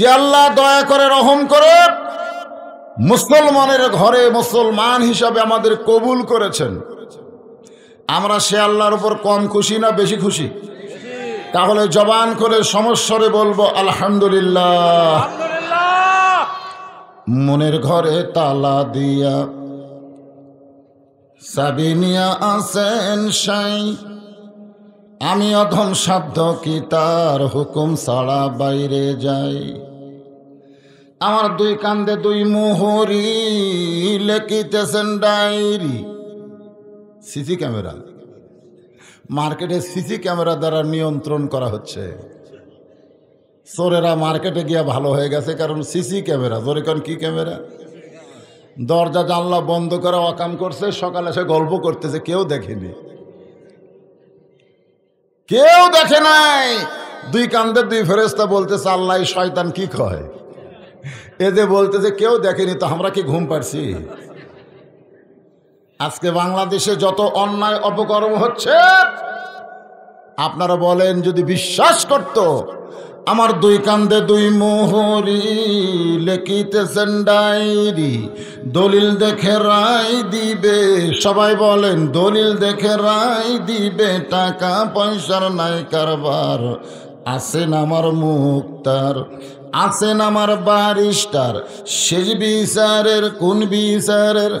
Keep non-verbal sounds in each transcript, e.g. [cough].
যে আল্লাহ দয়া করে রহম করে মুসলমানের ঘরে মুসলমান হিসাবে আমাদের কবুল করেছেন আমরা সে আল্লাহর উপর কম খুশি না বেশি খুশি তাহলে জবান করে সমস্যরে বলবো আলহামদুলিল্লাহ মনের ঘরে তালা দিয়া সাবিনিয়া আসেন সাই আমি অধম সাধ্য কি তার হুকুম ছাড়া বাইরে যাই আমার দুই কান্দে দুই মোহরি লেখিতেছেন ডায়েরি সিসি ক্যামেরা মার্কেটে সিসি ক্যামেরা দ্বারা নিয়ন্ত্রণ করা হচ্ছে চোরেরা মার্কেটে গিয়া ভালো হয়ে গেছে কারণ সিসি ক্যামেরা জোরে কারণ কী ক্যামেরা দরজা জানলা বন্ধ করা অকাম করছে সকালে এসে গল্প করতেছে কেউ দেখেনি কেউ দেখে নাই দুই কান্দে দুই ফেরেস্তা বলতেছে আল্লাহ শয়তান কি কয় এ যে বলতেছে কেউ দেখেনি তো আমরা কি ঘুম পারছি আজকে বাংলাদেশে যত অন্যায় অপকর্ম হচ্ছে আপনারা বলেন যদি বিশ্বাস করত আমার দুই কান্দে দুই মোহরি লেখিতেছেন ডায়েরি দলিল দেখে রায় দিবে সবাই বলেন দলিল দেখে রায় দিবে টাকা পয়সার নাই কারবার আসেন আমার মুক্তার আছেন আমার বারিস্টার শেষ বিচারের কোন বিচারের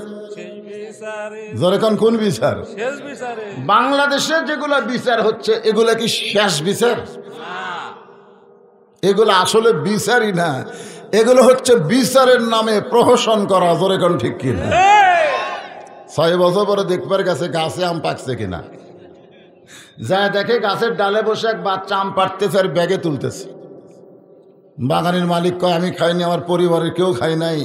যখন কোন বিচার বাংলাদেশে যেগুলো বিচার হচ্ছে এগুলা কি শেষ বিচার এগুলো আসলে বিচারই না এগুলো হচ্ছে বিচারের নামে প্রহসন করা যখন ঠিক কিনা ছয় বছর পরে দেখবার গেছে গাছে আম পাকছে কিনা যা দেখে গাছের ডালে বসে এক বাচ্চা আম পাড়তেছে আর ব্যাগে তুলতেছে বাগানের মালিক কয় আমি খাইনি আমার পরিবারের কেউ খাই নাই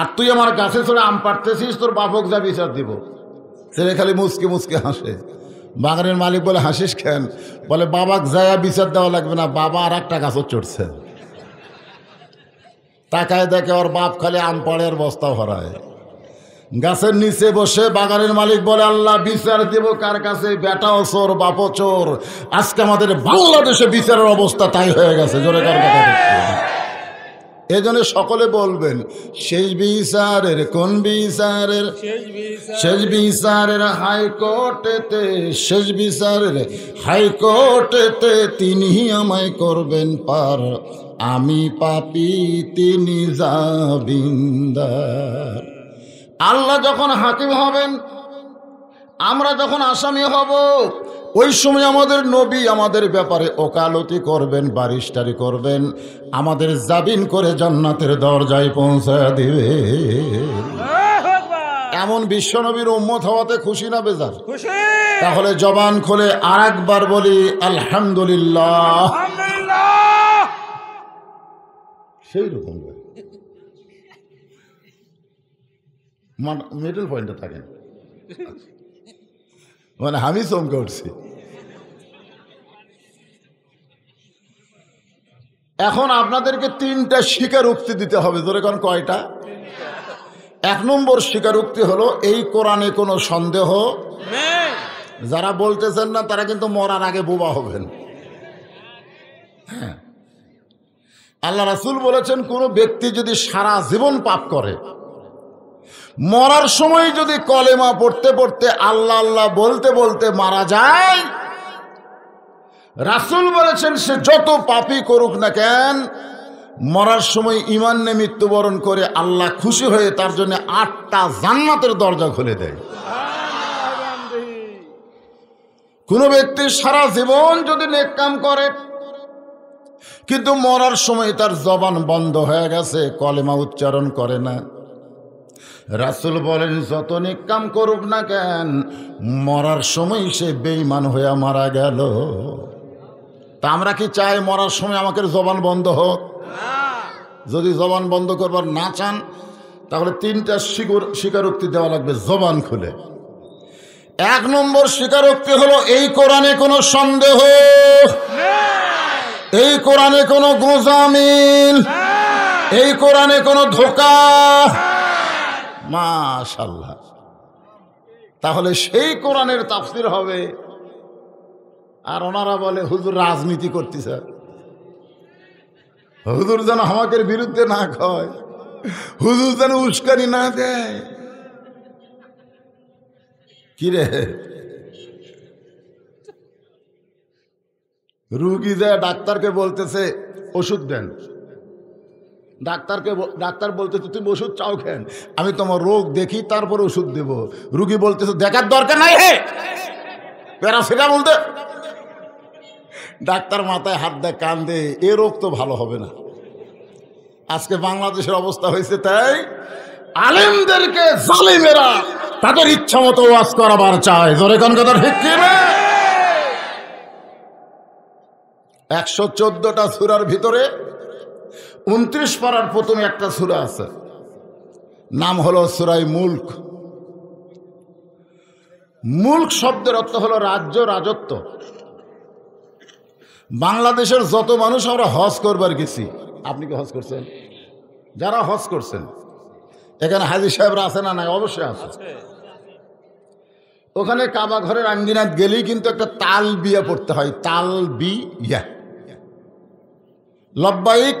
আর তুই আমার গাছে চড়ে আম পাড়তেছিস তোর বাপক যা বিচার দিব ছেলে খালি মুসকে মুসকে হাসে বাগানের মালিক বলে হাসিস খেন বলে বাবাক যায়া বিচার দেওয়া লাগবে না বাবা আর একটা গাছও চড়ছে তাকায় দেখে ওর বাপ খালি আম পাড়ে আর বস্তা ভরায় গাছের নিচে বসে বাগানের মালিক বলে আল্লাহ বিচার দেব কার কাছে বেটা অসর বাপ চোর আজকে আমাদের বাংলাদেশে বিচারের অবস্থা তাই হয়ে গেছে জোরে কার কথা এই জন্য সকলে বলবেন শেষ বিচারের কোন বিচারের শেষ বিচারের হাইকোর্টেতে শেষ বিচারের হাইকোর্টেতে তিনি আমায় করবেন পার আমি পাপি তিনি বিন্দার আল্লাহ যখন হাকিম হবেন আমরা যখন আসামি হব ওই সময় আমাদের নবী আমাদের ব্যাপারে ওকালতি করবেন বারিস্টারি করবেন আমাদের জাবিন করে জান্নাতের দরজায় পৌঁছায় দিবে এমন বিশ্বনবীর উম্মত হওয়াতে খুশি না বেজার তাহলে জবান খোলে আর একবার বলি আলহামদুলিল্লাহ সেই রকম মিডল পয়েন্টে থাকেন মানে আমি চমকে উঠছি এখন আপনাদেরকে তিনটা স্বীকারোক্তি দিতে হবে ধরে কারণ কয়টা এক নম্বর স্বীকারোক্তি হলো এই কোরআনে কোনো সন্দেহ যারা বলতেছেন না তারা কিন্তু মরার আগে বোবা হবেন হ্যাঁ আল্লাহ রাসুল বলেছেন কোনো ব্যক্তি যদি সারা জীবন পাপ করে মরার সময় যদি কলেমা পড়তে পড়তে আল্লাহ আল্লাহ বলতে বলতে মারা যায় রাসুল বলেছেন সে যত পাপি করুক না কেন মরার সময় ইমান মৃত্যুবরণ করে আল্লাহ খুশি হয়ে তার জন্য আটটা জান্নাতের দরজা খুলে দেয় কোনো ব্যক্তি সারা জীবন যদি নেক কাম করে কিন্তু মরার সময় তার জবান বন্ধ হয়ে গেছে কলেমা উচ্চারণ করে না রাসুল বলেন যত কাম করুক না কেন মরার সময় সে বেইমান হইয়া মারা গেল তা আমরা কি চাই মরার সময় আমাকে জবান বন্ধ হোক যদি জবান বন্ধ করবার না চান তাহলে তিনটা শিকর স্বীকারোক্তি দেওয়া লাগবে জবান খুলে এক নম্বর স্বীকারোক্তি হলো এই কোরআনে কোনো সন্দেহ এই কোরআনে কোনো গোজামিল এই কোরআনে কোনো ধোকা মাশাল্লাহ তাহলে সেই কোরআনের তাফসির হবে আর ওনারা বলে হুজুর রাজনীতি করতেছে হুজুর যেন আমাকে বিরুদ্ধে না কয় হুজুর যেন উস্কানি না দেয় কিরে রুগী যায় ডাক্তারকে বলতেছে ওষুধ দেন ডাক্তারকে ডাক্তার বলতেছে তুমি ওষুধ চাও খেন আমি তোমার রোগ দেখি তারপর ওষুধ দেব রুগী বলতেছে দেখার দরকার নাই হে প্যারাসিটামল ডাক্তার মাথায় হাত দেয় কান দে এ রোগ তো ভালো হবে না আজকে বাংলাদেশের অবস্থা হয়েছে তাই আলেমদেরকে জালিমেরা তাদের ইচ্ছা মতো ওয়াজ করাবার চায় জোরে কোন কথা ঠিক একশো চোদ্দটা সুরার ভিতরে উনত্রিশ পাড়ার প্রথম একটা সুরা আছে নাম হলো সুরাই মুল্ক মুল্ক শব্দের অর্থ হলো রাজ্য রাজত্ব বাংলাদেশের যত মানুষ আমরা হজ করবার গেছি আপনি কি হজ করছেন যারা হজ করছেন এখানে হাজি সাহেবরা আছে না নাই অবশ্যই আছে ওখানে কাবা ঘরের আঙ্গিনাত গেলেই কিন্তু একটা তাল বিয়া পড়তে হয় তাল বি ইয়া লব্বাইক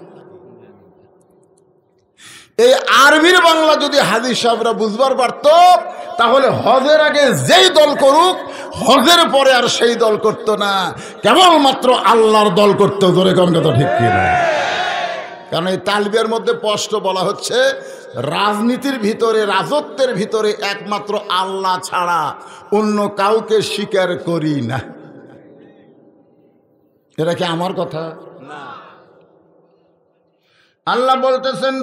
এই আরবির বাংলা যদি হাদিস সাহেবরা বুঝবার পারত তাহলে হজের আগে যেই দল করুক হজের পরে আর সেই দল করত না কেবলমাত্র আল্লাহর দল করতে ধরে কোন কথা ঠিক না কারণ এই তালবিয়ার মধ্যে স্পষ্ট বলা হচ্ছে রাজনীতির ভিতরে রাজত্বের ভিতরে একমাত্র আল্লাহ ছাড়া অন্য কাউকে স্বীকার করি না এটা কি আমার কথা না আল্লাহ বলতেছেন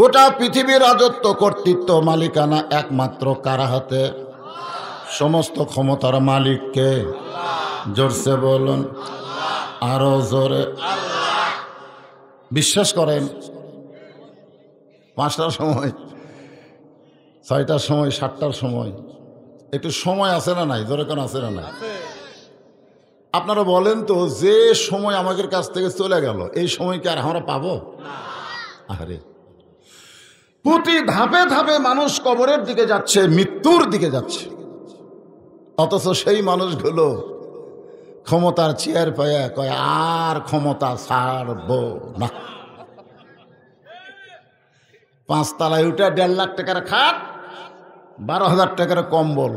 গোটা পৃথিবীর রাজত্ব কর্তৃত্ব মালিকানা একমাত্র কারা হাতে সমস্ত ক্ষমতার মালিককে জোরসে বলুন আরো জোরে বিশ্বাস করেন পাঁচটার সময় ছয়টার সময় সাতটার সময় একটু সময় আছে না নাই জোরে কোনো আছে না নাই আপনারা বলেন তো যে সময় আমাদের কাছ থেকে চলে গেল এই সময় কি আর আমরা পাবো আরে প্রতি ধাপে ধাপে মানুষ কবরের দিকে যাচ্ছে মৃত্যুর দিকে যাচ্ছে অথচ সেই মানুষগুলো ক্ষমতার চেয়ার পায়া কয় আর ক্ষমতা ছাড়ব না পাঁচতলায় উঠে দেড় লাখ টাকার খাট বারো হাজার টাকার কম্বল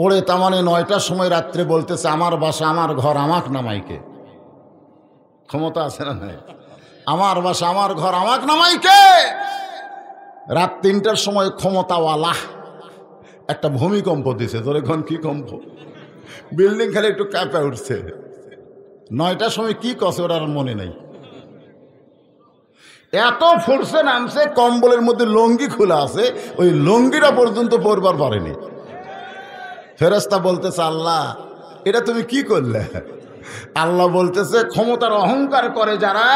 পড়ে তার মানে নয়টার সময় রাত্রে বলতেছে আমার বাসা আমার ঘর আমাক নামাইকে ক্ষমতা আছে না নাই আমার বাসা আমার ঘর আমাক নামাইকে রাত তিনটার সময় ক্ষমতাওয়ালা একটা ভূমিকম্প দিছে তোর এখন কি কম্প বিল্ডিং খালি একটু কাঁপে উঠছে নয়টার সময় কি কছে ওর আর মনে নাই এত ফুলসে নামছে কম্বলের মধ্যে লঙ্গি খোলা আছে ওই লঙ্গিটা পর্যন্ত পরবার পারেনি ফেরস্তা বলতেছে আল্লাহ এটা তুমি কি করলে আল্লাহ বলতেছে ক্ষমতার অহংকার করে যারা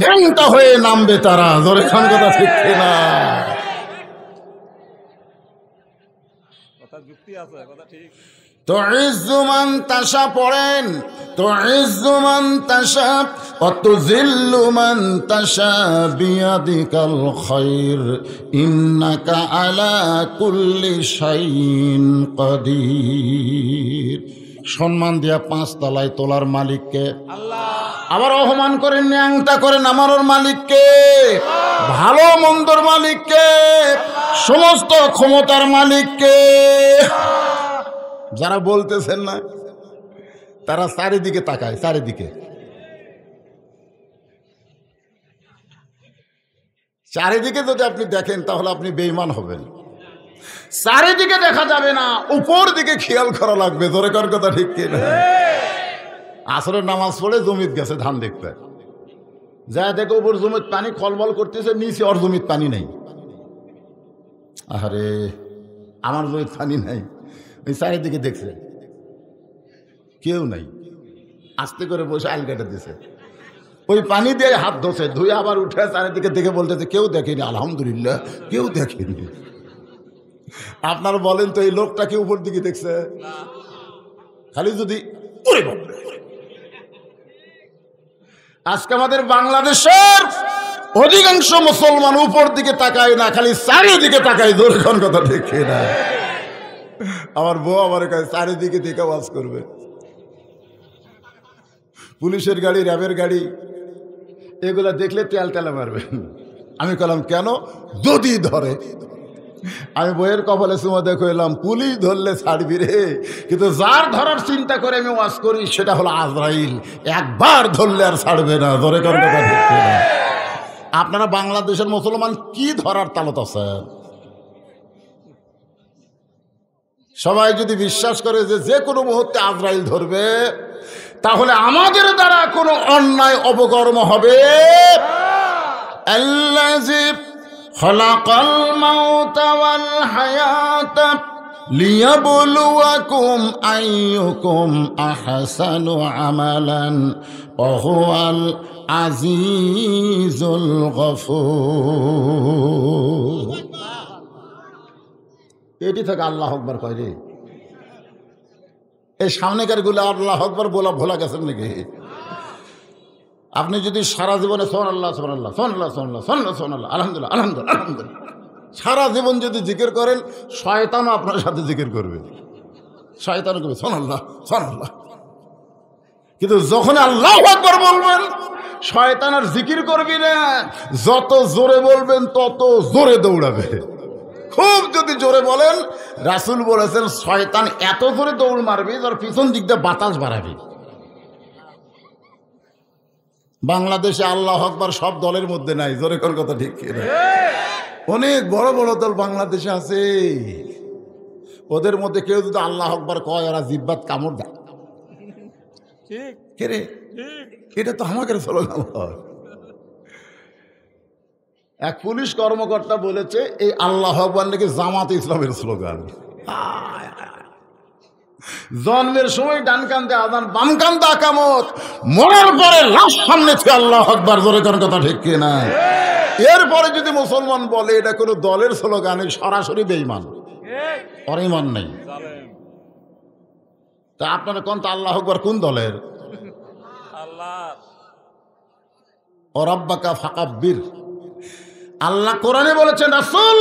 ন্যাংটা হয়ে নামবে তারা জোরে খান কথা শিখছে না কথা যুক্তি আছে কথা ঠিক তো ইজ্জুমান তাসা পড়েন তো ইজ্জুমান তাসা অত জিল্লুমান তাসা বিয়াদিকাল খৈর ইন্নাকা আলা কুল্লি শাইন কদির সম্মান দিয়া পাঁচ তলায় তোলার মালিককে আবার অপমান করে ন্যাংটা করেন আমার মালিককে ভালো মন্দর মালিককে সমস্ত ক্ষমতার মালিককে যারা বলতেছেন না তারা চারিদিকে তাকায় চারিদিকে চারিদিকে যদি আপনি দেখেন তাহলে আপনি বেইমান হবেন চারিদিকে দেখা যাবে না উপর দিকে খেয়াল করা লাগবে জোরে কর কথা ঠিক আসরের নামাজ পড়ে জমিত গেছে ধান দেখতে যা দেখে উপর জমিত পানি খলবল করতেছে নিচে অর জমিত পানি নেই আরে আমার জমিত পানি নাই এই চারিদিকে দেখছে কেউ নাই আস্তে করে বসে আল কেটে দিছে ওই পানি দিয়ে হাত ধসে ধুয়ে আবার উঠে চারিদিকে দেখে বলতেছে কেউ দেখেনি আলহামদুলিল্লাহ কেউ দেখেনি আপনার বলেন তো এই লোকটাকে উপর দিকে দেখছে খালি যদি আজকে আমাদের বাংলাদেশের অধিকাংশ মুসলমান উপর দিকে তাকায় না খালি চারিদিকে তাকায় দূর কথা দেখে না আমার বউ আমার কাছে চারিদিকে দিকে বাস করবে পুলিশের গাড়ি র্যাবের গাড়ি এগুলা দেখলে তেল তেলা মারবে আমি কলাম কেন যদি ধরে আমি বইয়ের কপালে দেখো দেখলাম পুলিশ ধরলে ছাড়বি রে কিন্তু যার ধরার চিন্তা করে আমি ওয়াশ করি সেটা হলো আজরাইল একবার ধরলে আর ছাড়বে না ধরে কারণ আপনারা বাংলাদেশের মুসলমান কি ধরার তালত আছেন সবাই যদি বিশ্বাস করে যে যে কোনো মুহূর্তে আজরাইল ধরবে তাহলে আমাদের দ্বারা কোনো অন্যায় অবকর্ম হবে খলাকল হায়াত আমালান আজিজুল গফুর এটি থেকে আল্লাহ আকবর কয় রে এই সামনেকার গুলো আল্লাহ আকবর বলা ভোলা গেছেন নাকি আপনি যদি সারা জীবনে সোন আল্লাহ সোন আল্লাহ সোন আল্লাহ সোন আল্লাহ সোন আল্লাহ সোন আল্লাহ আলহামদুলিল্লাহ আলহামদুলিল্লাহ আলহামদুলিল্লাহ সারা জীবন যদি জিকির করেন শয়তান আপনার সাথে জিকির করবে শয়তান করবে সোন আল্লাহ সোন আল্লাহ কিন্তু যখন আল্লাহ আকবর বলবেন শয়তান আর জিকির করবি না যত জোরে বলবেন তত জোরে দৌড়াবে খুব যদি জোরে বলেন রাসুল বলেছেন শয়তান এত জোরে দৌড় মারবে তার পিছন দিক দিয়ে বাতাস বাড়াবে বাংলাদেশে আল্লাহ আকবর সব দলের মধ্যে নাই জোরে কর কথা ঠিক অনেক বড় বড় দল বাংলাদেশে আছে ওদের মধ্যে কেউ যদি আল্লাহ আকবর কয় ওরা জিব্বাত কামড় দেয় কে রে এটা তো আমাকে সলগাম হয় এক পুলিশ কর্মকর্তা বলেছে এই আল্লাহ আকবর নাকি জামাত ইসলামের স্লোগান জন্মের সময় ডান কান্তে আদান বাম আকামত মরার পরে লাশ সামনে ছে আল্লাহ আকবর জোরে কারণ কথা ঠিক না এরপরে যদি মুসলমান বলে এটা কোনো দলের স্লোগানে সরাসরি বেইমান ওর নেই তা আপনারা কোন তা আল্লাহ আকবর কোন দলের আল্লাহ ও ফাকাব্বির আল্লাহ কোরআনে বলেছেন রাসুল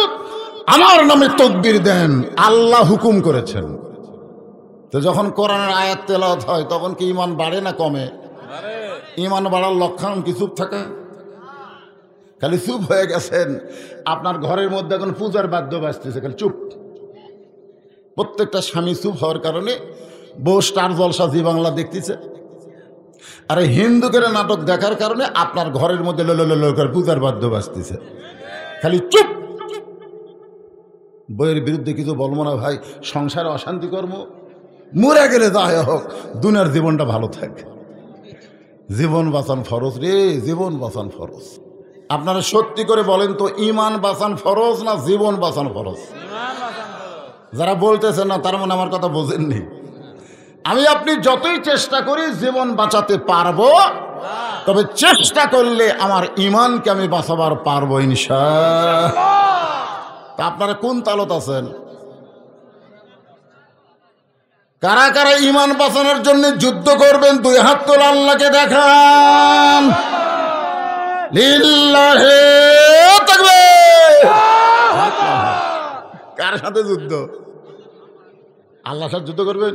আমার নামে তকবির দেন আল্লাহ হুকুম করেছেন তো যখন কোরআনের আয়াত তেলাওয়াত হয় তখন কি ইমান বাড়ে না কমে ইমান বাড়ার লক্ষণ কি চুপ থাকে খালি চুপ হয়ে গেছেন আপনার ঘরের মধ্যে এখন পূজার বাদ্য বাজতেছে খালি চুপ প্রত্যেকটা স্বামী চুপ হওয়ার কারণে বউ স্টার জলসা জি বাংলা দেখতেছে আর হিন্দুকের নাটক দেখার কারণে আপনার ঘরের মধ্যে লোল করে পূজার বাদ্য বাঁচতেছে খালি চুপ বইয়ের বিরুদ্ধে কিছু বলবো না ভাই সংসারে অশান্তি কর্ম মরে গেলে তাই হোক দুনিয়ার জীবনটা ভালো থাকে জীবন বাঁচান ফরজ রে জীবন বাঁচান ফরজ আপনারা সত্যি করে বলেন তো ইমান বাঁচান ফরজ না জীবন বাঁচান ফরজ যারা বলতেছেন না তার মানে আমার কথা বোঝেননি আমি আপনি যতই চেষ্টা করি জীবন বাঁচাতে পারবো তবে চেষ্টা করলে আমার ইমানকে আমি বাঁচাবার পারবো ইনশা তা আপনারা কোন তালত আছেন কারা কারা ইমান বাঁচানোর জন্য যুদ্ধ করবেন দুই হাত তোল আল্লাহকে দেখান কার সাথে যুদ্ধ আল্লাহ সাথে যুদ্ধ করবেন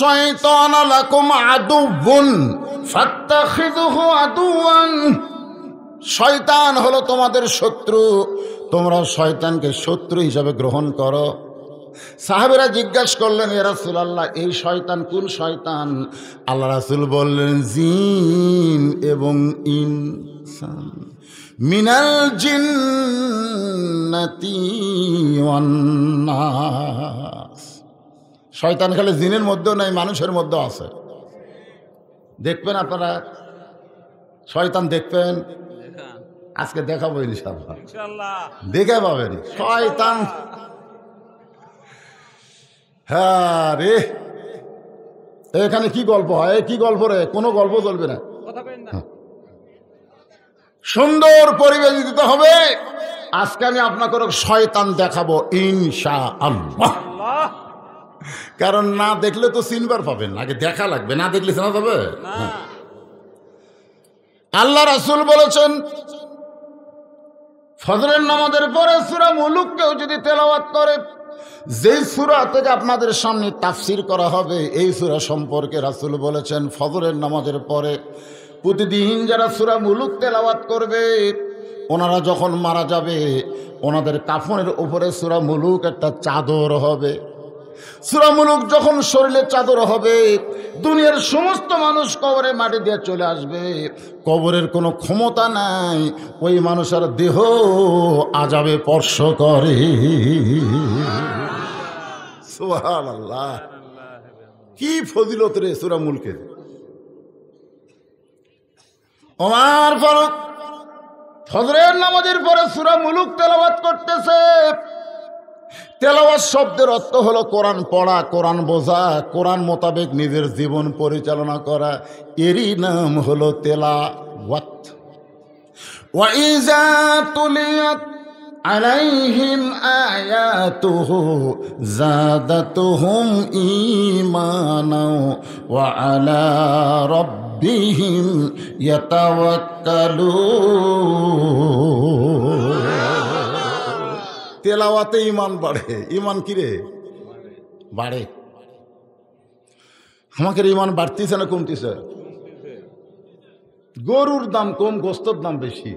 শয়তান শয়তান হলো তোমাদের শত্রু তোমরা শয়তানকে শত্রু হিসাবে গ্রহণ করো সাহাবেরা জিজ্ঞাসা করলেন এ রাসুল আল্লাহ এই শয়তান কোন শয়তান আল্লাহ রাসুল বললেন জিন এবং ইনসান মিনাল জিন্নাতি ওয়ান্নাস শয়তান খালি জিনের মধ্যেও নাই মানুষের মধ্যেও আছে দেখবেন আপনারা শয়তান দেখবেন আজকে দেখাবো ইনশাল্লাহ দেখে পাবেন শয়তান হ্যাঁ রে এখানে কি গল্প হয় কি গল্প রে কোনো গল্প চলবে না হ্যাঁ। সুন্দর পরিবেশ দিতে হবে আজকে আমি আপনাকে শয়তান দেখাবো ইনশা আল্লাহ কারণ না দেখলে তো চিনবার পাবেন আগে দেখা লাগবে না দেখলে চেনা যাবে হ্যাঁ। আল্লাহ রাসুল বলেছেন ফজরের নামাজের পরে সুরা কেউ যদি তেলাওয়াত করে যেই সুরা থেকে আপনাদের সামনে তাফসির করা হবে এই সুরা সম্পর্কে রাসুল বলেছেন ফজরের নামাজের পরে প্রতিদিন যারা সুরা মুলুক তেলাওয়াত করবে ওনারা যখন মারা যাবে ওনাদের কাফনের উপরে সুরা মুলুক একটা চাদর হবে সুরামুলুক যখন শরীরে চাদর হবে দুনিয়ার সমস্ত মানুষ কবরে মাটি দিয়ে চলে আসবে কবরের কোনো ক্ষমতা নাই ওই মানুষের দেহ আজাবে স্পর্শ করে কি ফজিলত রে সুরামুলকে আমার ফারুক ফজরের নামাজের পরে সুরামুলুক মুলুক করতেছে তেলাওয়াত শব্দের অর্থ হলো কোরআন পড়া কোরআন বোঝা কোরআন মোতাবেক নিজের জীবন পরিচালনা করা এরই নাম হলো তেলাওয়াত ওয়াত ওয়াইজা আলাইহিম আয়াতুহু জাদাতুহুম ঈমানাও ওয়া আলা রাব্বিহিম ইয়াতাওয়াক্কালুন তেলাওয়াতে ইমান বাড়ে ইমান কিরে বাড়ে আমাকে ইমান বাড়তিছে না কমতিছে গরুর দাম কম গোস্তর দাম বেশি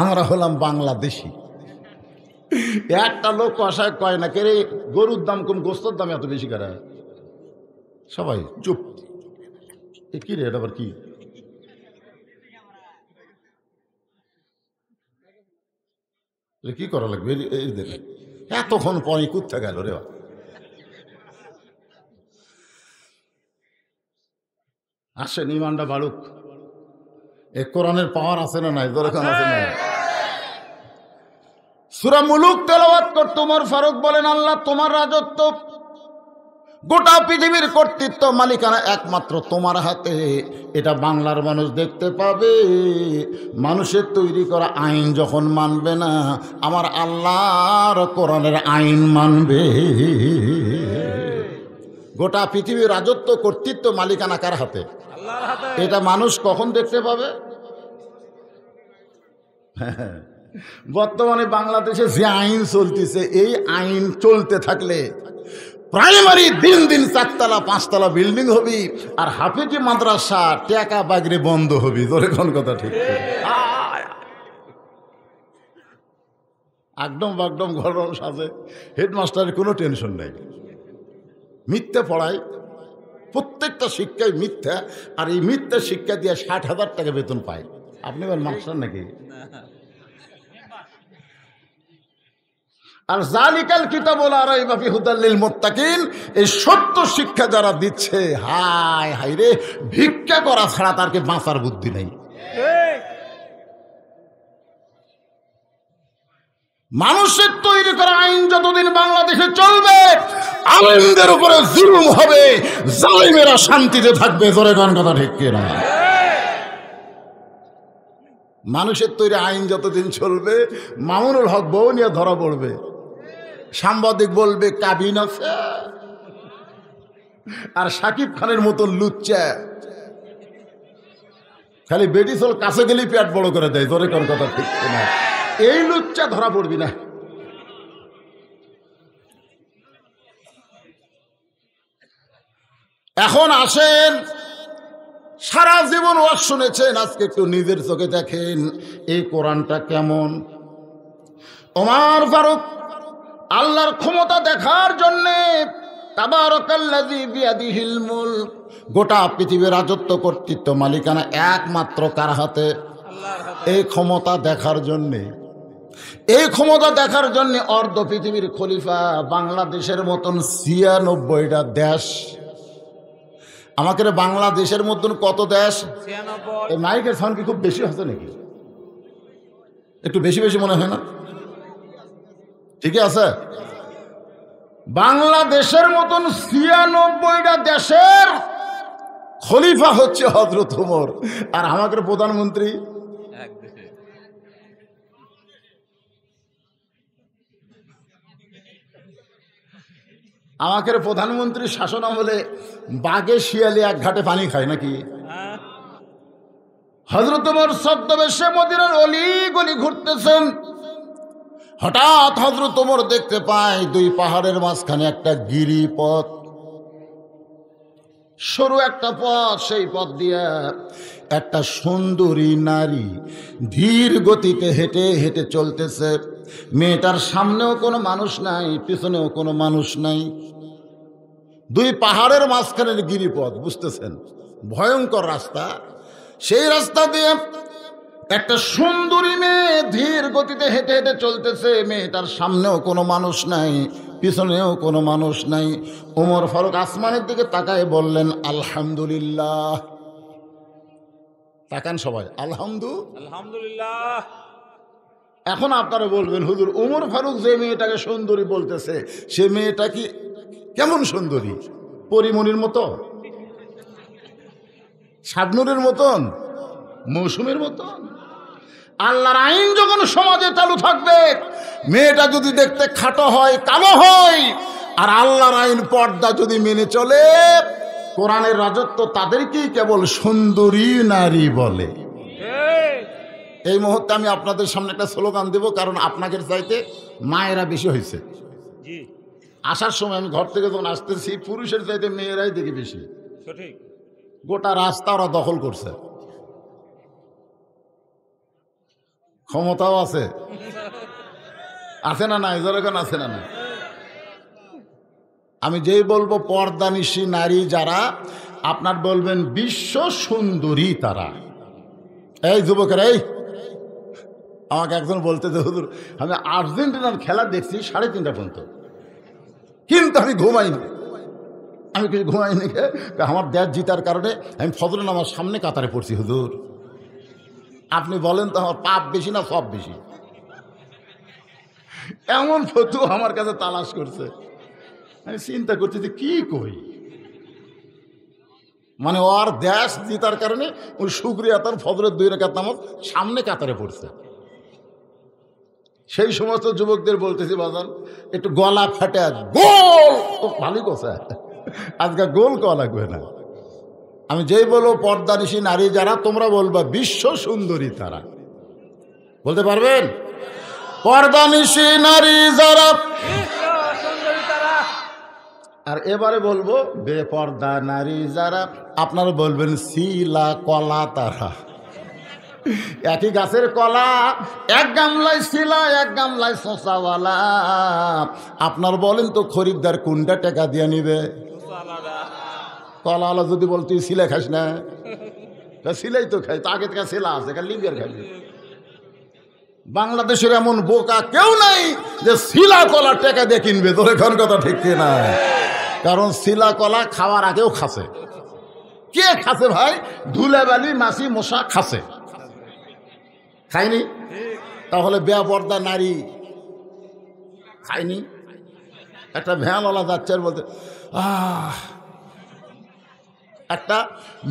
আমরা হলাম বাংলাদেশি একটা লোক আশায় কয় না কেরে গরুর দাম কম গোস্তর দাম এত বেশি করে সবাই চুপ কি রে এটা আবার কি তাহলে কী করা লাগবে এই এতক্ষণ পরে কুত্তা গেল রে আসে ইমানটা বাড়ুক এ কোরআনের পাওয়ার আছে না নাই দরকার আছে না সুরা মুলুক তেলাওয়াত করতো তোমার ফারুক বলেন আল্লাহ তোমার রাজত্ব গোটা পৃথিবীর কর্তৃত্ব মালিকানা একমাত্র তোমার হাতে এটা বাংলার মানুষ দেখতে পাবে মানুষের তৈরি করা আইন যখন মানবে না আমার আল্লাহর কোরআনের আইন মানবে গোটা পৃথিবীর রাজত্ব কর্তৃত্ব মালিকানা কার হাতে এটা মানুষ কখন দেখতে পাবে বর্তমানে বাংলাদেশে যে আইন চলতেছে এই আইন চলতে থাকলে প্রাইমারি দিন দিন চারতলা পাঁচতলা বিল্ডিং হবি আর হাফিজি মাদ্রাসা টেকা বাগরে বন্ধ হবি তোরে কোন কথা ঠিক একদম বাগডম ঘর সাজে হেডমাস্টারের কোনো টেনশন নেই মিথ্যে পড়াই প্রত্যেকটা শিক্ষায় মিথ্যা আর এই মিথ্যা শিক্ষা দিয়ে ষাট হাজার টাকা বেতন পায় আপনি এবার মাস্টার নাকি আর জালিকাল কিতাবল আর মাফি হুদাল্লিল মোত্তাকিন এই সত্য শিক্ষা যারা দিচ্ছে হায় হায় রে ভিক্ষা করা ছাড়া তারকে বাঁচার বুদ্ধি নেই মানুষের তৈরি করা আইন যতদিন বাংলাদেশে চলবে আলেমদের উপরে জুলুম হবে জালিমেরা শান্তিতে থাকবে জোরে গান কথা ঠিক কিনা মানুষের তৈরি আইন যতদিন চলবে মামুনুল হক বউ নিয়ে ধরা পড়বে সাংবাদিক বলবে কাবিন আছে আর সাকিব খানের মতন লুচ্চা খালি বেডিসল কাছে গেলেই পেট বড় করে দেয় জোরে কোন কথা ঠিক না এই লুচ্চা ধরা পড়বি না এখন আসেন সারা জীবন ওয়াজ শুনেছেন আজকে একটু নিজের চোখে দেখেন এই কোরআনটা কেমন তোমার ফারুক আল্লাহর ক্ষমতা দেখার জন্যে গোটা পৃথিবীর রাজত্ব কর্তৃত্ব মালিকানা একমাত্র কার হাতে এই ক্ষমতা দেখার জন্যে এই ক্ষমতা দেখার জন্যে অর্ধ পৃথিবীর খলিফা বাংলাদেশের মতন ছিয়ানব্বইটা দেশ আমাকে বাংলাদেশের মতন কত দেশ মাইকের সাউন্ড কি খুব বেশি হচ্ছে নাকি একটু বেশি বেশি মনে হয় না ঠিক আছে বাংলাদেশের মতন ছিয়ানব্বইটা দেশের খলিফা হচ্ছে হজরত উমর আর আমাদের প্রধানমন্ত্রী আমাকে প্রধানমন্ত্রী শাসন আমলে বাঘে শিয়ালে এক ঘাটে পানি খায় নাকি হজরত সদ্যবেশে মদিনার অলি গলি ঘুরতেছেন হঠাৎ হজরত তোমর দেখতে পায় দুই পাহাড়ের মাঝখানে একটা গিরিপথ সরু একটা পথ সেই পথ দিয়ে একটা সুন্দরী নারী ধীর গতিতে হেঁটে হেঁটে চলতেছে মেয়েটার সামনেও কোনো মানুষ নাই পিছনেও কোনো মানুষ নাই দুই পাহাড়ের মাঝখানের গিরিপথ বুঝতেছেন ভয়ঙ্কর রাস্তা সেই রাস্তা দিয়ে একটা সুন্দরী মেয়ে ধীর গতিতে হেঁটে হেঁটে চলতেছে মেয়েটার সামনেও কোনো মানুষ নাই পিছনেও কোনো মানুষ নাই ওমর ফারুক আসমানের দিকে তাকায় বললেন আলহামদুলিল্লাহ তাকান সবাই আলহামদু আলহামদুলিল্লাহ এখন আপনারা বলবেন হুজুর উমর ফারুক যে মেয়েটাকে সুন্দরী বলতেছে সে মেয়েটা কি কেমন সুন্দরী পরিমণির মতো শাবনুরের মতন মৌসুমের মতন আল্লাহর আইন যখন সমাজে চালু থাকবে মেয়েটা যদি দেখতে খাটো হয় কালো হয় আর আল্লাহর আইন পর্দা যদি মেনে চলে কোরআনের রাজত্ব তাদেরকেই কেবল সুন্দরী নারী বলে এই মুহূর্তে আমি আপনাদের সামনে একটা স্লোগান দেব কারণ আপনাদের চাইতে মায়েরা বেশি হয়েছে আসার সময় আমি ঘর থেকে যখন আসতেছি পুরুষের চাইতে মেয়েরাই দেখি বেশি গোটা রাস্তা ওরা দখল করছে ক্ষমতাও আছে আছে না নাই যেরকম আছে না না আমি যেই বলবো পর্দানিশী নারী যারা আপনার বলবেন বিশ্ব সুন্দরী তারা এই যুবকের এই আমাকে একজন বলতে যে হুজুর আমি আর্জেন্টিনার খেলা দেখছি সাড়ে তিনটা পর্যন্ত কিন্তু আমি ঘুমাইনি আমি কিছু ঘুমাইনি আমার দেশ জিতার কারণে আমি ফজল আমার সামনে কাতারে পড়ছি হুজুর আপনি বলেন তো আমার পাপ বেশি না সব বেশি এমন ফতু আমার কাছে তালাশ করছে আমি চিন্তা করছি যে কি কই মানে ওর দেশ জিতার কারণে ওই সুক্রিয়া তার ফজরের দুই রেখা নামত সামনে কাতারে পড়ছে সেই সমস্ত যুবকদের বলতেছি বাজান একটু গলা ফাটে গোল ভালোই কথা আজকে গোল কলা লাগবে না আমি যেই বলবো পর্দানিশী নারী যারা তোমরা বলবা বিশ্ব সুন্দরী তারা বলতে পারবেন পর্দানিশী নারী যারা আর এবারে বলবো বেপর্দা নারী যারা আপনারা বলবেন শিলা কলা তারা একই গাছের কলা এক গামলায় শিলা এক গামলায় শশাওয়ালা আপনার বলেন তো খরিদ্দার কোনটা টেকা দিয়ে নিবে কলা যদি বল তুই সিলে খাস না সিলাই তো খাই তো আগে থেকে সেলা আছে লিঙ্গের খাবি বাংলাদেশের এমন বোকা কেউ নাই যে শিলা কলা টেকা দিয়ে কিনবে তোর এখন কথা ঠিক না কারণ শিলা কলা খাওয়ার আগেও খাসে কে খাসে ভাই ধুলেবালি মাছি মশা খাসে খাইনি তাহলে বেয়াপর্দা নারী খাইনি একটা ভ্যানওয়ালা যাচ্ছে বলতে আহ একটা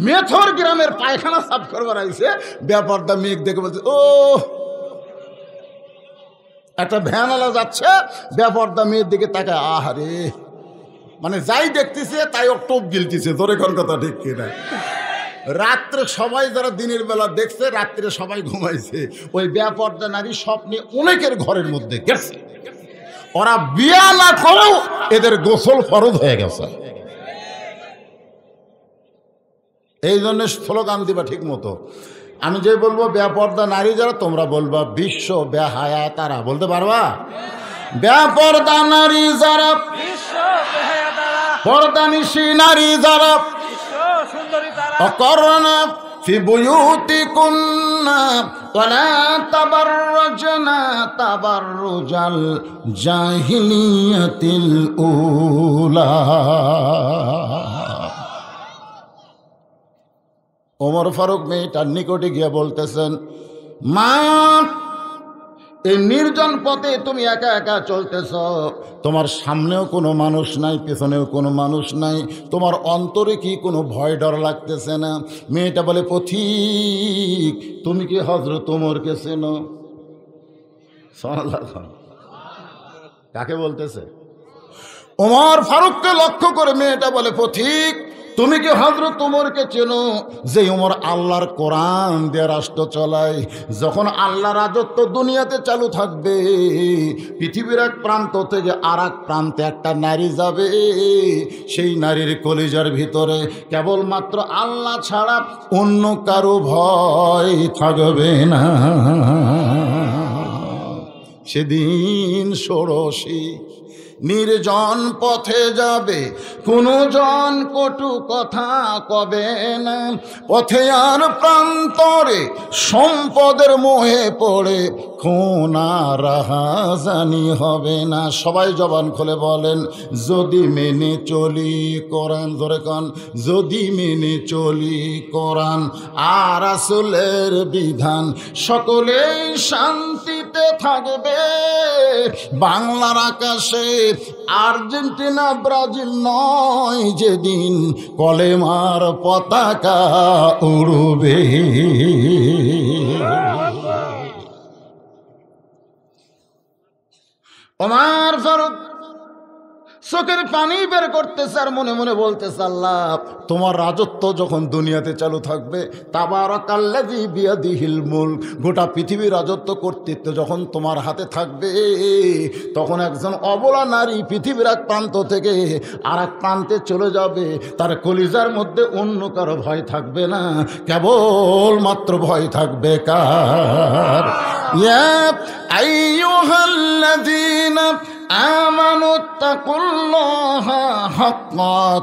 মেথর গ্রামের পায়খানা সাফ করবার আইসে ব্যাপারটা মেঘ দেখে বলছে ও একটা ভ্যান আলা যাচ্ছে ব্যাপারটা মেয়ের দিকে তাকে আহারে মানে যাই দেখতেছে তাই ও টোপ গিলতেছে তোরে কর কথা ঠিক কিনা রাত্রে সবাই যারা দিনের বেলা দেখছে রাত্রে সবাই ঘুমাইছে ওই ব্যাপারটা নারী স্বপ্নে অনেকের ঘরের মধ্যে গেছে ওরা বিয়ালা করেও এদের গোসল ফরজ হয়ে গেছে এই জন্য স্লোগান দিবা ঠিক মতো আমি যে বলবো ব্যাপর্দা নারী যারা তোমরা বলবা বিশ্ব ব্যাহায়া তারা বলতে পারবা ব্যাপর্দা নারী যারা নিশি নারী যারা অকরণা في بيوتكن ولا تبرجن تبرج الجاهلية الأولى ওমর ফারুক মেয়েটার নিকটে গিয়ে বলতেছেন মা এই নির্জন পথে তুমি একা একা চলতেছ তোমার সামনেও কোনো মানুষ নাই পেছনেও কোনো মানুষ নাই তোমার অন্তরে কি কোনো ভয় ডর লাগতেছে না মেয়েটা বলে পথিক তুমি কি হজরত কে চেনো কাকে বলতেছে ওমর ফারুককে লক্ষ্য করে মেয়েটা বলে পথিক তুমি কি হজরত উমরকে চেনো যে উমর আল্লাহর কোরআন দিয়ে রাষ্ট্র চলায় যখন আল্লাহ রাজত্ব দুনিয়াতে চালু থাকবে পৃথিবীর এক প্রান্ত থেকে আর এক প্রান্তে একটা নারী যাবে সেই নারীর কলিজার ভিতরে কেবলমাত্র আল্লাহ ছাড়া অন্য কারো ভয় থাকবে না সেদিন ষোড়শী নির্জন পথে যাবে কোনো জন কটু কথা কবে না পথে আর প্রান্তরে সম্পদের মোহে পড়ে খুনা রাহাজানি হবে না সবাই জবান খুলে বলেন যদি মেনে চলি কোরআন ধরে কন যদি মেনে চলি কোরআন আর আসলের বিধান সকলেই শান্তিতে থাকবে বাংলার আকাশে আর্জেন্টিনা ব্রাজিল নয় যেদিন কলেমার পতাকা উড়বে ওমার ফারুক চোখের পানি বের করতেছে আর মনে মনে বলতেছে আল্লাহ তোমার রাজত্ব যখন দুনিয়াতে চালু থাকবে হিলমুল গোটা পৃথিবীর রাজত্ব কর্তৃত্ব যখন তোমার হাতে থাকবে তখন একজন অবলা নারী পৃথিবীর এক প্রান্ত থেকে আর এক প্রান্তে চলে যাবে তার কলিজার মধ্যে অন্য কারো ভয় থাকবে না কেবল মাত্র ভয় থাকবে কার آمنوا اتقوا الله حق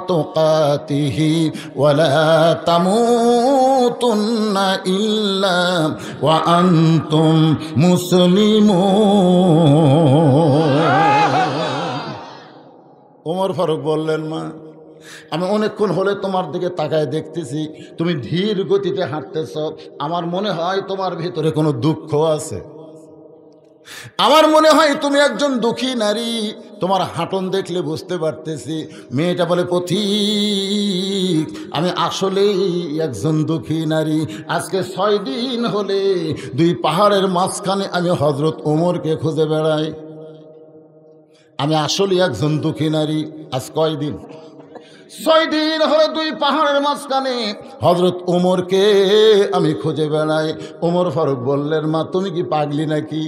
تقاته ولا تموتن إلا وأنتم مسلمون ফারুক বললেন মা আমি অনেকক্ষণ হলে তোমার দিকে তাকায় দেখতেছি তুমি ধীর গতিতে হাঁটতেছ আমার মনে হয় তোমার ভিতরে কোনো দুঃখ আছে আমার মনে হয় তুমি একজন দুঃখী নারী তোমার হাঁটন দেখলে বুঝতে পারতেছি মেয়েটা বলে পথিক আমি আসলেই একজন দুঃখী নারী আজকে ছয় দিন হলে দুই পাহাড়ের মাঝখানে আমি হজরত ওমরকে খুঁজে বেড়াই আমি আসলে একজন দুঃখী নারী আজ কয় দিন ছয় দিন হলো দুই পাহাড়ের মাঝখানে হজরত ওমরকে আমি খুঁজে বেড়াই ওমর ফারুক বললেন মা তুমি কি পাগলি নাকি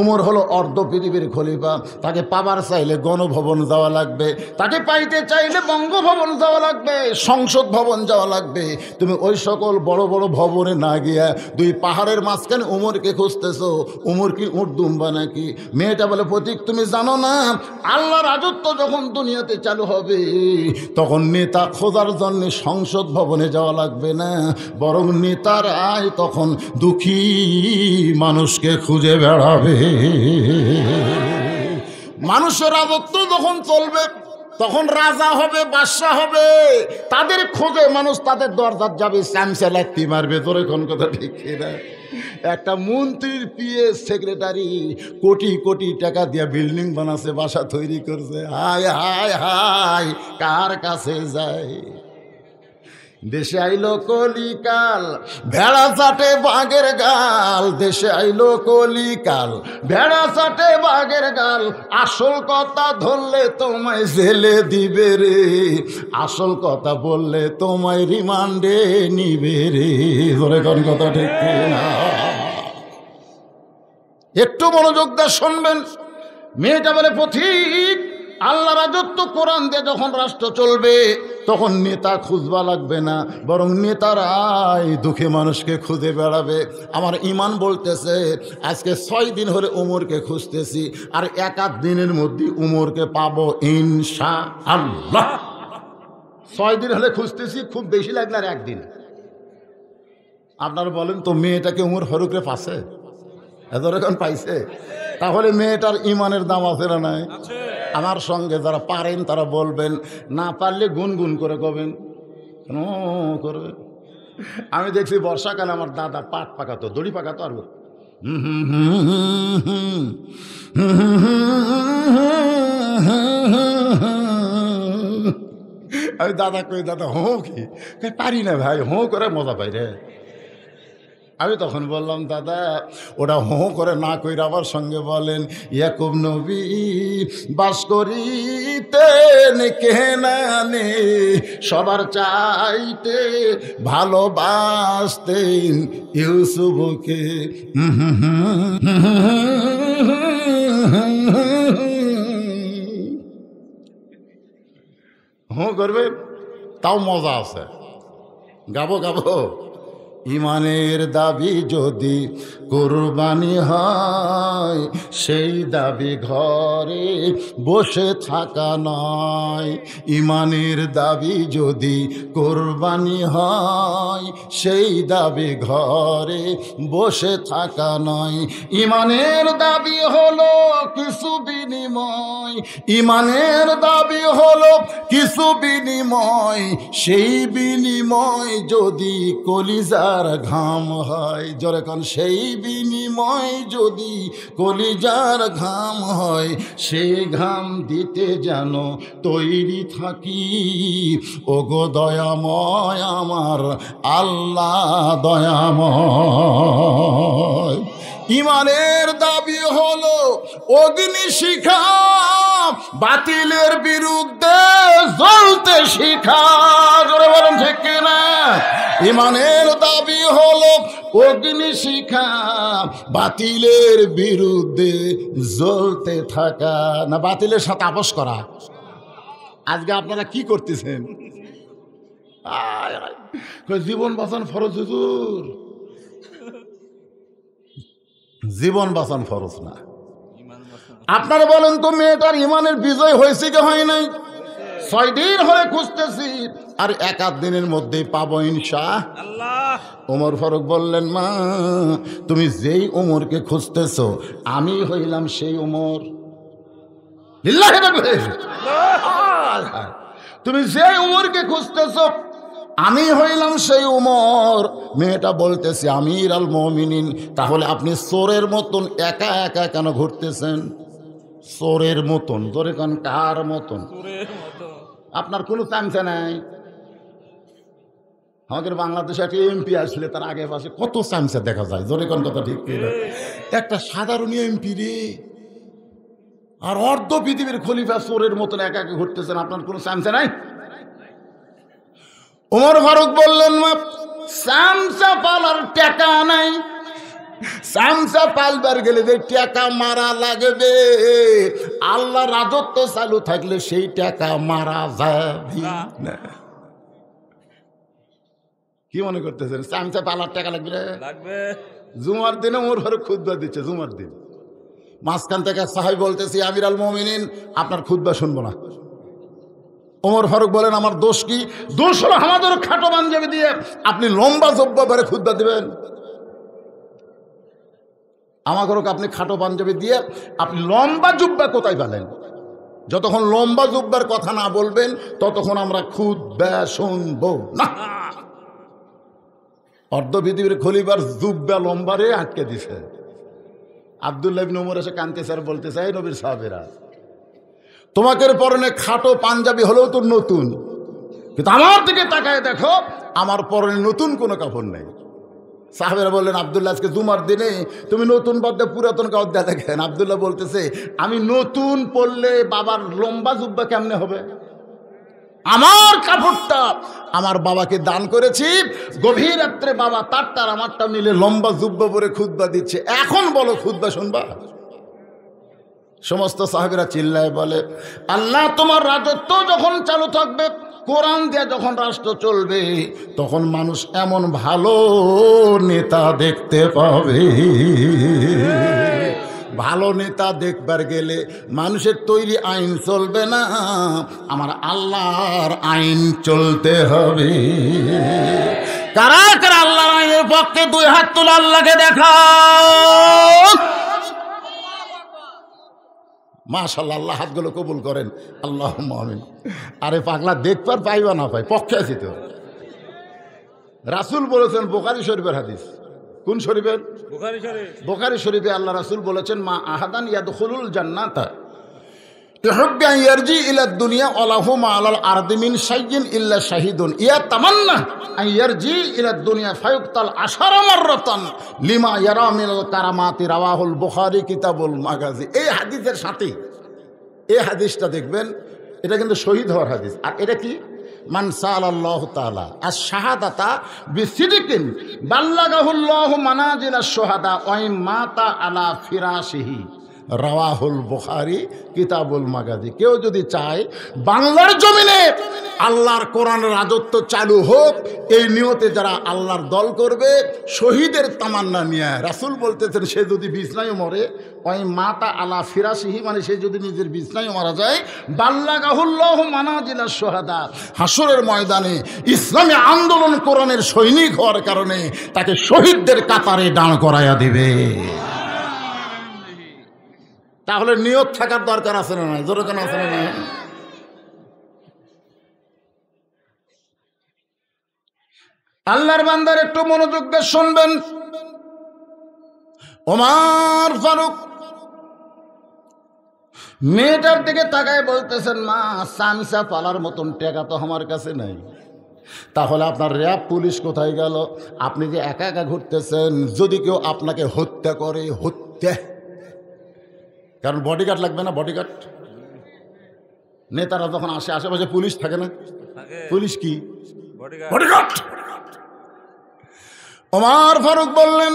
উমর হলো অর্ধ পৃথিবীর খলিফা তাকে পাবার চাইলে গণভবন যাওয়া লাগবে তাকে পাইতে চাইলে বঙ্গভবন যাওয়া লাগবে সংসদ ভবন যাওয়া লাগবে তুমি ওই সকল বড় বড় ভবনে না গিয়া দুই পাহাড়ের মাঝখানে উমরকে খুঁজতেছ উমর কি উঁট দুম্বা নাকি মেয়েটা বলে প্রতীক তুমি জানো না আল্লাহ রাজত্ব যখন দুনিয়াতে চালু হবে তখন নেতা খোঁজার জন্য সংসদ ভবনে যাওয়া লাগবে না বরং নেতার আয় তখন দুঃখী মানুষকে খুঁজে বেড়াবে মানুষের আবত্ত যখন চলবে তখন রাজা হবে বাদশাহ হবে তাদের খোঁজে মানুষ তাদের দরজার যাবে স্যামসেল একটি মারবে তোর এখন কথা ঠিক না একটা মন্ত্রীর পিএস সেক্রেটারি কোটি কোটি টাকা দিয়ে বিল্ডিং বানাচ্ছে বাসা তৈরি করছে হায় হায় হায় কার কাছে যায় দেশে আইলো কলিকাল ভেড়া চাটে বাঘের গাল দেশে আইলো কলিকাল ভেড়া চাটে বাঘের গাল আসল কথা ধরলে তোমায় জেলে দিবে রে আসল কথা বললে তোমায় রিমান্ডে নিবে রে ধরে কোন কথা ঠিক না একটু মনোযোগ দিয়ে শুনবেন মেয়েটা বলে পথিক আল্লাহ রাজত্ব কোরআন দিয়ে যখন রাষ্ট্র চলবে তখন নেতা খুঁজবা লাগবে না বরং নেতারাই দুঃখী মানুষকে খুঁজে বেড়াবে আমার ইমান বলতেছে আজকে ছয় দিন হলে উমরকে খুঁজতেছি আর এক আধ দিনের মধ্যে উমরকে পাবো ইনশা আল্লাহ ছয় দিন হলে খুঁজতেছি খুব বেশি লাগলে আর একদিন আপনারা বলেন তো মেয়েটাকে উমর হরুকরে পাশে এখন পাইছে তাহলে মেয়েটার ইমানের দাম আছে না নাই আমার সঙ্গে যারা পারেন তারা বলবেন না পারলে গুনগুন করে কবেন কেন করে আমি দেখছি বর্ষাকালে আমার দাদা পাট পাকাতো দড়ি পাকাতো আর আমি দাদা কই দাদা হো কি পারি না ভাই হো করে মজা পাই রে আমি তখন বললাম দাদা ওরা হো করে না কইরা আবার সঙ্গে বলেন ইয়াকুব নবী বাস করিতেন কেনানে সবার চাইতে ভালোবাসতেন ইউসুফকে হো করবে তাও মজা আছে গাবো গাবো ইমানের দাবি যদি কোরবানি হয় সেই দাবি ঘরে বসে থাকা নয় ইমানের দাবি যদি কোরবানি হয় সেই দাবি ঘরে বসে থাকা নয় ইমানের দাবি হলো কিছু বিনিময় ইমানের দাবি হলো কিছু বিনিময় সেই বিনিময় যদি কলিজা আর ঘাম হয় জ্বরে কান সেই বিনিময় যদি কলিজার ঘাম হয় সে ঘাম দিতে যেন তৈরি থাকি ওগো দয়াময় আমার আল্লাহ দয়াময় ইমানের দাবি হলো অগ্নি শিখা বাতিলের বিরুদ্ধে জ্বলতে শিখা জোরে বলেন ঠিক কিনা ইমানের দাবি হলো অগ্নি শিখা বাতিলের বিরুদ্ধে জ্বলতে থাকা না বাতিলের সাথে আপোষ করা আজকে আপনারা কি করতেছেন জীবন বাঁচান ফরজ হুজুর জীবন বাঁচান ফরজ না আপনারা বলেন তো মেয়েটার ইমানের বিজয় হয়েছে কি হয় নাই ছয় দিন হয়ে খুঁজতেছি আর এক আধ দিনের মধ্যেই পাবো ইনশা ওমর ফারুক বললেন মা তুমি যেই ওমরকে খুঁজতেছ আমি হইলাম সেই ওমর তুমি যে উমরকে খুঁজতেছ আমি হইলাম সেই উমর মেয়েটা বলতেছে আমির আল মমিনিন তাহলে আপনি চোরের মতন একা একা কেন ঘুরতেছেন চোরের মতন জোরে কান কার মতন আপনার কোনো চান্সে নাই আমাদের বাংলাদেশে একটা এমপি আসলে তার আগে পাশে কত চান্সে দেখা যায় জোরে কথা ঠিক একটা সাধারণ এমপি রে আর অর্ধ পৃথিবীর খলিফা সোরের মতন একা একা ঘুরতেছেন আপনার কোনো চান্সে নাই ওমর ফারুক বললেন চান্সা পালার টাকা নাই সামসা পালবার গেলে যে টাকা মারা লাগবে আল্লাহ রাজত্ব চালু থাকলে সেই টাকা মারা যাবে কি মনে করতেছেন সামসা পালার টাকা লাগবে লাগবে জুমার দিনে ওর ঘরে খুদবা দিচ্ছে জুমার দিন মাঝখান থেকে সাহেব বলতেছি আমির আল মোমিনিন আপনার খুদবা শুনবো না ওমর ফারুক বলেন আমার দোষ কি দোষ হলো আমাদের খাটো বান্ধবী দিয়ে আপনি লম্বা জব্বা বেড়ে খুদ্া দেবেন আমাকে আপনি খাটো পাঞ্জাবি দিয়ে আপনি লম্বা জুব্বা কোথায় পেলেন যতক্ষণ লম্বা জুব্বার কথা না বলবেন ততক্ষণ আমরা খুদ শুনব না অর্ধ পৃথিবীর খলিবার জুব্বা লম্বারে আটকে দিছে আবদুল্লাহ নোমর এসে কান্তি স্যার বলতে চাই নবীর সাহেবেরা তোমাকে পরনে খাটো পাঞ্জাবি হলেও তো নতুন কিন্তু আমার দিকে তাকায় দেখো আমার পরনে নতুন কোনো কাপড় নেই সাহেবেরা বললেন আবদুল্লাহ আজকে জুমার দিনে তুমি নতুন বাদ্যা পুরাতনকে অধ্যায় দেখেন আবদুল্লাহ বলতেছে আমি নতুন পড়লে বাবার লম্বা জুব্বা কেমনে হবে আমার কাপড়টা আমার বাবাকে দান করেছি গভীর রাত্রে বাবা তারটার আমারটা মিলে লম্বা জুব্বা পরে খুদ্া দিচ্ছে এখন বলো খুদ্া শুনবা সমস্ত সাহেবেরা চিল্লায় বলে আল্লাহ তোমার রাজত্ব যখন চালু থাকবে কোরআন দিয়ে যখন রাষ্ট্র চলবে তখন মানুষ এমন ভালো নেতা দেখতে পাবে ভালো নেতা দেখবার গেলে মানুষের তৈরি আইন চলবে না আমার আল্লাহর আইন চলতে হবে কারা কারা আল্লাহর আইনের পক্ষে দুই হাত তোলার আল্লাহকে দেখাও মাশাল্লাহ আল্লাহ হাতগুলো কবুল করেন আল্লাহ মহামিন আরে পাগলা দেখবার পাইবা না পাই পক্ষে আছি তো রাসুল বলেছেন বোকারি শরীফের হাদিস কোন শরীফের বোকারি শরীফে আল্লাহ রাসুল বলেছেন মা আহাদান ইয়াদ খুলুল জান্নাতা ইহব্বা ইয়ারজি ইলা দুনিয়া অলাহু মা আলাল আরদিমিন সাইজিন ইল্লা শাহিদুন ইয়া তামান্না আই ইয়ারজি ইলা দুনিয়া ফায়ুক্তাল আশারা মাররাতান লিমা ইয়ারা মিনাল কারামাতি রাওয়াহুল বুখারী কিতাবুল মাগাজি এই হাদিসের সাথে এই হাদিসটা দেখবেন এটা কিন্তু শহীদ হওয়ার হাদিস আর এটা কি মানসাল্লাহ তালা আর শাহাদাতা বিসিদিকিন বাল্লাগাহুল্লাহ মানাজিলা সোহাদা ওয়াইম মাতা আলা ফিরাসিহি রাওয়াহুল বুখারি কিতাবুল মাগাদি কেউ যদি চায় বাংলার জমিনে আল্লাহর কোরআন রাজত্ব চালু হোক এই নিয়তে যারা আল্লাহর দল করবে শহীদের তামান্না নিয়ে রাসুল বলতেছেন সে যদি বিছনায় মরে ওই মাতা আলা ফিরাসিহি মানে সে যদি নিজের বিছনায় মারা যায় বাল্লাগাহুল্লাহ মানা মানাজিনার সোহাদা হাসরের ময়দানে ইসলামী আন্দোলন কোরআনের সৈনিক হওয়ার কারণে তাকে শহীদদের কাতারে দাঁড় করাইয়া দেবে তাহলে নিয়ত থাকার দরকার আছে না নাই দরকার আছে না নাই আল্লাহর বান্দার একটু মনোযোগ দিয়ে শুনবেন ওমার ফারুক মেয়েটার দিকে তাকায় বলতেছেন মা সানসা পালার মতন টেকা তো আমার কাছে নাই তাহলে আপনার র্যাব পুলিশ কোথায় গেল আপনি যে একা একা ঘুরতেছেন যদি কেউ আপনাকে হত্যা করে হত্যা কারণ বডিগার্ড লাগবে না বডিগার্ড নেতারা তখন আসে আশেপাশে পুলিশ থাকে না পুলিশ কি বডিগার্ড ওমার ফারুক বললেন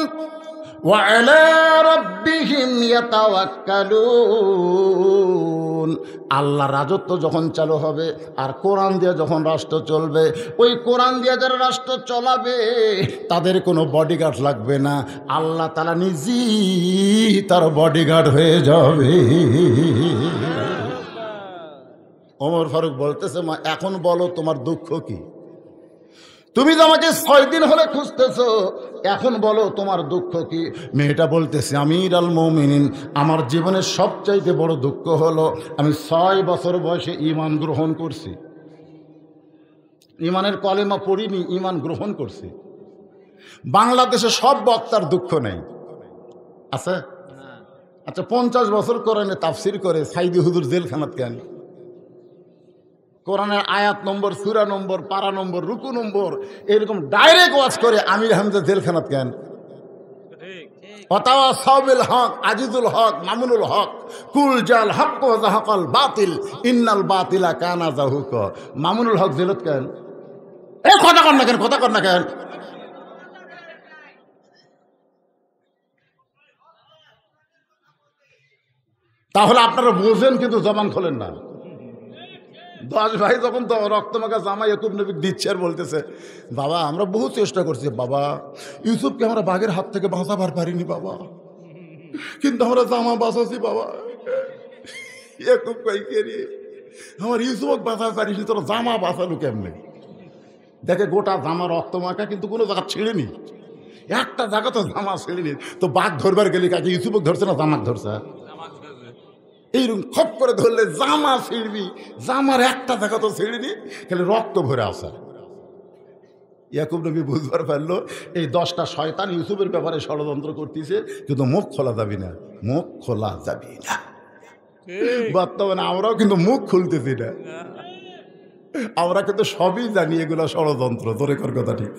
আল্লাহ রাজত্ব যখন চালু হবে আর কোরআন দিয়ে যখন রাষ্ট্র চলবে ওই কোরআন দিয়ে যারা রাষ্ট্র চলাবে তাদের কোনো বডিগার্ড লাগবে না আল্লাহ তারা নিজেই তার বডিগার্ড হয়ে যাবে ওমর ফারুক বলতেছে মা এখন বলো তোমার দুঃখ কি তুমি তো আমাকে ছয় দিন হলে খুঁজতেছো এখন বলো তোমার দুঃখ কি মেয়েটা বলতেছে আমির আল মৌমিনিন আমার জীবনের সবচাইতে বড় দুঃখ হলো আমি ছয় বছর বয়সে ইমান গ্রহণ করছি ইমানের কলেমা পড়িনি ইমান গ্রহণ করছি বাংলাদেশে সব বক্তার দুঃখ নেই আছে আচ্ছা পঞ্চাশ বছর করেন তাফসির করে সাইদি হুদুর জেলখানাত আনি কোরআনের আয়াত নম্বর সুরা নম্বর পারা নম্বর রুকু নম্বর এরকম ডাইরেক্ট ওয়াজ করে আমির হামজা জেলখানাত কেন অতাওয়া সাউবিল হক আজিজুল হক মামুনুল হক কুল জাল হক জাহকল বাতিল ইন্নাল বাতিলা কানা জাহুক মামুনুল হক জেলত কেন এ কথা কর না কেন কথা কর না কেন তাহলে আপনারা বোঝেন কিন্তু জবান খোলেন না দশ ভাই যখন তো মাখা জামা ইউকুব নবী দিচ্ছে আর বলতেছে বাবা আমরা বহু চেষ্টা করছি বাবা ইউসুফকে আমরা বাঘের হাত থেকে বাঁচাবার পারিনি বাবা কিন্তু আমরা জামা বাঁচাছি বাবা ইয়কুব কইকে আমার ইউসুফক বাঁচাতে পারিনি তোর জামা বাঁচালো কেমনে দেখে গোটা জামা মাখা কিন্তু কোনো জায়গা ছেড়েনি একটা জায়গা তো জামা ছেড়েনি তো বাঘ ধরবার গেলে কাকে ইউসুফক ধরছে না জামাক ধরছে এইরকম খপ করে ধরলে জামা ছিঁড়বি জামার একটা দেখা তো ছিঁড়বি তাহলে রক্ত ভরে আসা ইয়াকুব নবী বুঝবার পারলো এই দশটা শয়তান ইউসুফের ব্যাপারে ষড়যন্ত্র করতেছে কিন্তু মুখ খোলা যাবি না মুখ খোলা যাবি না বর্তমানে আমরাও কিন্তু মুখ খুলতেছি না আমরা কিন্তু সবই জানি এগুলো ষড়যন্ত্র তোরে কর কথা ঠিক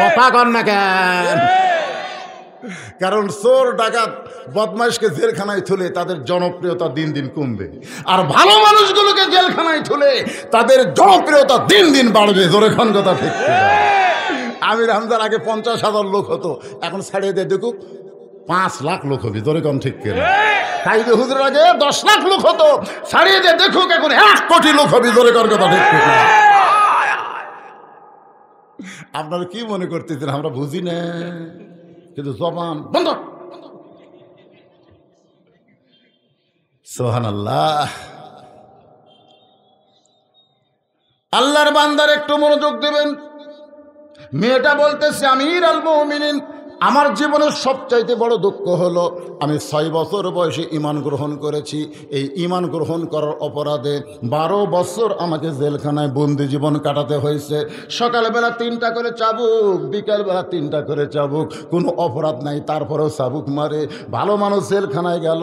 কথা কর না কেন কারণ চোর ডাকাত বদমাইশকে জেলখানায় থুলে তাদের জনপ্রিয়তা দিন দিন কমবে আর ভালো মানুষগুলোকে জেলখানায় থুলে তাদের জনপ্রিয়তা দিন দিন বাড়বে জোরে কথা ঠিক আমির হামদার আগে পঞ্চাশ হাজার লোক হতো এখন ছাড়িয়ে দিয়ে দেখুক পাঁচ লাখ লোক হবে জোরে কম ঠিক করে তাই হুজুরের আগে দশ লাখ লোক হতো ছাড়িয়ে দেখুক এখন এক কোটি লোক হবে জোরে কথা ঠিক করে আপনারা কি মনে করতেছেন আমরা বুঝি না কিন্তু জবান বন্ধ সোহান আল্লাহ আল্লাহর বান্দার একটু মনোযোগ দেবেন মেয়েটা বলতেছে আমির আল আমার জীবনের সবচাইতে বড় দুঃখ হলো আমি ছয় বছর বয়সে ইমান গ্রহণ করেছি এই ইমান গ্রহণ করার অপরাধে বারো বছর আমাকে জেলখানায় বন্দি জীবন কাটাতে হয়েছে সকালবেলা তিনটা করে চাবুক বিকালবেলা তিনটা করে চাবুক কোনো অপরাধ নাই তারপরেও চাবুক মারে ভালো মানুষ জেলখানায় গেল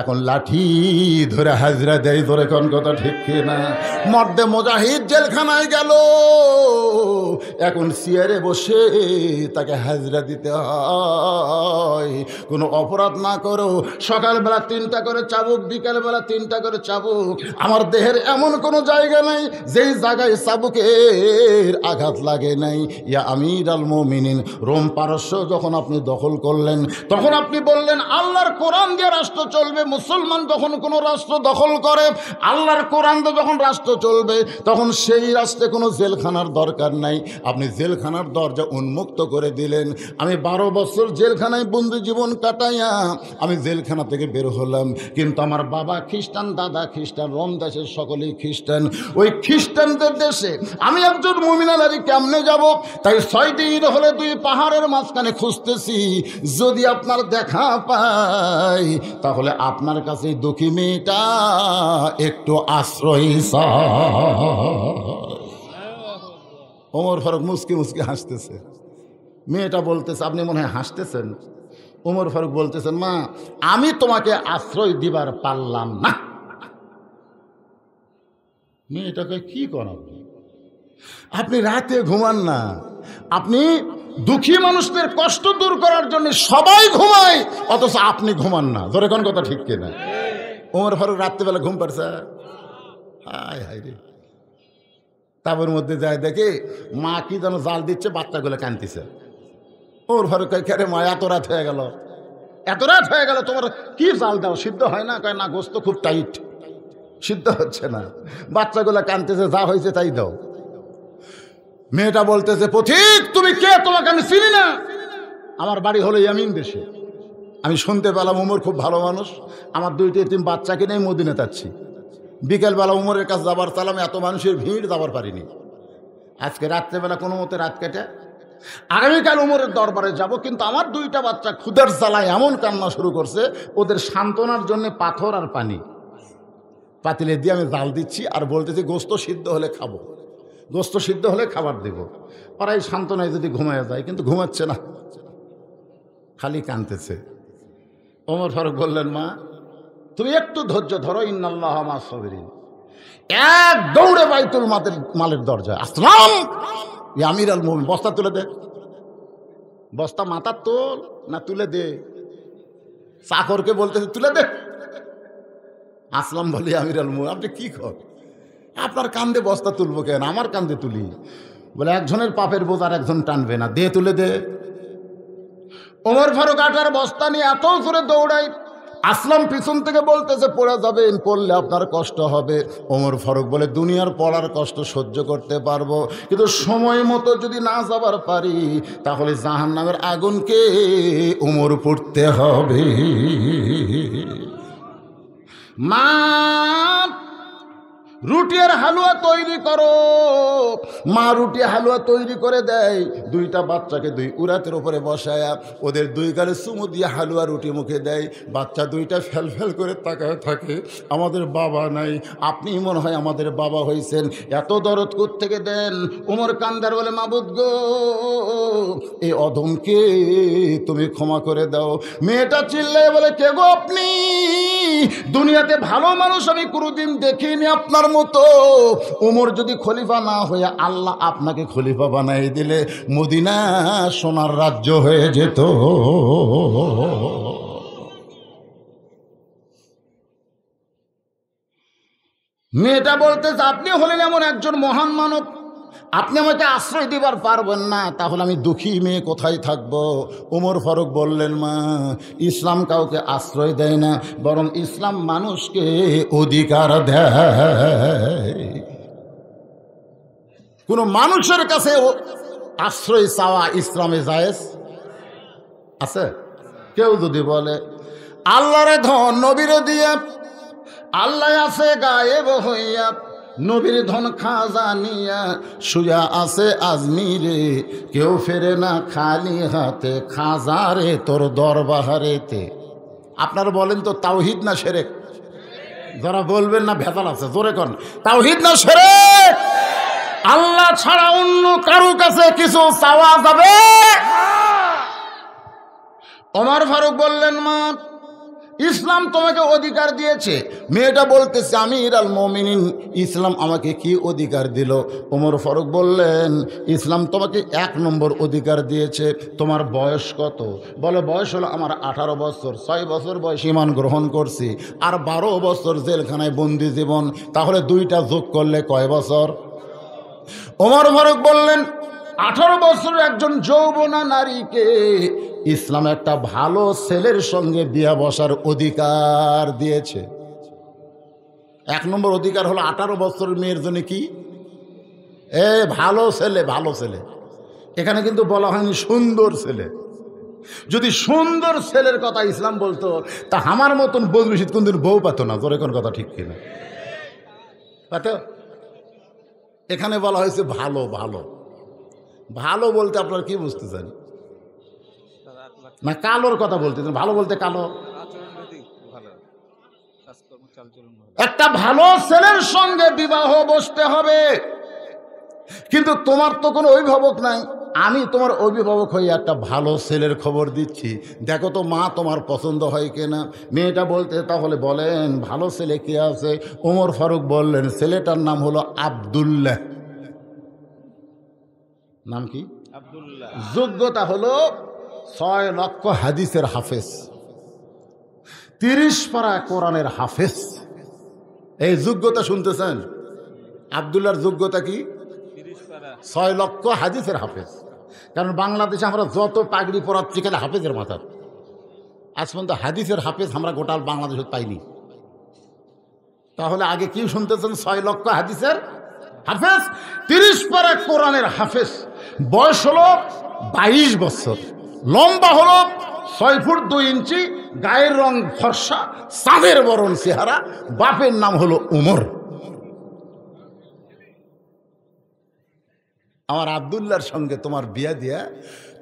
এখন লাঠি ধরে হাজিরা দেয় ধরে কোন কথা ঠিক না মর্দে মোজাহিদ জেলখানায় গেল এখন সিয়ারে বসে তাকে হাজিরা দিতে হয় যায় কোনো অপরাধ না করো সকালবেলা তিনটা করে চাবুক বিকালবেলা তিনটা করে চাবুক আমার দেহের এমন কোনো জায়গা নাই যেই জায়গায় চাবুকের আঘাত লাগে নাই ইয়া আমির আল মোমিনিন রোম পারস্য যখন আপনি দখল করলেন তখন আপনি বললেন আল্লাহর কোরআন দিয়ে রাষ্ট্র চলবে মুসলমান যখন কোনো রাষ্ট্র দখল করে আল্লাহর কোরআন দিয়ে যখন রাষ্ট্র চলবে তখন সেই রাষ্ট্রে কোনো জেলখানার দরকার নাই আপনি জেলখানার দরজা উন্মুক্ত করে দিলেন আমি বারো বছর জেলখানায় বন্দি জীবন কাটাইয়া আমি জেলখানা থেকে বের হলাম কিন্তু আমার বাবা খ্রিস্টান দাদা খ্রিস্টান রম দেশের সকলেই খ্রিস্টান ওই খ্রিস্টানদের দেশে আমি একজন নারী কেমনে যাব তাই ছয় ঈদ হলে দুই পাহাড়ের মাঝখানে খুঁজতেছি যদি আপনার দেখা পাই তাহলে আপনার কাছে দুঃখী মেয়েটা একটু আশ্রয় ওমর ফারুক মুসকি মুসকি হাসতেছে মেয়েটা বলতেছে আপনি মনে হয় হাসতেছেন ওমর ফারুক বলতেছেন মা আমি তোমাকে আশ্রয় দিবার পারলাম না মেয়েটাকে কি কর আপনি আপনি রাতে ঘুমান না আপনি দুঃখী মানুষদের কষ্ট দূর করার জন্য সবাই ঘুমায় অথচ আপনি ঘুমান না ধরে কোন কথা ঠিক কিনা ওমর ফারুক রাত্রেবেলা ঘুম পারছে হায় হায় রে তাবের মধ্যে যায় দেখে মা কি যেন জাল দিচ্ছে বাচ্চাগুলো কানতেছে ওর ঘরে কয় কে মা এত রাত হয়ে গেল এত রাত হয়ে গেল তোমার কি জাল দাও সিদ্ধ হয় না কয় না গোস্ত খুব টাইট সিদ্ধ হচ্ছে না বাচ্চাগুলো কানতেছে যা হয়েছে তাই দাও মেয়েটা বলতেছে পথিক তুমি কে তোমাকে আমি চিনি না আমার বাড়ি হলো ইয়ামিন দেশে আমি শুনতে পেলাম উমর খুব ভালো মানুষ আমার দুইটি তিন বাচ্চাকে নিয়ে মদিনে তাচ্ছি বিকেলবেলা উমরের কাছে যাবার চালাম এত মানুষের ভিড় যাবার পারিনি আজকে রাত্রেবেলা কোনো মতে রাত কেটে আগামীকাল উমরের দরবারে যাব কিন্তু আমার দুইটা বাচ্চা ক্ষুদার জ্বালায় এমন কান্না শুরু করছে ওদের সান্ত্বনার জন্য পাথর আর পানি পাতিলে দিয়ে আমি জাল দিচ্ছি আর বলতেছি গোস্ত সিদ্ধ হলে খাবো গোস্ত সিদ্ধ হলে খাবার দেব ওরা এই সান্ত্বনায় যদি ঘুমায় যায় কিন্তু ঘুমাচ্ছে না খালি কানতেছে ওমর ফারুক বললেন মা তুমি একটু ধৈর্য ধরো ইন্নাল্লাহ মা সবরিন এক দৌড়ে বাইতুল মাদের মালের দরজা আসলাম আমির আল মোমিন বস্তা তুলে দে বস্তা মাথার তোল না তুলে দে চাকরকে বলতেছে তুলে দে আসলাম বলি আমির আল মোমিন আপনি কী কর আপনার কান্দে বস্তা তুলবো কেন আমার কান্দে তুলি বলে একজনের পাপের বোঝার একজন টানবে না দে তুলে দে ওমর ফারুক আটার বস্তা নিয়ে এত জোরে দৌড়ায় আসলাম পিছন থেকে বলতেছে পড়ে যাবেন পড়লে আপনার কষ্ট হবে ওমর ফারুক বলে দুনিয়ার পড়ার কষ্ট সহ্য করতে পারবো কিন্তু সময় মতো যদি না যাবার পারি তাহলে জাহান নামের আগুনকে ওমর পড়তে হবে মা রুটি আর হালুয়া তৈরি করো মা রুটি হালুয়া তৈরি করে দেয় দুইটা বাচ্চাকে দুই উড়াতের উপরে বসায়া ওদের দুই গালে চুমু দিয়ে হালুয়া রুটি মুখে দেয় বাচ্চা দুইটা ফেল ফেল করে তাকায় থাকে আমাদের বাবা নাই আপনি মনে হয় আমাদের বাবা হয়েছেন এত দরদ থেকে দেন উমর কান্দার বলে মাবুদ গো এই অধমকে তুমি ক্ষমা করে দাও মেয়েটা চিল্লায় বলে কে গো আপনি দুনিয়াতে ভালো মানুষ আমি কোনোদিন দেখিনি আপনার মতো উমর যদি খলিফা না হয়ে আল্লাহ আপনাকে খলিফা বানাই দিলে মদিনা সোনার রাজ্য হয়ে যেত মেয়েটা বলতে আপনি হলেন এমন একজন মহান মানব আপনি আমাকে আশ্রয় দিবার পারবেন না তাহলে আমি দুঃখী মেয়ে কোথায় থাকব ওমর ফারুক বললেন মা ইসলাম কাউকে আশ্রয় দেয় না বরং ইসলাম মানুষকে অধিকার দেয় কোনো মানুষের কাছে আশ্রয় চাওয়া ইসলামে জায়েজ আছে কেউ যদি বলে আল্লাহরে ধন নবীরে দিয়া আল্লাহ আছে গায়েব হইয়া নবীর ধন খাজা নিয়া শুয়া আছে আজমিরে কেউ ফেরে না খালি হাতে খাজারে তোর দরবাহারেতে আপনারা বলেন তো তাওহিদ না সেরে যারা বলবেন না ভেতাল আছে জোরে কন তাওহিদ না সেরে আল্লাহ ছাড়া অন্য কারো কাছে কিছু চাওয়া যাবে অমর ফারুক বললেন মা ইসলাম তোমাকে অধিকার দিয়েছে মেয়েটা বলতেছে আমি ইরাল মমিনিন ইসলাম আমাকে কি অধিকার দিল ওমর ফারুক বললেন ইসলাম তোমাকে এক নম্বর অধিকার দিয়েছে তোমার বয়স কত বলে বয়স হলো আমার আঠারো বছর ছয় বছর বয়স ইমান গ্রহণ করছি আর বারো বছর জেলখানায় বন্দি জীবন তাহলে দুইটা যোগ করলে কয় বছর ওমর ফারুক বললেন আঠারো বছর একজন যৌবনা নারীকে ইসলাম একটা ভালো ছেলের সঙ্গে বিয়া বসার অধিকার দিয়েছে এক নম্বর অধিকার হলো আঠারো বছর মেয়ের জন্য কি এ ভালো ছেলে ভালো ছেলে এখানে কিন্তু বলা হয়নি সুন্দর ছেলে যদি সুন্দর ছেলের কথা ইসলাম বলতো তা আমার মতন বদমিশিদ কোনদিন বউ পেত না তোর এখন কথা ঠিক কিনা পাত এখানে বলা হয়েছে ভালো ভালো ভালো বলতে আপনার কি বুঝতে চান না কালোর কথা বলতে ভালো বলতে কালো একটা ভালো ছেলের সঙ্গে বিবাহ বসতে হবে কিন্তু তোমার তো কোনো অভিভাবক নাই আমি তোমার অভিভাবক হয়ে একটা ভালো ছেলের খবর দিচ্ছি দেখো তো মা তোমার পছন্দ হয় কিনা মেয়েটা বলতে তাহলে বলেন ভালো ছেলে কে আছে ওমর ফারুক বললেন ছেলেটার নাম হলো আবদুল্লাহ নাম কি যোগ্যতা হলো ছয় লক্ষ হাদিসের হাফেজ তিরিশ পারা কোরআনের হাফেজ এই যোগ্যতা শুনতেছেন আবদুল্লার যোগ্যতা কি ছয় লক্ষ হাদিসের হাফেজ কারণ বাংলাদেশে আমরা যত পাগড়ি পড়াচ্ছি কেন হাফেজের মাথার আজ পর্যন্ত হাদিসের হাফেজ আমরা গোটাল বাংলাদেশে পাইনি তাহলে আগে কি শুনতেছেন ছয় লক্ষ হাদিসের হাফেজ তিরিশ পারা কোরআনের হাফেজ বয়স হলো বাইশ বছর লম্বা হলো ছয় ফুট দুই ইঞ্চি গায়ের রং ফর্সা সাদের বরণ চেহারা বাপের নাম হলো উমর আমার আবদুল্লার সঙ্গে তোমার বিয়া দিয়া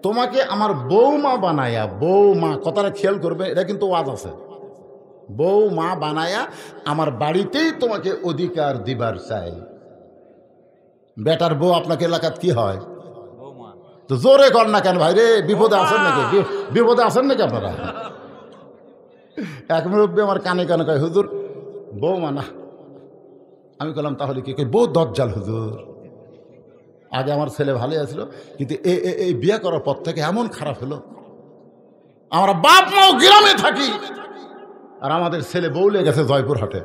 তোমাকে আমার বৌমা বানায়া বৌমা কথাটা খেয়াল করবে এটা কিন্তু ওয়াজ আছে বউ মা বানায়া আমার বাড়িতেই তোমাকে অধিকার দিবার চাই বেটার বউ আপনাকে এলাকাত কি হয় তো জোরে কর না কেন ভাই রে বিপদে আসেন নাকি বিপদে আসেন নাকি আপনারা এক মুরব্বী আমার কানে কানে কয় হুজুর বউ মানা আমি বললাম তাহলে কি বউ দজ্জাল হুজুর আগে আমার ছেলে ভালোই আসলো কিন্তু এই বিয়ে করার পর থেকে এমন খারাপ হলো আমরা বাপ মাও গ্রামে থাকি আর আমাদের ছেলে বউলে গেছে জয়পুরহাটে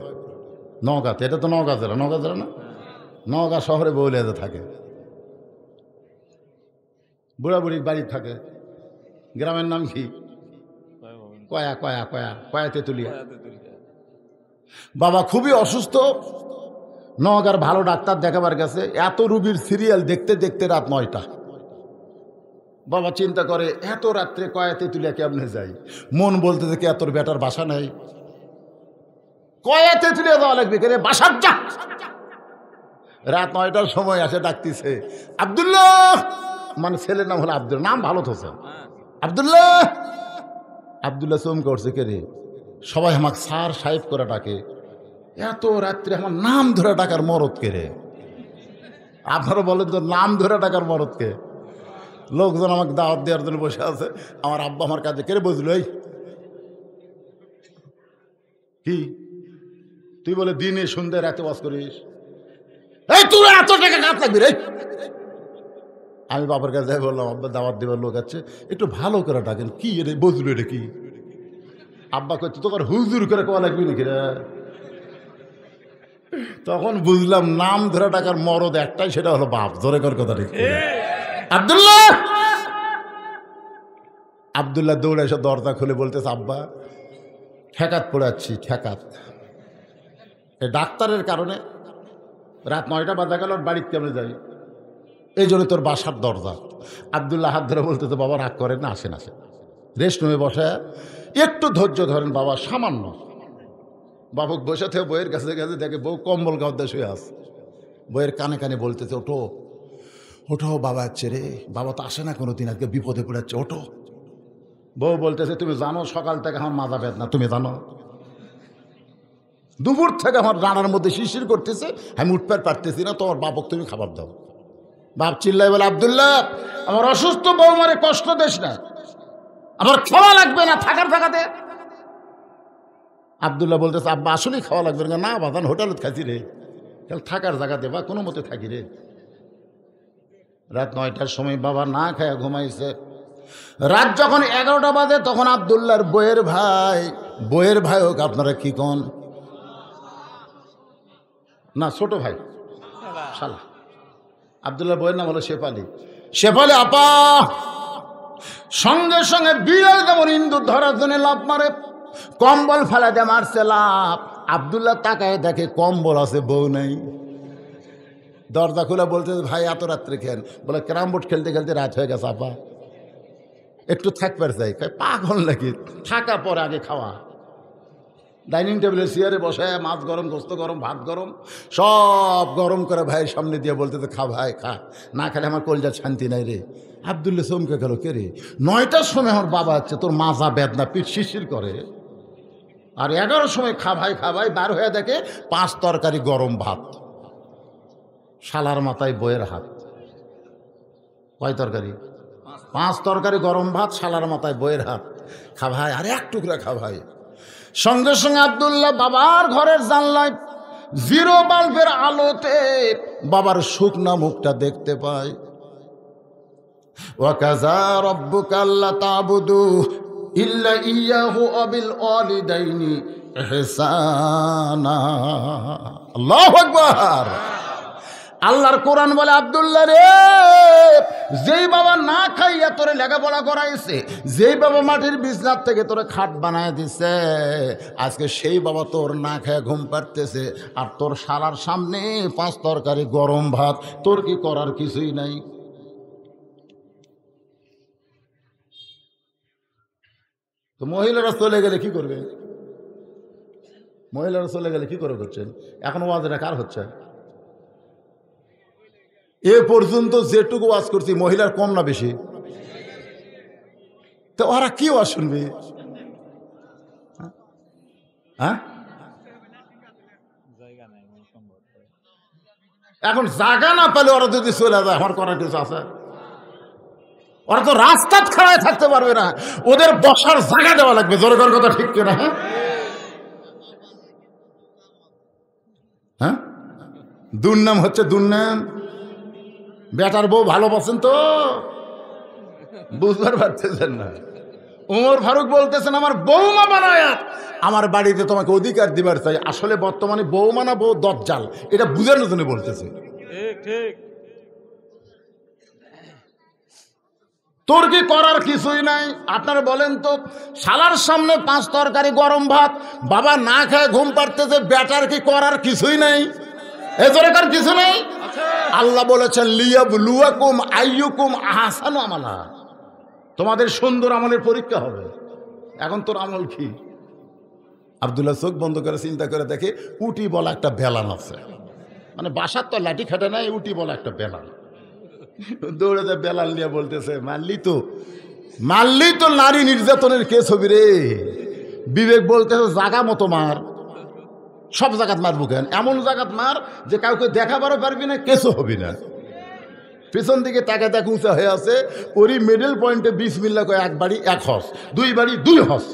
নওগাঁতে এটা তো নওগাঁ জেলা নওগাঁ জেলা না নওগাঁ শহরে লেগে থাকে বুড়ির বাড়ি থাকে গ্রামের নাম কি কয়া কয়া কয়া কয়া তেঁতুলিয়া বাবা খুবই অসুস্থ নগার ভালো ডাক্তার দেখাবার গেছে এত রুগীর সিরিয়াল দেখতে দেখতে রাত নয়টা বাবা চিন্তা করে এত রাত্রে কয়া তেঁতুলিয়া কেমনে যাই মন বলতে থেকে এত বেটার বাসা নাই কয়া তেঁতুলিয়া যাওয়া লাগবে কেন বাসার যা রাত নয়টার সময় আসে ডাকতিছে আবদুল্লাহ মানে ছেলের নাম হলো আব্দুল নাম ভালো থাকছে হ্যাঁ। আবদুল্লাহ আবদুল্লাহ চমকে উঠছে কে রে সবাই আমাকে সার সাহেব করে ডাকে এত রাত্রে আমার নাম ধরে ডাকার মরদ কে রে আপনারা বলেন তো নাম ধরে ডাকার মরদকে লোকজন আমাকে দাওয়াত দেওয়ার জন্য বসে আছে আমার আব্বা আমার কাছে রে বুঝলো এই কি তুই বলে দিনে সন্ধ্যায় রাতে বাস করিস এই তুই এত টাকা কাজ লাগবি রে আমি বাবার কাছে বললাম আব্বা দাওয়াত দেওয়ার লোক আছে একটু ভালো করে ডাকেন কি এটা বজলু এটা কি আব্বা করছে তোমার হুজুর করে কোয়া লাগবে নাকি রে তখন বুঝলাম নাম ধরে ডাকার মরদ একটাই সেটা হলো বাপ ধরে কর কথা ঠিক আবদুল্লাহ আবদুল্লাহ দৌড়ে এসে দরজা খুলে বলতেছে আব্বা ঠেকাত পড়াচ্ছি ঠেকাত ডাক্তারের কারণে রাত নয়টা বাজা গেল বাড়িতে আমরা যাই এই জন্য তোর বাসার দরজা আবদুল্লাহ হাত ধরে বলতে তো বাবা রাগ করেন না আসেন আসেন রেস্ট রুমে বসে একটু ধৈর্য ধরেন বাবা সামান্য বাবুক বসে থেকে বইয়ের কাছে গেছে দেখে বউ কম্বল গাওদা শুয়ে আস বইয়ের কানে কানে বলতেছে ওঠো ওঠো বাবা ছেড়ে বাবা তো আসে না কোনো দিন আজকে বিপদে পড়েছে ওঠো বউ বলতেছে তুমি জানো সকাল থেকে আমার মাথা না তুমি জানো দুপুর থেকে আমার রানার মধ্যে শিশির করতেছে আমি উঠতে পারতেছি না তোমার বাবুক তুমি খাবার দাও বাপ চিল্লাই বলে আবদুল্লাহ আমার অসুস্থ মারে কষ্ট দেশ না আমার খাওয়া লাগবে না থাকার থাকাতে আবদুল্লাহ বলতেছে আব্বা আসলেই খাওয়া লাগবে না না বাদান হোটেলত খাইছি রে তাহলে থাকার জায়গা দেবা কোনো মতে থাকি রে রাত নয়টার সময় বাবা না খায় ঘুমাইছে রাত যখন এগারোটা বাজে তখন আবদুল্লার বইয়ের ভাই বইয়ের ভাই হোক আপনারা কি কন না ছোট ভাই শালা আবদুল্লাহ বইয়ের নাম হলো শেফালি শেফালি আপা সঙ্গে সঙ্গে বিড়াল যেমন ইন্দু ধরার জন্য লাভ মারে কম্বল ফেলা দিয়ে মারছে লাভ আবদুল্লাহ তাকায় দেখে কম্বল আছে বউ নাই দরজা খুলে বলতে ভাই এত রাত্রে খেল বলে ক্যারাম বোর্ড খেলতে খেলতে রাত হয়ে গেছে আপা একটু থাকবার যাই পাগল নাকি থাকা পরে আগে খাওয়া ডাইনিং টেবিলে চেয়ারে বসে মাছ গরম গোস্ত গরম ভাত গরম সব গরম করে ভাইয়ের সামনে দিয়ে বলতে তো খা ভাই খা না খেলে আমার কলজার শান্তি নাই রে আবদুল্লা চমকে গেল কে রে নয়টার সময় আমার বাবা হচ্ছে তোর মাজা বেদনা পিঠ শিশির করে আর এগারোর সময় খা ভাই খা ভাই বার হয়ে দেখে পাঁচ তরকারি গরম ভাত শালার মাথায় বইয়ের হাত কয় তরকারি পাঁচ তরকারি গরম ভাত শালার মাথায় বইয়ের হাত খা ভাই আর এক টুকরা খা ভাই সঙ্গে সঙ্গে আবদুল্লাহ বাবার ঘরের জানলায় জিরো বাল্বের আলোতে বাবার শুকনা মুখটা দেখতে পায় আল্লাহ তাবুদু ইল্লা ইয়াহু আবিল আল্লাহর কোরআন বলে আবদুল্লাহ রে যেই বাবা না খাইয়া তোরে লেখাপড়া করাইছে যেই বাবা মাটির বিছনার থেকে তোরে খাট বানায় দিছে আজকে সেই বাবা তোর না খায় ঘুম পারতেছে আর তোর সারার সামনে পাঁচ তরকারি গরম ভাত তোর কি করার কিছুই নাই তো মহিলারা চলে গেলে কি করবে মহিলারা চলে গেলে কি করে করছেন এখন ওয়াজটা কার হচ্ছে এ পর্যন্ত যেটুকু ওয়াজ করছি মহিলার কম না বেশি তো ওরা কি ওয়াজ শুনবে হ্যাঁ এখন জাগা না পেলে ওরা যদি চলে যায় আমার করার কিছু আছে ওরা তো রাস্তা খাড়ায় থাকতে পারবে না ওদের বসার জায়গা দেওয়া লাগবে জোরকর কথা ঠিক কিনা হ্যাঁ হ্যাঁ দুর্নাম হচ্ছে দুর্নাম বেটার বউ ভালোবাসেন তো বুঝবার পারতেছেন না উমর ফারুক বলতেছেন আমার বৌমা বানায়াত আমার বাড়িতে তোমাকে অধিকার দিবার চাই আসলে বর্তমানে বৌমানা বউ দজ্জাল এটা বুঝার জন্য বলতেছে তোর কি করার কিছুই নাই আপনারা বলেন তো শালার সামনে পাঁচ তরকারি গরম ভাত বাবা না খায় ঘুম পারতেছে বেটার কি করার কিছুই নাই হেজরেকার কিছু নেই আল্লাহ বলেছেন লিয়াব লুয়াকুম আইয়ুকুম আহসানু আমালা তোমাদের সুন্দর আমলের পরীক্ষা হবে এখন তোর আমল কি আবদুল্লাহ চোখ বন্ধ করে চিন্তা করে দেখে উটি বলা একটা বেলান আছে মানে বাসার তো লাঠি খাটে নাই উটি বলা একটা বেলান দৌড়ে যায় বেলাল নিয়ে বলতেছে মানলি তো মানলি তো নারী নির্যাতনের কে ছবি রে বিবেক বলতেছে জাগা মতো মার সব জায়গাত মারবো কেন এমন জায়গাত মার যে কাউকে দেখাবারও পারবি না কেসও হবি না পেছন দিকে তাকে তাকে উঁচা হয়ে আছে ওরই মিডল পয়েন্টে বিশ মিল্লা কয় এক বাড়ি এক হস দুই বাড়ি দুই হস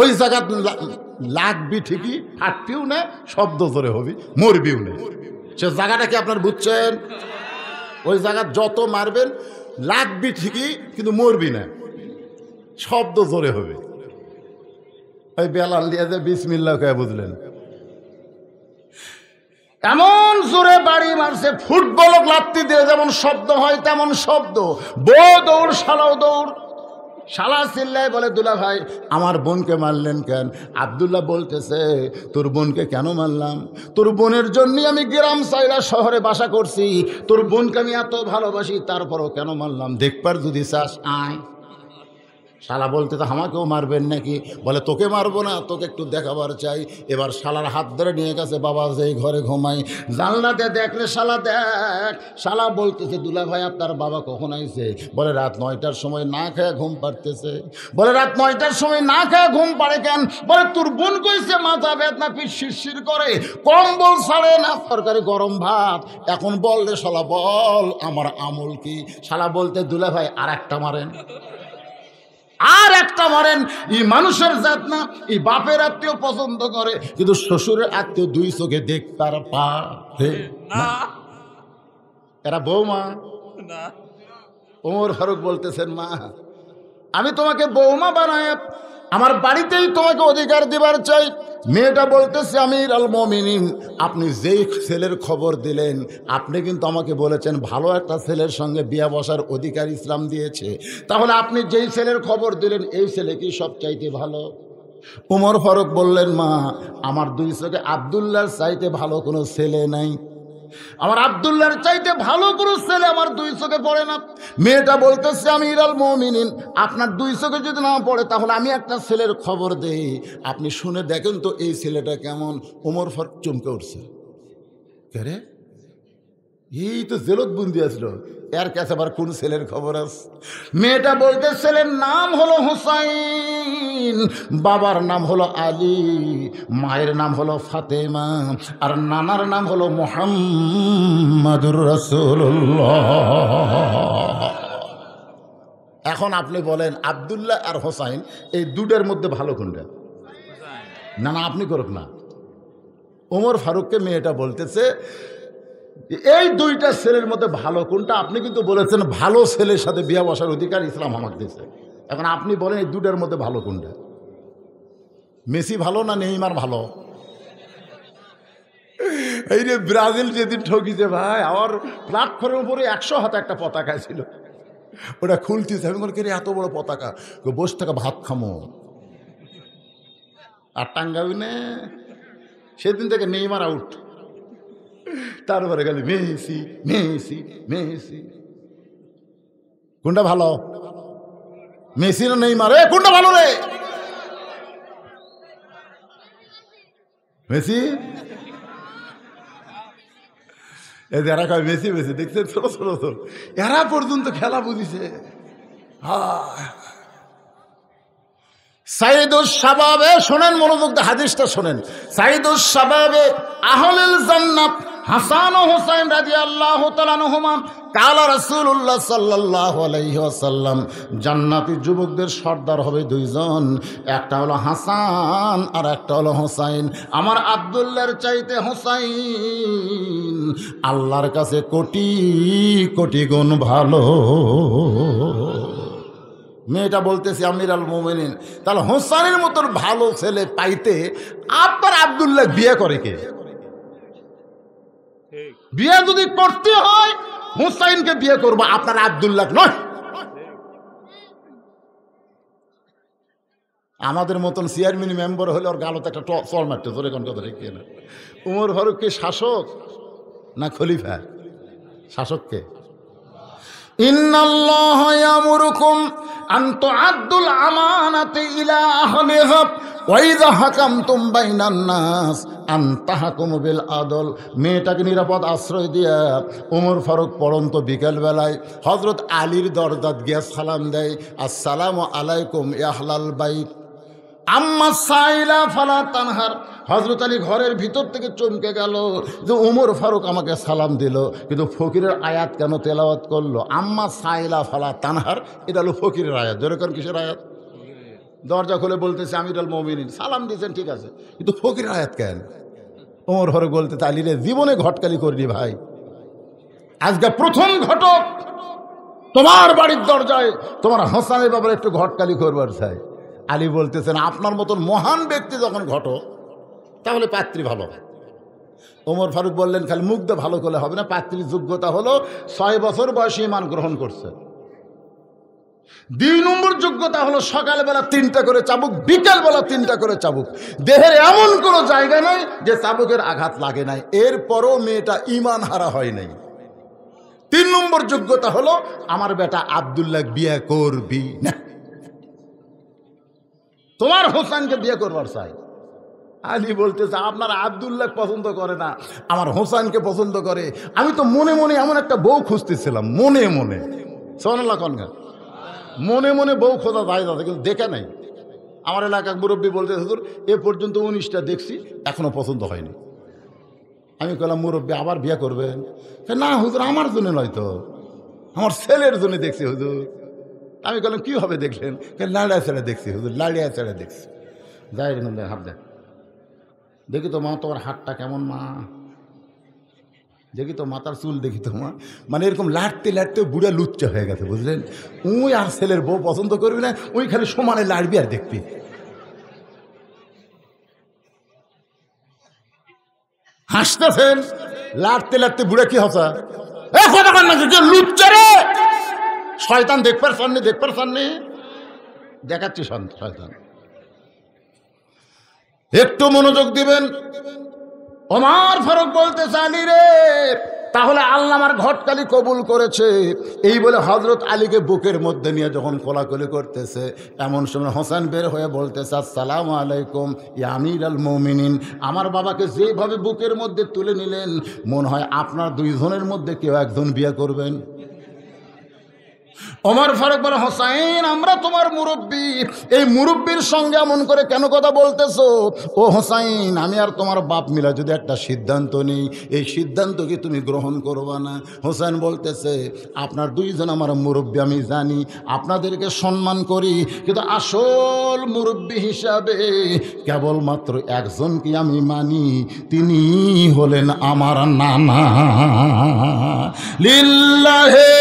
ওই জায়গাত লাগবি ঠিকই ফাটবিও না শব্দ ধরে হবি মরবিও না সে জায়গাটা কি আপনার বুঝছেন ওই জায়গা যত মারবেন লাগবি ঠিকই কিন্তু মরবি না শব্দ জোরে হবে ওই বেলাল দিয়ে মিল্লা কয়ে বুঝলেন এমন জোরে বাড়ি মারছে ফুটবল লাপ্তি দিয়ে যেমন শব্দ হয় তেমন শব্দ বো দৌড় শালাও দৌড় শালা চিল্লায় বলে দুলা ভাই আমার বোনকে মারলেন কেন আবদুল্লাহ বলতেছে তোর বোনকে কেন মারলাম তোর বোনের জন্যই আমি গ্রাম চাইরা শহরে বাসা করছি তোর বোনকে আমি এত ভালোবাসি তারপরও কেন মারলাম দেখবার যদি চাস আয় শালা বলতে তো আমাকেও মারবেন নাকি বলে তোকে মারবো না তোকে একটু দেখাবার চাই এবার শালার হাত ধরে নিয়ে গেছে বাবা যে ঘরে ঘুমাই জানলাতে দেখলে শালা দেখ শালা বলতেছে দুলা ভাই আপনার বাবা কখন আইছে বলে রাত নয়টার সময় না খেয়ে ঘুম পারতেছে বলে রাত নয়টার সময় না খেয়ে ঘুম পাড়ে কেন বলে তোর বোন কইছে মাথা বেদনা পিস শিরশির করে কম্বল ছাড়ে না সরকারি গরম ভাত এখন বললে শালা বল আমার আমল কি শালা বলতে দুলা ভাই আর একটা মারেন আর একটা মারেন এই মানুষের জাত না এই বাপের আত্মীয় পছন্দ করে কিন্তু শ্বশুরের আত্মীয় দুই চোখে দেখ তার পারে এরা বৌমা ওমর ফারুক বলতেছেন মা আমি তোমাকে বৌমা বানায় আমার বাড়িতেই তোমাকে অধিকার দিবার চাই মেয়েটা বলতেছে আমির আল মমিনিন আপনি যেই ছেলের খবর দিলেন আপনি কিন্তু আমাকে বলেছেন ভালো একটা ছেলের সঙ্গে বিয়া বসার অধিকার ইসলাম দিয়েছে তাহলে আপনি যেই ছেলের খবর দিলেন এই ছেলে কি চাইতে ভালো উমর ফারুক বললেন মা আমার দুই চোখে আবদুল্লার চাইতে ভালো কোনো ছেলে নাই আমার আবদুল্লার চাইতে ভালো করে ছেলে আমার দুই চোখে পড়ে না মেয়েটা বলতেছে আমি ইরাল মমিনিন আপনার দুই চোখে যদি না পড়ে তাহলে আমি একটা ছেলের খবর দেই আপনি শুনে দেখেন তো এই ছেলেটা কেমন ওমর ফর চমকে উঠছে কে রে এই তো জেলত বুন্দি আসলো এর কাছে আবার কোন ছেলের খবর আছে মেয়েটা বলতে ছেলের নাম হলো হুসাইন বাবার নাম হলো আলী মায়ের নাম হলো ফাতেমা আর নানার নাম হলো মোহাম্মদুর রসুল্লাহ এখন আপনি বলেন আবদুল্লাহ আর হোসাইন এই দুটার মধ্যে ভালো কোনটা না না আপনি করুক না ওমর ফারুককে মেয়েটা বলতেছে এই দুইটা ছেলের মধ্যে ভালো কোনটা আপনি কিন্তু বলেছেন ভালো ছেলের সাথে বিয়া বসার অধিকার ইসলাম আমাকে দিয়েছে এখন আপনি বলেন এই দুটার মধ্যে ভালো কোনটা মেসি ভালো না নেইমার ভালো এই যে ব্রাজিল যেদিন ঠকিছে ভাই আমার প্ল্যাটফর্মের উপরে একশো হাতে একটা পতাকা ছিল ওটা খুলতেছে আমি বলি এত বড় পতাকা বসে থাকা ভাত খামো আর টাঙ্গাবি না সেদিন থেকে নেইমার আউট তারপরে গেল মেসি মেসি মেসি কোনটা ভালো মেসি না নেই মারে কোনটা ভালো রে মেসি এরা কয় মেসি মেসি দেখছেন ছোট ছোট এরা পর্যন্ত খেলা বুঝিছে হ্যাঁ সাইদুস শোনেন হাদিসটা শোনেন সাইদুস জান্নাত হাসান জান্নাতি যুবকদের সর্দার হবে দুইজন একটা হলো হাসান আর একটা হলো হোসাইন আমার আবদুল্লার চাইতে হোসাইন আল্লাহর কাছে কোটি কোটি গুণ ভালো মেয়েটা বলতেছে আমির আল মোমেনিন তাহলে হোসানের মতন ভালো ছেলে পাইতে আপনার আবদুল্লাহ বিয়ে করে কে বিয়ে যদি করতে হয় হুসাইনকে বিয়ে করবো আপনার আবদুল্লাহ নয় আমাদের মতন চেয়ারম্যান মেম্বার হলে ওর গালত একটা চল মারতে তোর এখন কথা ঠিক না উমর ফারুক কি শাসক না খলিফা শাসককে আন মেয়েটাকে নিরাপদ আশ্রয় দিয়া ওমর ফারুক পড়ন্ত বিকেলবেলায় হজরত আলীর দরজাত গিয়া সালাম দেয় আসসালামু আলাইকুম ইয়াহলাল বাইত আম্মা ফালা তানহার হজরত আলী ঘরের ভিতর থেকে চমকে গেল যে উমর ফারুক আমাকে সালাম দিল কিন্তু ফকিরের আয়াত কেন তেলাওয়াত করলো আম্মা সাইলা ফালা তানহার এটা হলো ফকিরের আয়াত যেরকম কিসের আয়াত দরজা খুলে বলতেছে ডাল মমিনিন সালাম দিয়েছেন ঠিক আছে কিন্তু ফকিরের আয়াত কেন উমর হরে বলতে তালি রে জীবনে ঘটকালি করলি ভাই আজকে প্রথম ঘটক তোমার বাড়ির দরজায় তোমার হাসানের ব্যাপারে একটু ঘটকালি করবার চাই আলী বলতেছেন আপনার মতন মহান ব্যক্তি যখন ঘটক তাহলে পাত্রী ভালো ওমর ফারুক বললেন খালি মুগ্ধ ভালো করলে হবে না পাত্রীর যোগ্যতা হলো ছয় বছর বয়সে ইমান গ্রহণ করছে দুই নম্বর যোগ্যতা হলো সকালবেলা তিনটা করে চাবুক বিকালবেলা তিনটা করে চাবুক দেহের এমন কোনো জায়গা নাই যে চাবুকের আঘাত লাগে নাই এরপরও মেয়েটা ইমান হারা হয় নাই তিন নম্বর যোগ্যতা হলো আমার বেটা আবদুল্লাহ বিয়ে করবি না তোমার হোসেনকে বিয়ে করবার চাই আলী বলতেছে আপনার আবদুল্লাহ পছন্দ করে না আমার হোসাইনকে পছন্দ করে আমি তো মনে মনে এমন একটা বউ খুঁজতেছিলাম মনে মনে সোহানুল্লাহ কনগা মনে মনে বউ খোঁজা দায় দাদা কিন্তু দেখে নাই আমার এলাকার মুরব্বী বলতে হুজুর এ পর্যন্ত উনিশটা দেখছি এখনও পছন্দ হয়নি আমি কলাম মুরব্বী আবার বিয়ে করবেন না হুজুর আমার জন্য নয় তো আমার ছেলের জন্য দেখছি হুজুর আমি কলাম কী হবে দেখলেন লাড়িয়া ছেড়ে দেখছি হুজুর লাড়িয়া ছেড়ে দেখছি যাই হাফ দেখ দেখি তো মা তোমার হাতটা কেমন মা দেখি তো মাথার চুল দেখি তো মা মানে এরকম লাটতে লাটতে বুড়া লুচ্চা হয়ে গেছে বুঝলেন উই আর ছেলের বউ পছন্দ করবি না ওই খালি সমানে লাড়বি আর দেখবি হাসতেছেন লাটতে লাটতে বুড়া কি হাসা এ শয়তান দেখবার সামনে দেখবার সামনে দেখাচ্ছি শয়তান একটু মনোযোগ দিবেন অমার ফারুক বলতে চালি রে তাহলে আল্লাহ আমার ঘটকালি কবুল করেছে এই বলে হজরত আলীকে বুকের মধ্যে নিয়ে যখন কোলাকুলি করতেছে এমন সময় হোসেন বের হয়ে বলতেছে আসসালাম আলাইকুম ইয়ামির আল মৌমিনিন আমার বাবাকে যেভাবে বুকের মধ্যে তুলে নিলেন মনে হয় আপনার দুইজনের মধ্যে কেউ একজন বিয়ে করবেন অমর ফারুক বলে হোসাইন আমরা তোমার মুরব্বী এই মুরব্বীর সঙ্গে এমন করে কেন কথা বলতেছো ও হোসাইন আমি আর তোমার বাপ মিলা যদি একটা সিদ্ধান্ত নিই এই সিদ্ধান্ত কি তুমি গ্রহণ করবা না হোসাইন বলতেছে আপনার দুইজন আমার মুরব্বী আমি জানি আপনাদেরকে সম্মান করি কিন্তু আসল মুরব্বী হিসাবে কেবলমাত্র একজনকে আমি মানি তিনি হলেন আমার নানা লিল্লাহে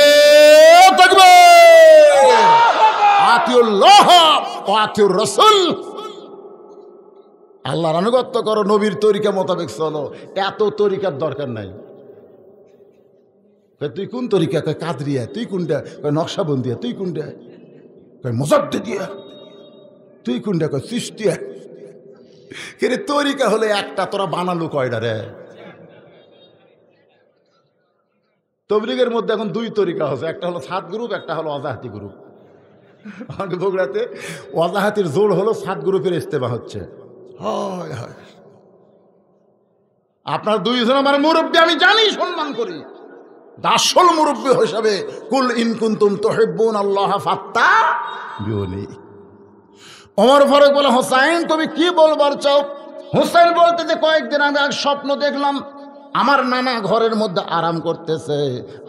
আল্লাহর আনুগত্য করো নবীর তরিকা মোতাবেক চলো এত তরিকার দরকার নাই তুই কোন তরিকা কয় কাদরিয়া তুই কোনটা কয় নকশাবন্দিয়া তুই কোনটা কয় দিয়া তুই কোনটা কয় সৃষ্টিয়া কিন্তু তরিকা হলে একটা তোরা বানালো কয়টা রে তবলিগের মধ্যে এখন দুই তরিকা হচ্ছে একটা হলো সাত গ্রুপ একটা হলো অজাহাতি গ্রুপ আমাকে বগুড়াতে অজাহাতির জোর হলো সাত গ্রুপের ইস্তেমা হচ্ছে হয় হয় আপনার দুইজন আমার মুরব্বী আমি জানি সম্মান করি দাসল মুরব্বী হিসাবে কুল ইনকুন্তুম তোহেব্বুন আল্লাহ ফাত্তা অমর ফারুক বলে হোসাইন তুমি কি বলবার চাও হোসেন বলতে যে কয়েকদিন আগে এক স্বপ্ন দেখলাম আমার নানা ঘরের মধ্যে আরাম করতেছে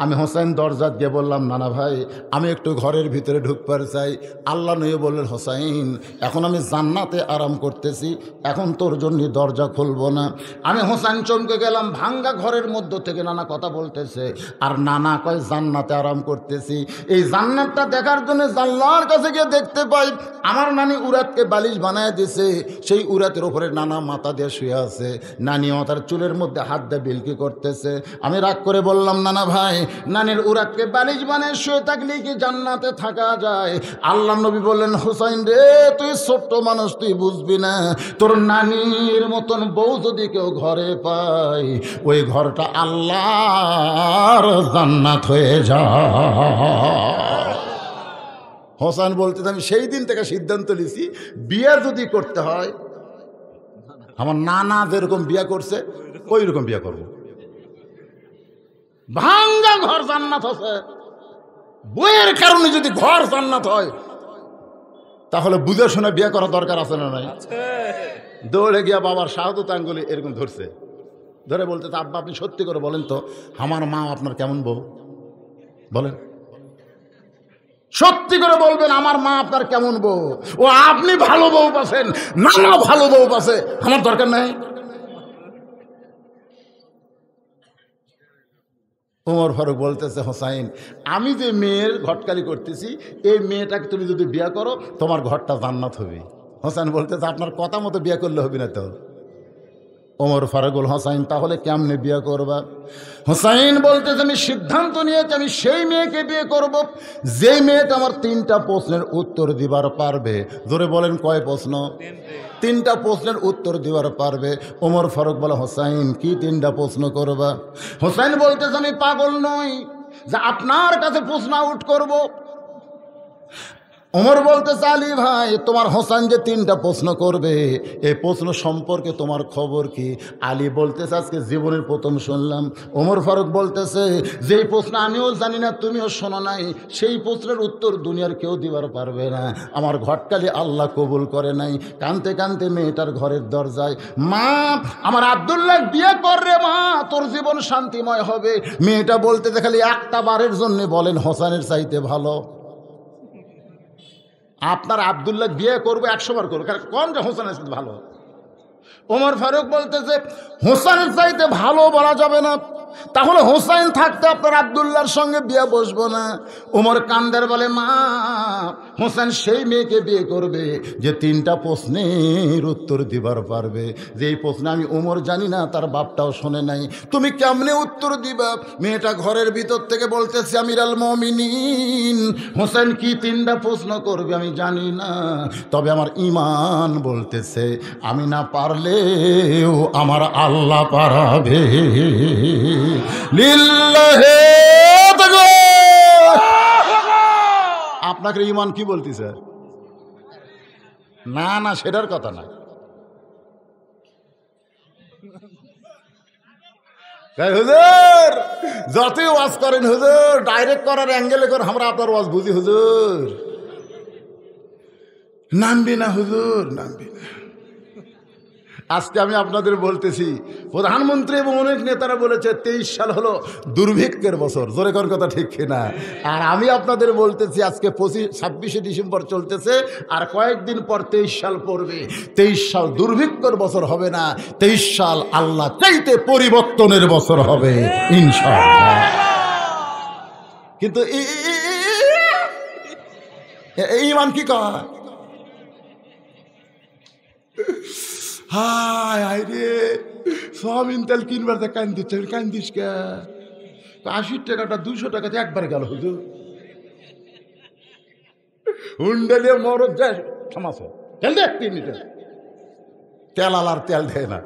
আমি হোসেন দরজা গিয়ে বললাম নানা ভাই আমি একটু ঘরের ভিতরে ঢুকবার চাই আল্লাহ নয়ে বললেন হোসাইন এখন আমি জান্নাতে আরাম করতেছি এখন তোর জন্য দরজা খুলবো না আমি হোসেন চমকে গেলাম ভাঙ্গা ঘরের মধ্য থেকে নানা কথা বলতেছে আর নানা কয় জান্নাতে আরাম করতেছি এই জান্নাতটা দেখার জন্য জাল্লার কাছে গিয়ে দেখতে পাই আমার নানি উরাতকে বালিশ বানায় দিছে সেই উরাতের ওপরে নানা মাথা দিয়ে শুয়ে আছে নানিও তার চুলের মধ্যে হাত দেবে আপিল কি করতেছে আমি রাগ করে বললাম নানা ভাই নানির উরাককে বালিশ মানে শুয়ে থাকলে কি জান্নাতে থাকা যায় আল্লাহ নবী বললেন হুসাইন রে তুই ছোট্ট মানুষ তুই বুঝবি না তোর নানির মতন বউ যদি কেউ ঘরে পাই ওই ঘরটা আল্লাহর জান্নাত হয়ে যা হোসান বলতে আমি সেই দিন থেকে সিদ্ধান্ত নিছি বিয়ে যদি করতে হয় আমার নানা যেরকম বিয়া করছে ওই রকম বিয়া করবো ভাঙ্গা ঘর জান্নাত হচ্ছে বইয়ের কারণে যদি ঘর জান্নাত হয় তাহলে বুঝে শুনে বিয়ে করার দরকার আছে না নাই দৌড়ে গিয়া বাবার শাহাদত তাঙ্গুলি এরকম ধরছে ধরে বলতে তা আব্বা আপনি সত্যি করে বলেন তো আমার মা আপনার কেমন বউ বলেন সত্যি করে বলবেন আমার মা আপনার কেমন বউ ও আপনি ভালো বউ পাচ্ছেন নানা ভালো বউ পাচ্ছে আমার দরকার নাই ওমর ফারুক বলতেছে হোসাইন আমি যে মেয়ের ঘটকালি করতেছি এই মেয়েটাকে তুমি যদি বিয়া করো তোমার ঘরটা জান্নাত হবে হোসাইন বলতেছে আপনার কথা মতো বিয়া করলে হবে না তো ওমর ফারুকুল হোসাইন তাহলে কেমনে বিয়ে করবা হোসাইন বলতেছে আমি সিদ্ধান্ত নিয়েছি আমি সেই মেয়েকে বিয়ে করব যেই মেয়েটা আমার তিনটা প্রশ্নের উত্তর দিবার পারবে ধরে বলেন কয় প্রশ্ন তিনটা প্রশ্নের উত্তর দিবার পারবে ওমর ফারুক বলে হোসাইন কি তিনটা প্রশ্ন করবা হোসাইন বলতেছে আমি পাগল নই যে আপনার কাছে প্রশ্ন আউট করব ওমর বলতে চালি ভাই তোমার হোসান যে তিনটা প্রশ্ন করবে এই প্রশ্ন সম্পর্কে তোমার খবর কি আলী বলতেছে আজকে জীবনের প্রথম শুনলাম ওমর ফারুক বলতেছে যেই প্রশ্ন আমিও জানি না তুমিও শোনো নাই সেই প্রশ্নের উত্তর দুনিয়ার কেউ দিবার পারবে না আমার ঘটকালি আল্লাহ কবুল করে নাই কানতে কানতে মেয়েটার ঘরের দরজায় মা আমার আবদুল্লাহ বিয়ে কর রে মা তোর জীবন শান্তিময় হবে মেয়েটা বলতে দেখালি একটা বারের জন্যে বলেন হোসানের চাইতে ভালো আপনার আবদুল্লাহ বিয়ে করবো একশো বার করবো কারণ কোন যে হোসেনের সাথে ভালো ওমর ফারুক বলতেছে হোসেনের চাইতে ভালো বলা যাবে না তাহলে হোসাইন থাকতে আপনার আবদুল্লার সঙ্গে বিয়ে বসবো না উমর কান্দার বলে মা হোসেন সেই মেয়েকে বিয়ে করবে যে তিনটা প্রশ্নের উত্তর দিবার পারবে যে এই প্রশ্নে আমি উমর জানি না তার বাপটাও শোনে নাই তুমি কেমনে উত্তর দিবা মেয়েটা ঘরের ভিতর থেকে বলতেছে আমির আল মমিনিন হোসেন কি তিনটা প্রশ্ন করবে আমি জানি না তবে আমার ইমান বলতেছে আমি না পারলেও আমার আল্লাহ পারাবে লিল্লাহে আপনাকে ইমান কি বলতেছে না না সেটার কথা না হুজুর যতই ওয়াজ করেন হুজুর ডাইরেক্ট করার অ্যাঙ্গেলে করে আমরা আপনার ওয়াজ বুঝি হুজুর নামবি না হুজুর নামবি না আজকে আমি আপনাদের বলতেছি প্রধানমন্ত্রী এবং অনেক নেতারা বলেছে তেইশ সাল হলো দুর্ভিক্ষের বছর জোরে কর কথা ঠিক না আর আমি আপনাদের বলতেছি আজকে পঁচিশ ছাব্বিশে ডিসেম্বর চলতেছে আর কয়েকদিন পর তেইশ সাল পড়বে তেইশ সাল দুর্ভিক্ষর বছর হবে না তেইশ সাল আল্লাহ চাইতে পরিবর্তনের বছর হবে ইনশাল কিন্তু মান কি কয় হায় হায় রে সয়াবিন তেল কিনবার তা কান দিচ্ছে কান দিস কে আশি টাকাটা দুশো টাকাতে একবার গেল হুজুর হুন্ডেলে মরদ যায় সমাসে তেল দে তিন লিটার তেল আলার তেল দেয় না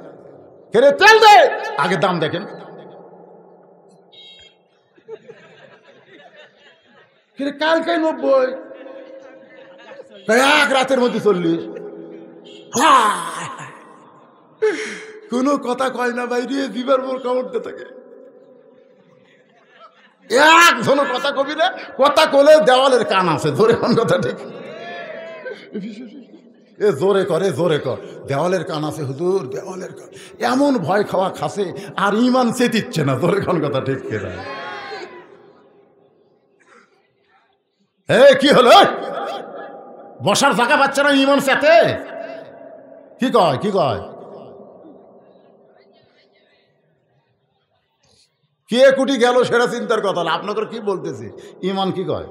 কেরে তেল দে আগে দাম দেখেন কিরে কালকে নব্বই এক রাতের মধ্যে চল্লিশ হ্যাঁ কোন কথা কয় না বাইরে দিবার মোর কামড়তে থাকে একজন কথা কবি না কথা কলে দেওয়ালের কান আছে ধরে কোন কথা ঠিক এ জোরে করে জোরে কর দেওয়ালের কান আছে হুজুর দেওয়ালের কান এমন ভয় খাওয়া খাসে আর ইমান দিচ্ছে না জোরে কোন কথা ঠিক কেনা হে কি হলো বসার জায়গা পাচ্ছে না ইমান সাথে কি কয় কি কয় কে কুটি গেল সেটা চিন্তার কথা না আপনাদের কি বলতেছে ইমান কি কয়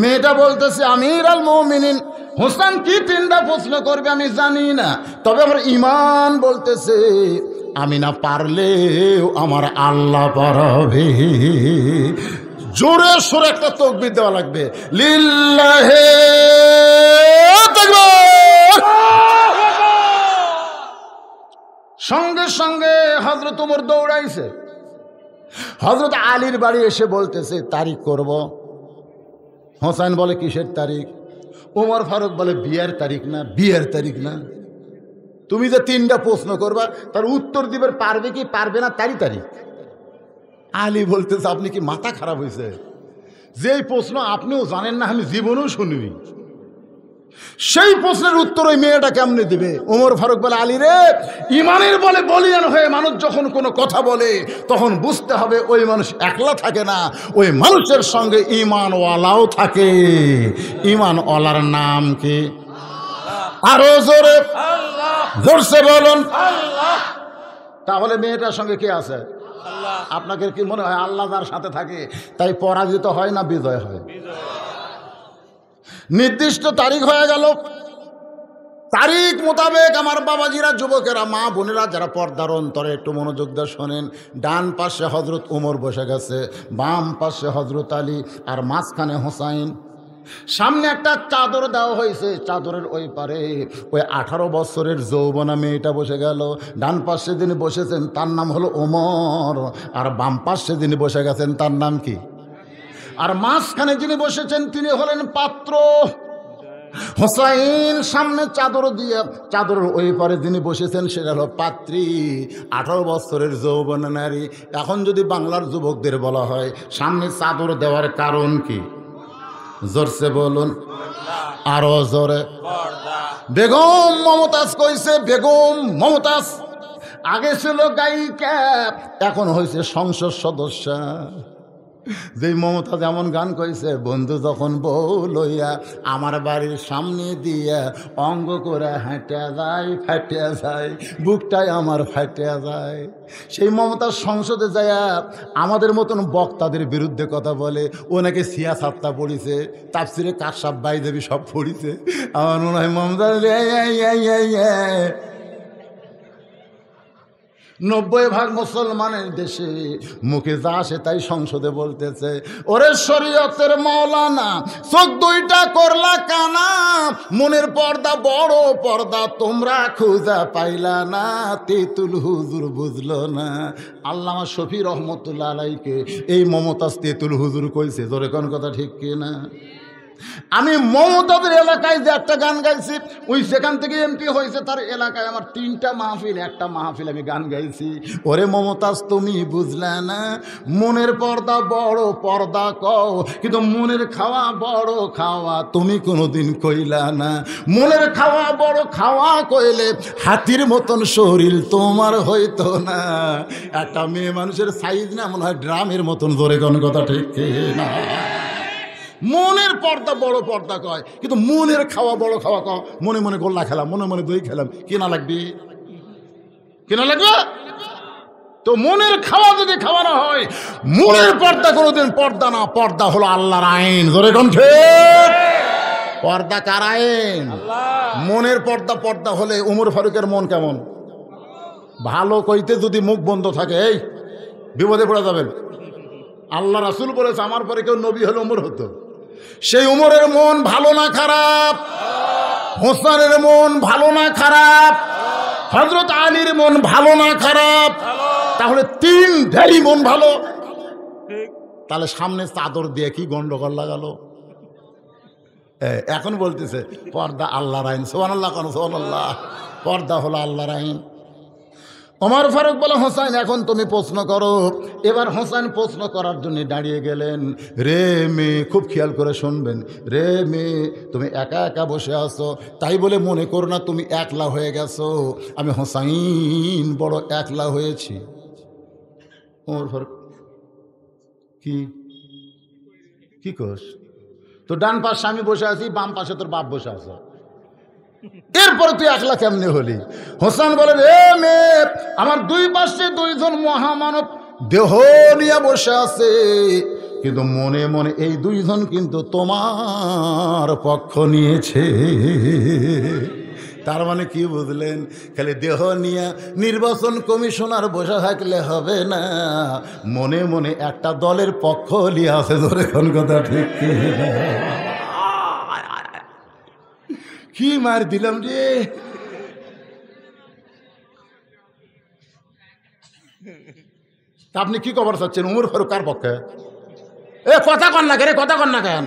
মেয়েটা বলতেছে আমির আল মৌমিনিন হোসান কি তিনটা প্রশ্ন করবে আমি জানি না তবে আমার ইমান বলতেছে আমি না পারলে আমার আল্লাহ পারবে জোরে সোরে একটা তকবির দেওয়া লাগবে লিল্লাহে দেখবা সঙ্গে সঙ্গে হজরত উমর দৌড়াইছে হজরত আলীর বাড়ি এসে বলতেছে তারিখ করব হোসেন বলে কিসের তারিখ উমর ফারুক বলে বিয়ের তারিখ না বিয়ের তারিখ না তুমি যে তিনটা প্রশ্ন করবা তার উত্তর দিবে পারবে কি পারবে না তারই তারিখ আলী বলতেছে আপনি কি মাথা খারাপ হয়েছে যেই প্রশ্ন আপনিও জানেন না আমি জীবনেও শুনিনি সেই প্রশ্নের উত্তর ওই মেয়েটা কেমনে দিবে ওমর ফারুক বলে আলী রে ইমানের বলে বলিয়ান হয়ে মানুষ যখন কোনো কথা বলে তখন বুঝতে হবে ওই মানুষ একলা থাকে না ওই মানুষের সঙ্গে ইমানওয়ালাও থাকে ইমানওয়ালার নাম কি আরো জোরে জোরসে বলুন তাহলে মেয়েটার সঙ্গে কে আছে আপনাকে কি মনে হয় আল্লাহ তার সাথে থাকে তাই পরাজিত হয় না বিজয় হয় নির্দিষ্ট তারিখ হয়ে গেল তারিখ মোতাবেক আমার বাবাজিরা যুবকেরা মা বোনেরা যারা পর্দার অন্তরে একটু মনোযোগ দিয়ে শোনেন ডান পাশে হজরত উমর বসে গেছে বাম পাশে হজরত আলী আর মাঝখানে হোসাইন সামনে একটা চাদর দেওয়া হয়েছে চাদরের ওই পারে ওই আঠারো বছরের যৌবনা মেয়েটা বসে গেল ডান পাশে যিনি বসেছেন তার নাম হলো ওমর আর বাম পাশে যিনি বসে গেছেন তার নাম কি আর মাঝখানে যিনি বসেছেন তিনি হলেন পাত্র হোসাইন সামনে চাদর দিয়ে চাদরের ওই পরে যিনি বসেছেন সেটা হলো পাত্রী আঠারো বছরের যৌবন নারী এখন যদি বাংলার যুবকদের বলা হয় সামনে চাদর দেওয়ার কারণ কি জোরসে বলুন আরো জোরে বেগম মমতাজ কইছে বেগম মমতাজ আগে ছিল গায়িকা এখন হয়েছে সংসদ সদস্য যে মমতা যেমন গান করেছে বন্ধু যখন বউ লইয়া আমার বাড়ির সামনে দিয়া অঙ্গ করে হেঁটে যায় ফেটে যায় বুকটাই আমার ফেটে যায় সেই মমতার সংসদে যায়া আমাদের মতন বক্তাদের বিরুদ্ধে কথা বলে ওনাকে সিয়া সাত্তা পড়িছে তাপসিরে কাশাপ বাইদেবী সব পড়িছে আমার মনে হয় মমতা নব্বই ভাগ মুসলমানের দেশে মুখে যা আসে তাই সংসদে বলতেছে ওরে শরীয়তের মাওলানা চোখ দুইটা করলা কানা মনের পর্দা বড় পর্দা তোমরা খুঁজা পাইলা না তেতুল হুজুর বুঝলো না আল্লামা শফি রহমতুল্লা আলাইকে এই মমতাজ তেতুল হুজুর কইছে তোর কোন কথা ঠিক কিনা আমি মমতাদের এলাকায় যে একটা গান গাইছি ওই সেখান থেকে এমপি হয়েছে তার এলাকায় আমার তিনটা মাহফিল একটা মাহফিল আমি গান গাইছি ওরে মমতাজ তুমি বুঝলে না মনের পর্দা বড় পর্দা কও কিন্তু মনের খাওয়া বড় খাওয়া তুমি কোনোদিন কইলা না মনের খাওয়া বড় খাওয়া কইলে হাতির মতন শরীর তোমার হইতো না একটা মেয়ে মানুষের সাইজ না মনে হয় ড্রামের মতন ধরে কোন কথা ঠিক না মনের পর্দা বড় পর্দা কয় কিন্তু মনের খাওয়া বড় খাওয়া কয় মনে মনে গোল্লা খেলাম মনে মনে দই খেলাম কেনা লাগবে কেনা লাগবে তো মনের খাওয়া যদি খাওয়ানো হয় মনের পর্দা কোনোদিন পর্দা না পর্দা হলো আল্লাহর আইন ধরে কণ্ঠে পর্দা কার আইন মনের পর্দা পর্দা হলে উমর ফারুকের মন কেমন ভালো কইতে যদি মুখ বন্ধ থাকে এই বিপদে পড়ে যাবেন আল্লাহ রাসুল বলেছে আমার পরে কেউ নবী হলে উমর হতো সেই উমরের মন ভালো না খারাপ হোসানের মন ভালো না খারাপ হজরত আলীর মন ভালো না খারাপ তাহলে তিন ঢেরি মন ভালো তাহলে সামনে চাদর দিয়ে কি গন্ডগোল লাগালো এখন বলতেছে পর্দা আল্লাহর আইন সোহান আল্লাহ কেন সোহান আল্লাহ পর্দা হলো আল্লাহর আইন অমর ফারুক বলো হোসাইন এখন তুমি প্রশ্ন করো এবার হোসাইন প্রশ্ন করার জন্য দাঁড়িয়ে গেলেন রে মেয়ে খুব খেয়াল করে শুনবেন রে মেয়ে তুমি একা একা বসে আছো তাই বলে মনে করো না তুমি একলা হয়ে গেছো আমি হোসাইন বড় একলা হয়েছি অমর ফারুক কি কি কস তো ডান পাশে আমি বসে আছি বাম পাশে তোর বাপ বসে আছে এরপরে তুই একলা কেমনে হলি হোসেন বলেন এ মেয়ে আমার দুই পাশে দুইজন মহামানব দেহ নিয়ে বসে আছে কিন্তু মনে মনে এই দুইজন কিন্তু তোমার পক্ষ নিয়েছে তার মানে কি বুঝলেন খালি দেহ নিয়ে নির্বাচন কমিশনার বসে থাকলে হবে না মনে মনে একটা দলের পক্ষ নিয়ে আছে ধরে কোন কথা ঠিক কি মার দিলাম রে তা আপনি কি খবর চাচ্ছেন উমর ফারুক কার পক্ষে এ কথা কন না রে কথা কন না কেন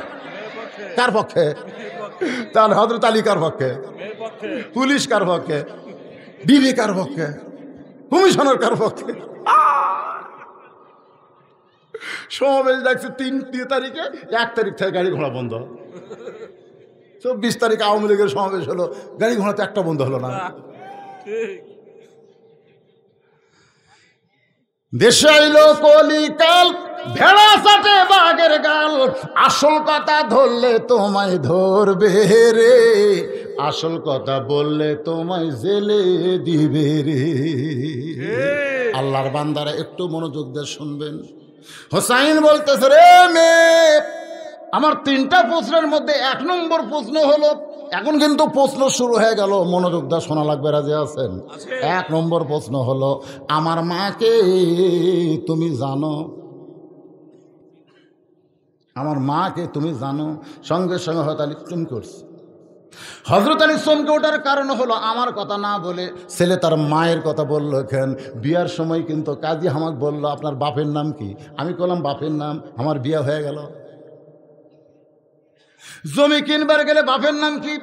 কার পক্ষে তাহলে হজরত আলী কার পক্ষে পুলিশ কার পক্ষে ডিবি কার পক্ষে কমিশনার কার পক্ষে সমাবেশ দেখছে তিন তারিখে এক তারিখ থেকে গাড়ি ঘোড়া বন্ধ চব্বিশ তারিখ আওয়ামী লীগের সমাবেশ হলো গাড়ি ঘোড়া তো একটা বন্ধ হলো না দেশে আইল কলিকাল ভেড়া চাটে বাঘের গাল আসল কথা ধরলে তোমায় ধরবে রে আসল কথা বললে তোমায় জেলে দিবে রে আল্লাহর বান্দারা একটু মনোযোগ দিয়ে শুনবেন হোসাইন বলতেছে রে মেয়ে আমার তিনটা প্রশ্নের মধ্যে এক নম্বর প্রশ্ন হলো এখন কিন্তু প্রশ্ন শুরু হয়ে গেল মনোযোগ দা শোনা লাগবে রাজে আছেন এক নম্বর প্রশ্ন হলো আমার মাকে তুমি জানো আমার মাকে তুমি জানো সঙ্গে সঙ্গে হয়তো আলী চুম করছে হজরত আলী চমকে ওঠার কারণ হলো আমার কথা না বলে ছেলে তার মায়ের কথা বললো কেন বিয়ার সময় কিন্তু কাজী হামাক বলল আপনার বাপের নাম কি আমি করলাম বাপের নাম আমার বিয়া হয়ে গেল জমি কিনবার গেলে বাপের নাম কি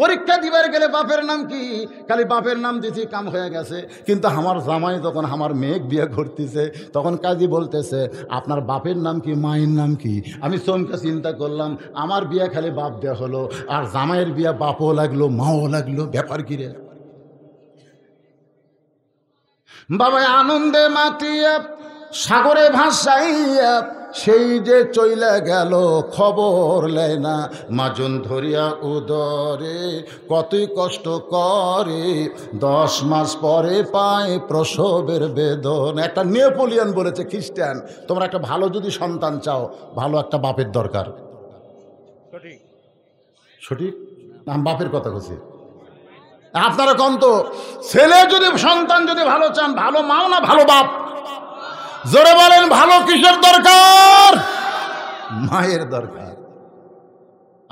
পরীক্ষা দিবার গেলে বাপের নাম কি খালি বাপের নাম দিছি কাম হয়ে গেছে কিন্তু আমার জামাই যখন আমার মেয়েক বিয়ে করতেছে তখন কাজী বলতেছে আপনার বাপের নাম কি মায়ের নাম কি আমি সোমকে চিন্তা করলাম আমার বিয়ে খালি বাপ দেওয়া হলো আর জামাইয়ের বিয়ে বাপও লাগলো মাও লাগলো ব্যাপার কিরে বাবা আনন্দে মাতিয়া সাগরে ভাসাইয়া সেই যে চইলে গেল খবর লেয় না মাজন ধরিয়া উদরে কতই কষ্ট করে দশ মাস পরে পায় প্রসবের বেদন একটা নেপোলিয়ান বলেছে খ্রিস্টান তোমরা একটা ভালো যদি সন্তান চাও ভালো একটা বাপের দরকার সঠিক সঠিক আমি বাপের কথা বলছি আপনারা কন্ত ছেলে যদি সন্তান যদি ভালো চান ভালো মাও না ভালো বাপ জোরে বলেন ভালো কিসের দরকার মায়ের দরকার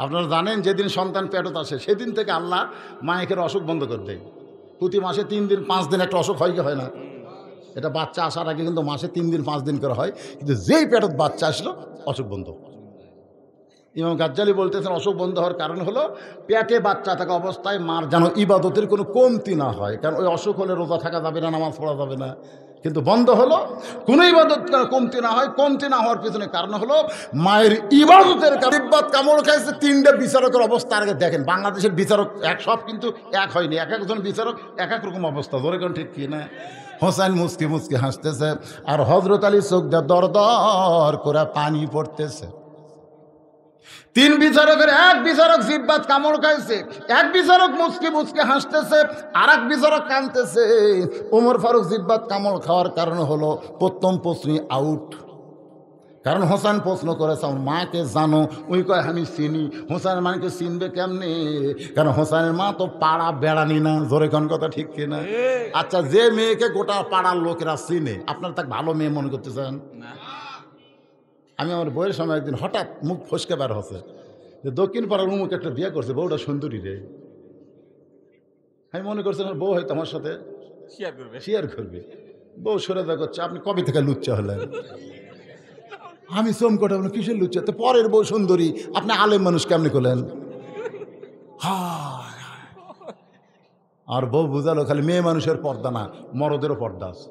আপনারা জানেন যেদিন সন্তান পেটত আসে সেদিন থেকে আল্লাহ মায়ের অসুখ বন্ধ করে দেয় প্রতি মাসে তিন দিন পাঁচ দিন একটা অসুখ হয় কি হয় না এটা বাচ্চা আসার আগে কিন্তু মাসে তিন দিন পাঁচ দিন করে হয় কিন্তু যেই পেটত বাচ্চা আসলো অসুখ বন্ধ ইমাম গাজ্জালি বলতেছেন অসুখ বন্ধ হওয়ার কারণ হলো পেটে বাচ্চা থাকা অবস্থায় মার যেন ইবাদতের কোনো কমতি না হয় কারণ ওই অসুখ হলে রোজা থাকা যাবে না নামাজ পড়া যাবে না কিন্তু বন্ধ হলো কোনো ইবাদত কমতি না হয় কমতি না হওয়ার পিছনে কারণ হলো মায়ের ইবাদতের কারিব্বাদ কামড় খাইছে তিনটে বিচারকের অবস্থা আগে দেখেন বাংলাদেশের বিচারক এক সব কিন্তু এক হয়নি এক একজন বিচারক এক এক রকম অবস্থা ধরে কোন ঠিক কি না হোসেন মুসকি মুসকি হাসতেছে আর হজরত আলী চোখ দর দর করে পানি পড়তেছে তিন বিচারকের এক বিচারক জিব্বাত কামড় খাইছে এক বিচারক মুচকি মুচকি হাসতেছে আর এক বিচারক কানতেছে ওমর ফারুক জিব্বাত কামড় খাওয়ার কারণ হলো প্রথম প্রশ্নই আউট কারণ হোসান প্রশ্ন করেছে আমার মাকে জানো ওই কয় আমি চিনি হোসানের মাকে চিনবে কেমনে কারণ হোসানের মা তো পাড়া বেড়ানি না জোরে কোন কথা ঠিক কিনা আচ্ছা যে মেয়েকে গোটা পাড়ার লোকেরা চিনে আপনার তাকে ভালো মেয়ে মনে করতেছেন আমি আমার বইয়ের সময় একদিন হঠাৎ মুখ ফসকে বার হচ্ছে যে দক্ষিণ পাড়ার উমুক একটা বিয়ে করছে বউটা সুন্দরী রে আমি মনে করছি আমার বউ হয়তো আমার সাথে শেয়ার করবে শেয়ার করবে বউ সরে দেখা করছে আপনি কবে থেকে লুচ্চা হলেন আমি কটা বললাম কিসের লুচ্চা তো পরের বউ সুন্দরী আপনি আলেম মানুষ কেমনি করলেন আর বউ বুঝালো খালি মেয়ে মানুষের পর্দা না মরদেরও পর্দা আছে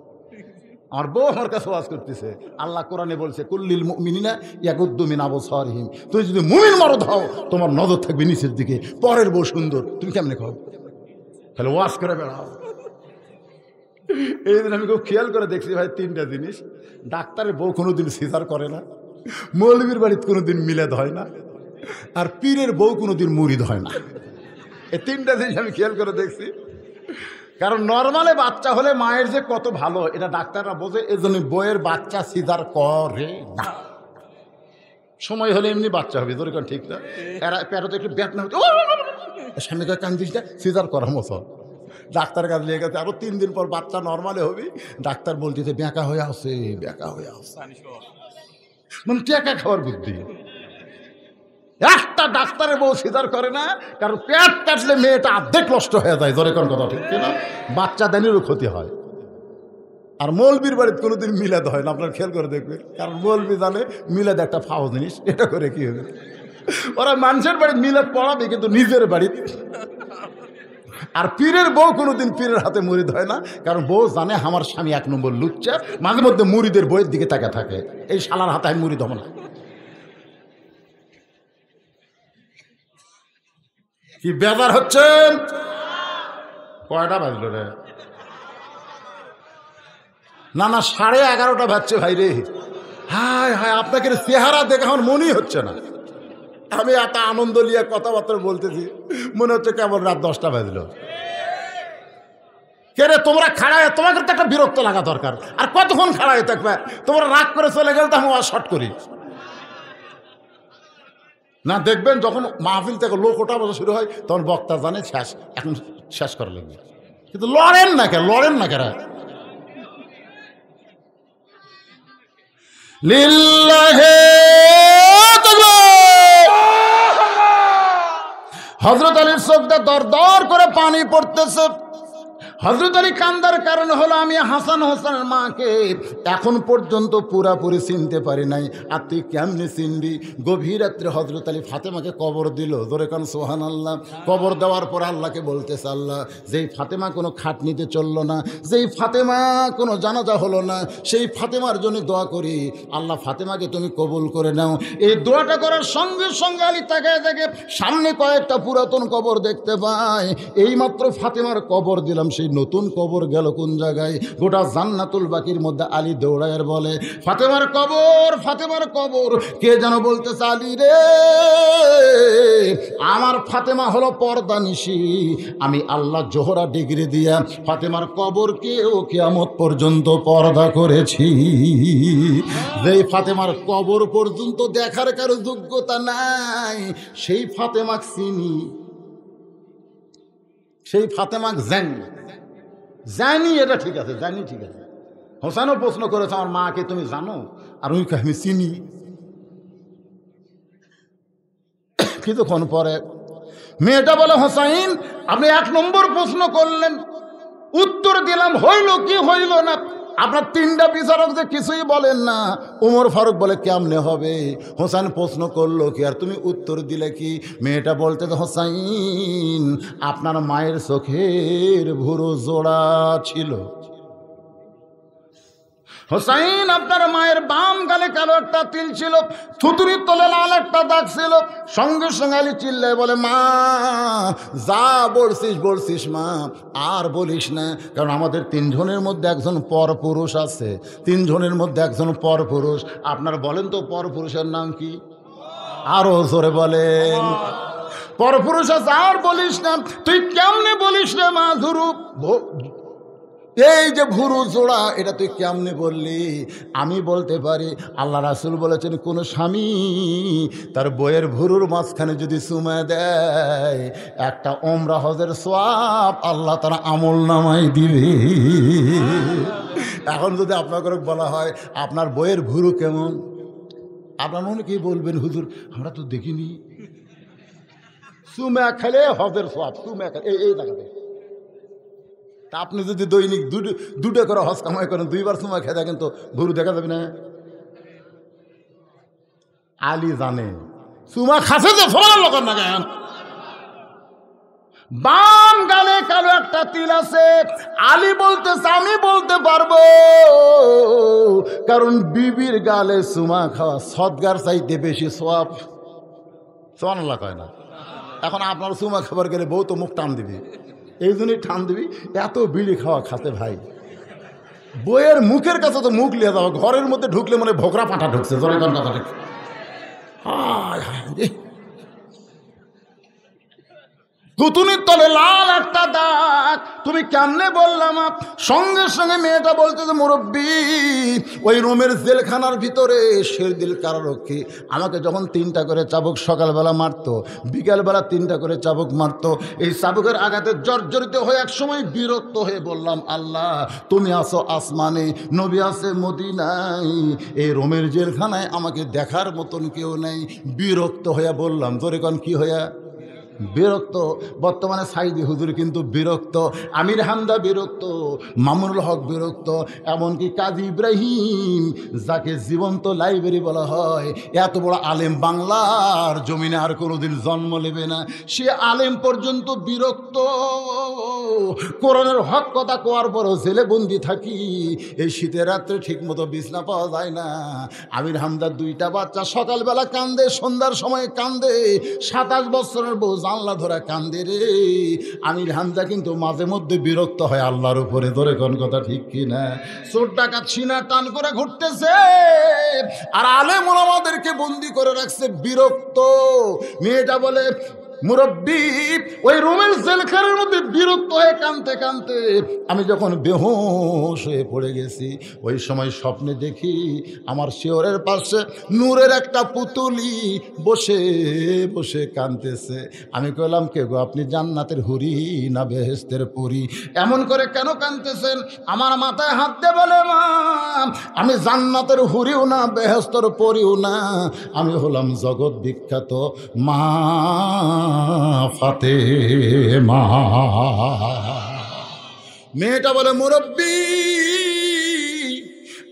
আমার বউ আমার কাছে ওয়াজ করতেছে আল্লাহ কোরআনে বলছে কুল্লিল মিনিনা ইয়াকুদ্দমিন আবসারহীন তুই যদি মুমিন মারো ধাও তোমার নজর থাকবে নিচের দিকে পরের বউ সুন্দর তুমি কেমনে খাও তাহলে ওয়াজ করে বেড়াও এই দিন আমি খুব খেয়াল করে দেখছি ভাই তিনটা জিনিস ডাক্তারের বউ কোনোদিন সিজার করে না মৌলবীর বাড়িতে কোনোদিন মিলে হয় না আর পীরের বউ কোনোদিন মুড়ি হয় না এই তিনটা জিনিস আমি খেয়াল করে দেখছি কারণ নর্মালে বাচ্চা হলে মায়ের যে কত ভালো এটা ডাক্তাররা বোঝে এজন্য বইয়ের বাচ্চা সিজার করে না সময় হলে এমনি বাচ্চা হবে দরকার ঠিক না এরা প্যারোতে একটু ব্যাট না হচ্ছে স্বামীকে কান্দিস না সিজার করা মতো ডাক্তার কাছে নিয়ে গেছে আরো তিন দিন পর বাচ্চা নর্মালে হবে ডাক্তার বলতেছে বেঁকা হয়ে আসে ব্যাঁকা হয়ে আসে মানে টেকা খাওয়ার বুদ্ধি একটা ডাক্তারে বউ স্বীকার করে না কারণ পেট কাটলে মেয়েটা অর্ধেক নষ্ট হয়ে যায় ধরে কোন কথা ঠিক কিনা বাচ্চা দানিরও ক্ষতি হয় আর মৌলবীর বাড়িতে কোনোদিন মিলাদ হয় না আপনার খেয়াল করে দেখবে কারণ মৌলবি জানে মিলাদ একটা ফাও জিনিস এটা করে কি হবে ওরা মানুষের বাড়ি মিলাদ পড়াবে কিন্তু নিজের বাড়ি আর পীরের বউ কোনোদিন পীরের হাতে মুড়িদ হয় না কারণ বউ জানে আমার স্বামী এক নম্বর লুচ্চা মাঝে মধ্যে মুড়িদের বইয়ের দিকে তাকা থাকে এই শালার হাতে আমি মুরিদ হব না কি বেজার হচ্ছেন কয়টা বাজল রে না না সাড়ে এগারোটা বাজছে ভাই রে হায় হায় আপনাকে চেহারা দেখে আমার মনেই হচ্ছে না আমি এত আনন্দ নিয়ে কথাবার্তা বলতেছি মনে হচ্ছে কেমন রাত দশটা বাজলো রে তোমরা খাড়ায় তোমাকে তো একটা বিরক্ত লাগা দরকার আর কতক্ষণ খাড়ায় থাকবে তোমরা রাগ করে চলে গেলে তো আমি শর্ট করি না দেখবেন যখন মাহফিল থেকে লোক ওঠা বসা শুরু হয় তখন বক্তা জানে শেষ এখন শেষ করা লাগবে কিন্তু লড়েন না কে লড়েন না কেরা লিল্লাহে হজরত আলীর চোখটা দর দর করে পানি পড়তেছে হজরত আলী কান্দার কারণ হলো আমি হাসান হোসেনের মাকে এখন পর্যন্ত পুরাপুরি চিনতে পারি নাই আর তুই কেমনি চিনবি গভীর রাত্রে হজরত আলী ফাতেমাকে কবর দিল ধরে কান সোহান আল্লাহ কবর দেওয়ার পর আল্লাহকে বলতেছে আল্লাহ যেই ফাতেমা কোনো খাটনিতে চললো না যেই ফাতেমা কোনো জানাজা হলো না সেই ফাতেমার জন্য দোয়া করি আল্লাহ ফাতেমাকে তুমি কবুল করে নাও এই দোয়াটা করার সঙ্গে সঙ্গে আলী তাকায় দেখে সামনে কয়েকটা পুরাতন কবর দেখতে পায় এইমাত্র ফাতেমার কবর দিলাম সেই নতুন কবর গেল কোন জায়গায় গোটা জান্নাতুল বাকির মধ্যে আলী দৌড়ায়ের বলে ফাতেমার কবর ফাতেমার কবর কে যেন বলতে আলী রে আমার ফাতেমা হলো পর্দা নিশি আমি আল্লাহ জোহরা ডিগ্রি দিয়া ফাতেমার কবর কবরকেও কেয়ামত পর্যন্ত পর্দা করেছি এই ফাতেমার কবর পর্যন্ত দেখার কারো যোগ্যতা নাই সেই ফাতেমা চিনি সেই ফাতেমাক জ্যাং জানি এটা ঠিক আছে জানি ঠিক আছে হোসানও প্রশ্ন করেছে আমার মাকে তুমি জানো আর ওই আমি চিনি কিছুক্ষণ পরে মেয়েটা বলে হোসাইন আপনি এক নম্বর প্রশ্ন করলেন উত্তর দিলাম হইল কি হইল না আপনার তিনটা বিচারক যে কিছুই বলেন না উমর ফারুক বলে কেমনে হবে হোসাইন প্রশ্ন করলো কি আর তুমি উত্তর দিলে কি মেয়েটা বলতে হোসাইন আপনার মায়ের চোখের ভুরু জোড়া ছিল হোসাইন আপনার মায়ের বাম গালে কালো একটা তিল ছিল থুতুরি তোলে লাল একটা দাগ ছিল সঙ্গে সঙ্গে আলী বলে মা যা বলছিস বলছিস মা আর বলিস না কারণ আমাদের তিনজনের মধ্যে একজন পর পুরুষ আছে তিনজনের মধ্যে একজন পর পুরুষ আপনার বলেন তো পর পুরুষের নাম কি আরও জোরে বলেন পরপুরুষ আছে আর বলিস না তুই কেমনে বলিস রে মা ধরু এই যে ভুরু জোড়া এটা তুই কেমনে বললি আমি বলতে পারি আল্লাহ রাসুল বলেছেন কোনো স্বামী তার বইয়ের ভুরুর মাঝখানে যদি সুমে দেয় একটা ওমরা হজের সোয়াব আল্লাহ তারা আমল নামাই দিবে এখন যদি আপনাকে বলা হয় আপনার বইয়ের ভুরু কেমন আপনার মনে কি বলবেন হুজুর আমরা তো দেখিনি সুমে খেলে হজের সোয়াব সুমে খেলে এই এই তা আপনি যদি দৈনিক দুটো দুটো করে হস কামাই করেন দুইবার সময় খেয়ে থাকেন তো ভুরু দেখা যাবে না আলী জানে সুমা খাসে যে সবার লোকের না কেন বাম গালে কালো একটা তিল আছে আলী বলতে আমি বলতে পারবো কারণ বিবির গালে সুমা খাওয়া সদগার চাইতে বেশি সোয়াব সোয়ান কয় না এখন আপনার সুমা খাবার গেলে বউ তো মুখ টান দিবে এই জন্যই ঠান দিবি এত বিড়ি খাওয়া খাতে ভাই বইয়ের মুখের কাছে তো মুখ লিয়ে দাও ঘরের মধ্যে ঢুকলে মনে ভোকরা পাঠা ঢুকছে জনগণ কথা ঢুকছে হায় ধুতুনির তলে লাল একটা দাগ তুমি কেমনে বললাম সঙ্গে সঙ্গে মেয়েটা বলতে যে মুরব্বী ওই রুমের জেলখানার ভিতরে শেরদিল কারারক্ষী আমাকে যখন তিনটা করে চাবুক সকালবেলা মারতো বিকালবেলা তিনটা করে চাবুক মারতো এই চাবুকের আঘাতে জর্জরিত হয়ে একসময় বিরক্ত হয়ে বললাম আল্লাহ তুমি আসো আসমানে নবী আছে মদিনাই এই রোমের জেলখানায় আমাকে দেখার মতন কেউ নেই বিরক্ত হইয়া বললাম তোরে কন কী হইয়া বিরক্ত বর্তমানে সাইদি হুজুর কিন্তু বিরক্ত আমির হামদা বিরক্ত মামুনুল হক বিরক্ত এমনকি কাজী ইব্রাহিম যাকে জীবন্ত লাইব্রেরি বলা হয় এত বড় আলেম বাংলার জমিনে আর কোনোদিন জন্ম নেবে না সে আলেম পর্যন্ত বিরক্ত কোরআনের হক কথা কোয়ার পরও জেলে বন্দি থাকি এই শীতের রাত্রে ঠিকমতো বিছনা পাওয়া যায় না আমির হামদার দুইটা বাচ্চা সকালবেলা কান্দে সন্ধ্যার সময় কান্দে সাতাশ বছরের বউ জানলা ধরা কান্দে রে আমির হামজা কিন্তু মাঝে মধ্যে বিরক্ত হয় আল্লাহর উপরে ধরে কোন কথা ঠিক কি না চোর ডাকা ছিনা টান করে ঘুরতেছে আর আলে মোলামাদেরকে বন্দি করে রাখছে বিরক্ত মেয়েটা বলে মুরব্বী ওই রুমের জেলখানের মধ্যে বিরক্ত হয়ে কানতে কানতে আমি যখন বেহস হয়ে পড়ে গেছি ওই সময় স্বপ্নে দেখি আমার শিওরের পাশে নূরের একটা পুতুলি বসে বসে কানতেছে আমি কইলাম কে গো আপনি জান্নাতের হুরি না বেহেস্তের পুরি এমন করে কেন কানতেছেন আমার মাথায় হাত দে বলে মা আমি জান্নাতের হুরিও না বেহেস্তর পরিও না আমি হলাম জগৎ বিখ্যাত মা ফাতে মা মেয়েটা বলে মুরব্বী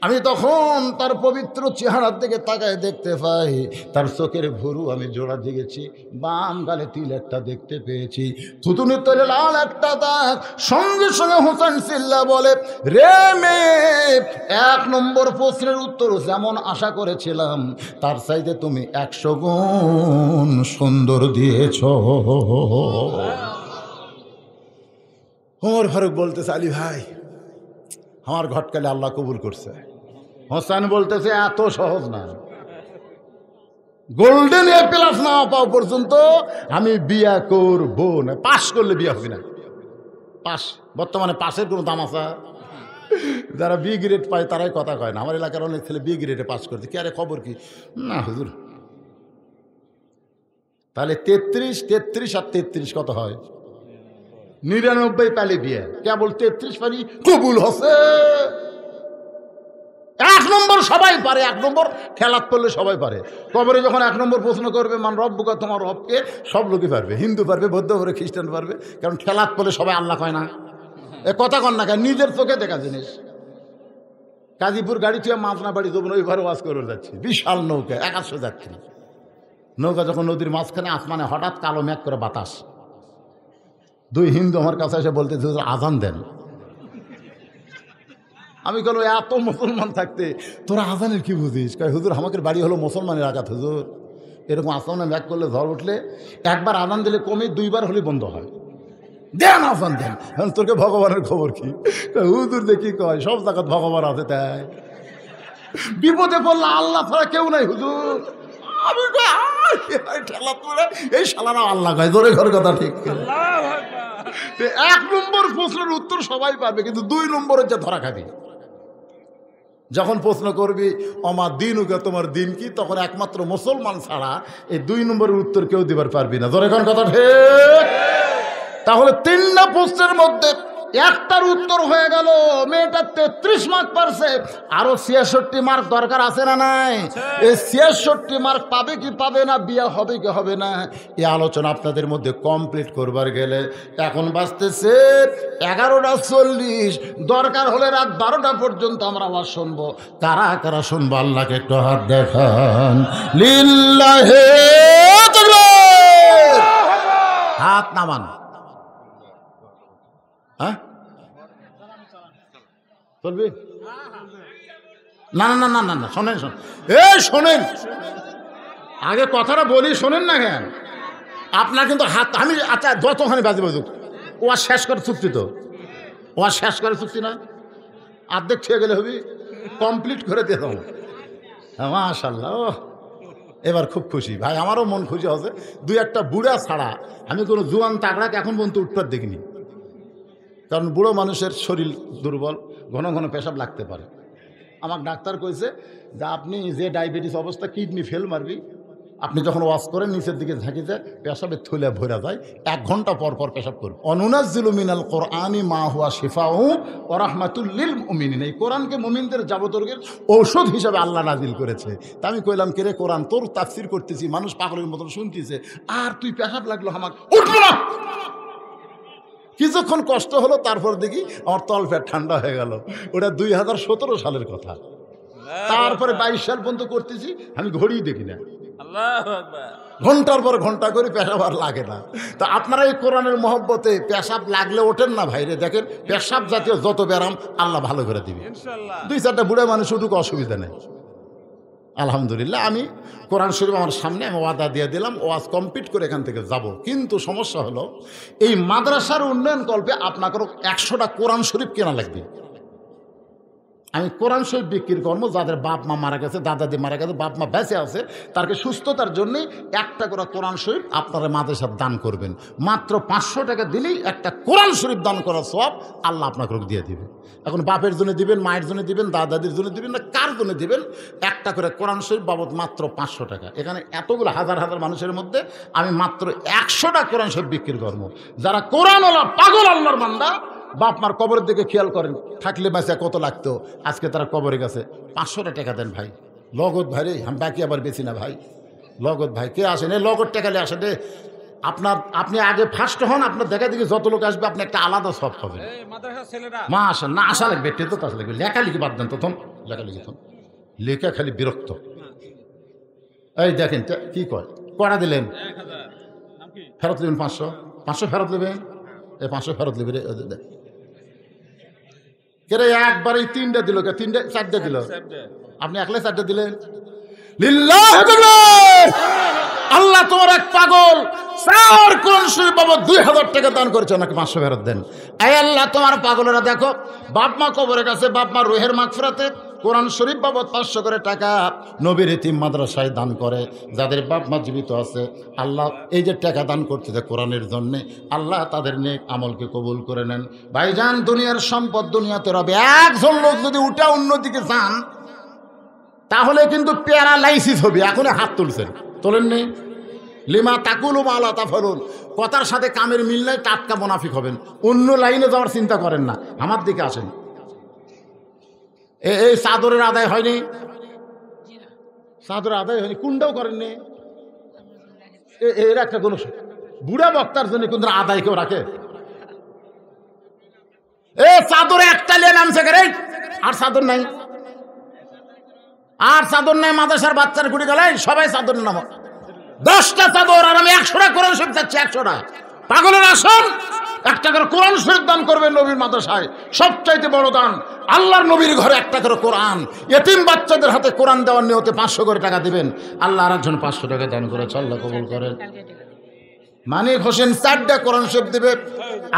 আমি তখন তার পবিত্র চেহারার দিকে তাকায় দেখতে পাই তার চোখের ভুরু আমি জোড়া দিয়েছি বাম গালে তিল একটা দেখতে পেয়েছি থুতুনি তৈরি লাল একটা দাগ সঙ্গে সঙ্গে হোসেন সিল্লা বলে রে মে এক নম্বর প্রশ্নের উত্তর যেমন আশা করেছিলাম তার সাইজে তুমি একশো গুণ সুন্দর দিয়েছ ওমর ফারুক বলতেছে আলী ভাই আমার ঘটকালে আল্লাহ কবুল করছে হোসেন বলতেছে এত সহজ না গোল্ডেন এ প্লাস না পাওয়া পর্যন্ত আমি বিয়া করব না পাশ করলে বিয়া হবে না পাশ বর্তমানে পাশের কোনো দাম আছে যারা বি গ্রেড পায় তারাই কথা কয় না আমার এলাকার অনেক ছেলে বি গ্রেডে পাশ করছে কি আরে খবর কি না হুজুর তাহলে তেত্রিশ তেত্রিশ আর তেত্রিশ কত হয় নিরানব্বই প্যালে দিয়ে কেবল তেত্রিশ পারি কবুল হসে এক নম্বর সবাই পারে এক নম্বর খেলাত পড়লে সবাই পারে কবরে যখন এক নম্বর প্রশ্ন করবে মান বুকা তোমার রবকে সব লোকই পারবে হিন্দু পারবে বৌদ্ধ পারবে খ্রিস্টান পারবে কারণ খেলাত পড়লে সবাই আল্লাহ কয় না এ কথা কন না নিজের চোখে দেখা জিনিস কাজীপুর গাড়ি তুই মাছনা বাড়ি তবু ওইভাবে ওয়াজ করে যাচ্ছি বিশাল নৌকা একাশো যাত্রী নৌকা যখন নদীর মাঝখানে আসমানে হঠাৎ কালো ম্যাগ করে বাতাস দুই হিন্দু আমার কাছে এসে বলতে আজান দেন আমি কল এত মুসলমান থাকতে তোরা আজানের কি বুঝিস কয় হুজুর আমাকে বাড়ি হলো মুসলমানের আঘাত হুজুর এরকম আসামনে ব্যাগ করলে ঝড় উঠলে একবার আজান দিলে কমে দুইবার হলে বন্ধ হয় দেন আসান দেন এখন তোকে ভগবানের খবর কি হুজুর দেখি কয় সব জায়গা ভগবান আছে তাই বিপদে পড়লে আল্লাহ ছাড়া কেউ নাই হুজুর আমি ঠেলা এই আল্লাহ ঘর কথা ঠিক এক নম্বর প্রশ্নের উত্তর সবাই কিন্তু দুই নম্বরের যখন প্রশ্ন করবি অমা দিন উকে তোমার দিন কি তখন একমাত্র মুসলমান ছাড়া এই দুই নম্বরের উত্তর কেউ দিবার পারবি না ধরে কথা ঠিক তাহলে তিনটা প্রশ্নের মধ্যে একটার উত্তর হয়ে গেল মেয়েটা তেত্রিশ মার্ক পারছে আরো ছিয়াষট্টি মার্ক দরকার আছে না নাই এই ছিয়াষট্টি মার্ক পাবে কি পাবে না বিয়া হবে কি হবে না এই আলোচনা আপনাদের মধ্যে কমপ্লিট করবার গেলে এখন বাঁচতেছে এগারোটা চল্লিশ দরকার হলে রাত বারোটা পর্যন্ত আমরা আবার শুনবো কারা কারা শুনবো আল্লাহকে একটু হাত দেখান লিল্লাহে হাত নামান হ্যাঁ চলবে না না না না না শোনেন শোন এ শোনেন আগে কথাটা বলি শোনেন না কেন আপনার কিন্তু হাত আমি আচ্ছা যতখানি বাজে বাজু ও আর শেষ করে চুক্তি তো ও আর শেষ করে চুক্তি না আর্ধেক খেয়ে গেলে হবি কমপ্লিট করে দিয়ে দাও হ্যাঁ মাশাল্লাহ এবার খুব খুশি ভাই আমারও মন খুশি হচ্ছে দুই একটা বুড়া ছাড়া আমি কোনো জুয়ান তাগড়াকে এখন পর্যন্ত উঠতে দেখিনি কারণ বুড়ো মানুষের শরীর দুর্বল ঘন ঘন পেশাব লাগতে পারে আমার ডাক্তার কইছে যে আপনি যে ডায়াবেটিস অবস্থা কিডনি ফেল মারবি আপনি যখন ওয়াশ করেন নিচের দিকে ঝাঁকি যায় পেশাবের থলে ভরা যায় এক ঘন্টা পর পর পেশাব করবে অনুনাজিল মিনাল কোরআনি মা হুয়া শিফাউ ওরাহমাতুল্লিল উমিনিন এই কোরআনকে মুমিনদের যাবতর্গের ঔষধ হিসাবে আল্লাহ নাজিল করেছে তা আমি কইলাম কে রে কোরআন তোর তাফসির করতেছি মানুষ পাগলের মতন শুনতেছে আর তুই পেশাব লাগলো আমাকে উঠবো না কিছুক্ষণ কষ্ট হলো তারপর দেখি আমার তলপেট ঠান্ডা হয়ে গেল ওটা দুই সালের কথা তারপরে বাইশ সাল পর্যন্ত করতেছি আমি ঘড়ি দেখি না ঘন্টার পর ঘন্টা করে পেশাব আর লাগে না তা আপনারা এই কোরআনের মহব্বতে পেশাব লাগলে ওঠেন না ভাইরে দেখেন পেশাব জাতীয় যত ব্যারাম আল্লাহ ভালো করে দিবে দুই চারটা বুড়ে মানুষ উঠুক অসুবিধা নেই আলহামদুলিল্লাহ আমি কোরআন শরীফ আমার সামনে আমি ওয়াদা দিয়ে দিলাম ওয়াজ কমপ্লিট করে এখান থেকে যাব কিন্তু সমস্যা হলো এই মাদ্রাসার উন্নয়ন কল্পে আপনাকে একশোটা কোরআন শরীফ কেনা লাগবে আমি কোরআন শরীফ বিক্রি করবো যাদের বাপ মা মারা গেছে দাদা দি মারা গেছে বাপ মা বেঁচে আছে তাকে সুস্থতার জন্যে একটা করে কোরআন শরীফ আপনারা সাথে দান করবেন মাত্র পাঁচশো টাকা দিলেই একটা কোরআন শরীফ দান করার সব আল্লাহ আপনাকে দিয়ে দেবে এখন বাপের জন্য দিবেন মায়ের জন্য দিবেন দাদাদির জন্য দিবেন না কার জন্য দিবেন একটা করে কোরআন শরীফ বাবদ মাত্র পাঁচশো টাকা এখানে এতগুলো হাজার হাজার মানুষের মধ্যে আমি মাত্র একশোটা কোরআন শরীফ বিক্রি করবো যারা কোরআনওয়ালা পাগল আল্লাহর মান্দা বাপ মার কবরের দিকে খেয়াল করেন থাকলে মাসে কত লাগতো আজকে তারা কবরে গেছে পাঁচশোটা টাকা দেন ভাই লগত ভাই রে আমি বাকি আবার বেশি না ভাই লগত ভাই কে আসেন এই লগত টাকালে আসেন রে আপনার আপনি আগে ফার্স্ট হন আপনার দেখা দেখি যত লোক আসবে আপনি একটা আলাদা সব হবে মা আসেন না আসা লাগবে টেতো তো আসা লাগবে লেখালেখি বাদ দেন তখন লেখালেখি তখন লেখা খালি বিরক্ত এই দেখেন কি কয় কড়া দিলেন ফেরত দেবেন পাঁচশো পাঁচশো ফেরত দেবেন এই পাঁচশো ফেরত লিবি দে কেরে একবারে তিনটে দিল কে তিনটে চারটে দিল আপনি একলে চারটে দিলেন আল্লাহ তোমার এক পাগল চার কোন শরীফ বাবা দুই হাজার টাকা দান করেছে ওনাকে পাঁচশো ফেরত দেন আয় আল্লাহ তোমার পাগলেরা দেখো বাপ মা কবরের কাছে বাপ মা রোহের মাগ ফেরাতে কোরআন শরীফ বাবদ পাঁচশো করে টাকা নবীর এতিম মাদ্রাসায় দান করে যাদের বাপ মা জীবিত আছে আল্লাহ এই যে টাকা দান করতেছে কোরআনের জন্যে আল্লাহ তাদের নেক আমলকে কবুল করে নেন ভাইজান দুনিয়ার সম্পদ দুনিয়াতে রবে একজন লোক যদি উঠা দিকে যান তাহলে কিন্তু প্যারালাইসিস হবে এখনই হাত তুলছেন তোলেন নেই লিমা তাকুল মালা ফলুন কথার সাথে কামের মিল নাই টাটকা মোনাফিক হবেন অন্য লাইনে যাওয়ার চিন্তা করেন না আমার দিকে আসেন এই চাদরের আদায় হয়নি চাদরের আদায় হয়নি কুণ্ডাও করেননি এর একটা কোনো বুড়া বক্তার জন্য কোন আদায় কেউ রাখে এ চাদরে একটা লিয়ে নামছে রে আর চাদর নাই আর চাদর নাই মাদ্রাসার বাচ্চার ঘুরে গেলে সবাই চাদর নাম দশটা চাদর আর আমি একশোটা করে সব যাচ্ছি একশোটা পাগলের আসন একটা করে কোরআন শরীফ দান করবেন নবীর মাদ্রাসায় সবচাইতে বড় দান আল্লাহর নবীর ঘরে একটা করে কোরআন এতিম বাচ্চাদের হাতে কোরআন দেওয়ার নিয়তে পাঁচশো করে টাকা দেবেন আল্লাহ আর একজন পাঁচশো টাকা দান করে আল্লাহ কবুল করেন মানিক হোসেন চারটা কোরআন শরীফ দিবে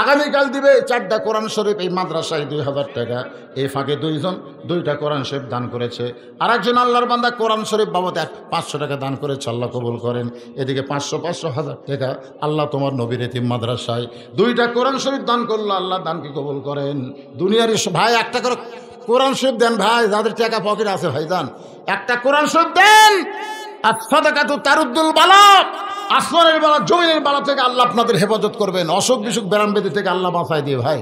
আগামীকাল দিবে চারটা কোরআন শরীফ এই মাদ্রাসায় দুই হাজার টাকা এই ফাঁকে দুইজন দুইটা কোরআন শরীফ দান করেছে আর একজন আল্লাহর বান্দা কোরআন শরীফ বাবদ এক পাঁচশো টাকা দান করে আল্লাহ কবুল করেন এদিকে পাঁচশো পাঁচশো হাজার টাকা আল্লাহ তোমার নবীর এতিম মাদ্রাসায় দুইটা কোরআন শরীফ দান করলো আল্লাহ দানকে কবুল করেন দুনিয়ার ভাই একটা করে কোরআন শরীফ দেন ভাই যাদের টাকা পকেট আছে ভাই দান একটা কোরআন শরীফ দেন আর সাদাকাতু তারুদ্দুল বালা আসমানের বালা জমিনের বালা থেকে আল্লাহ আপনাদের হেফাজত করবেন অসুখ বিসুখ ব্যারাম বেদি থেকে আল্লাহ বাঁচায় দিয়ে ভাই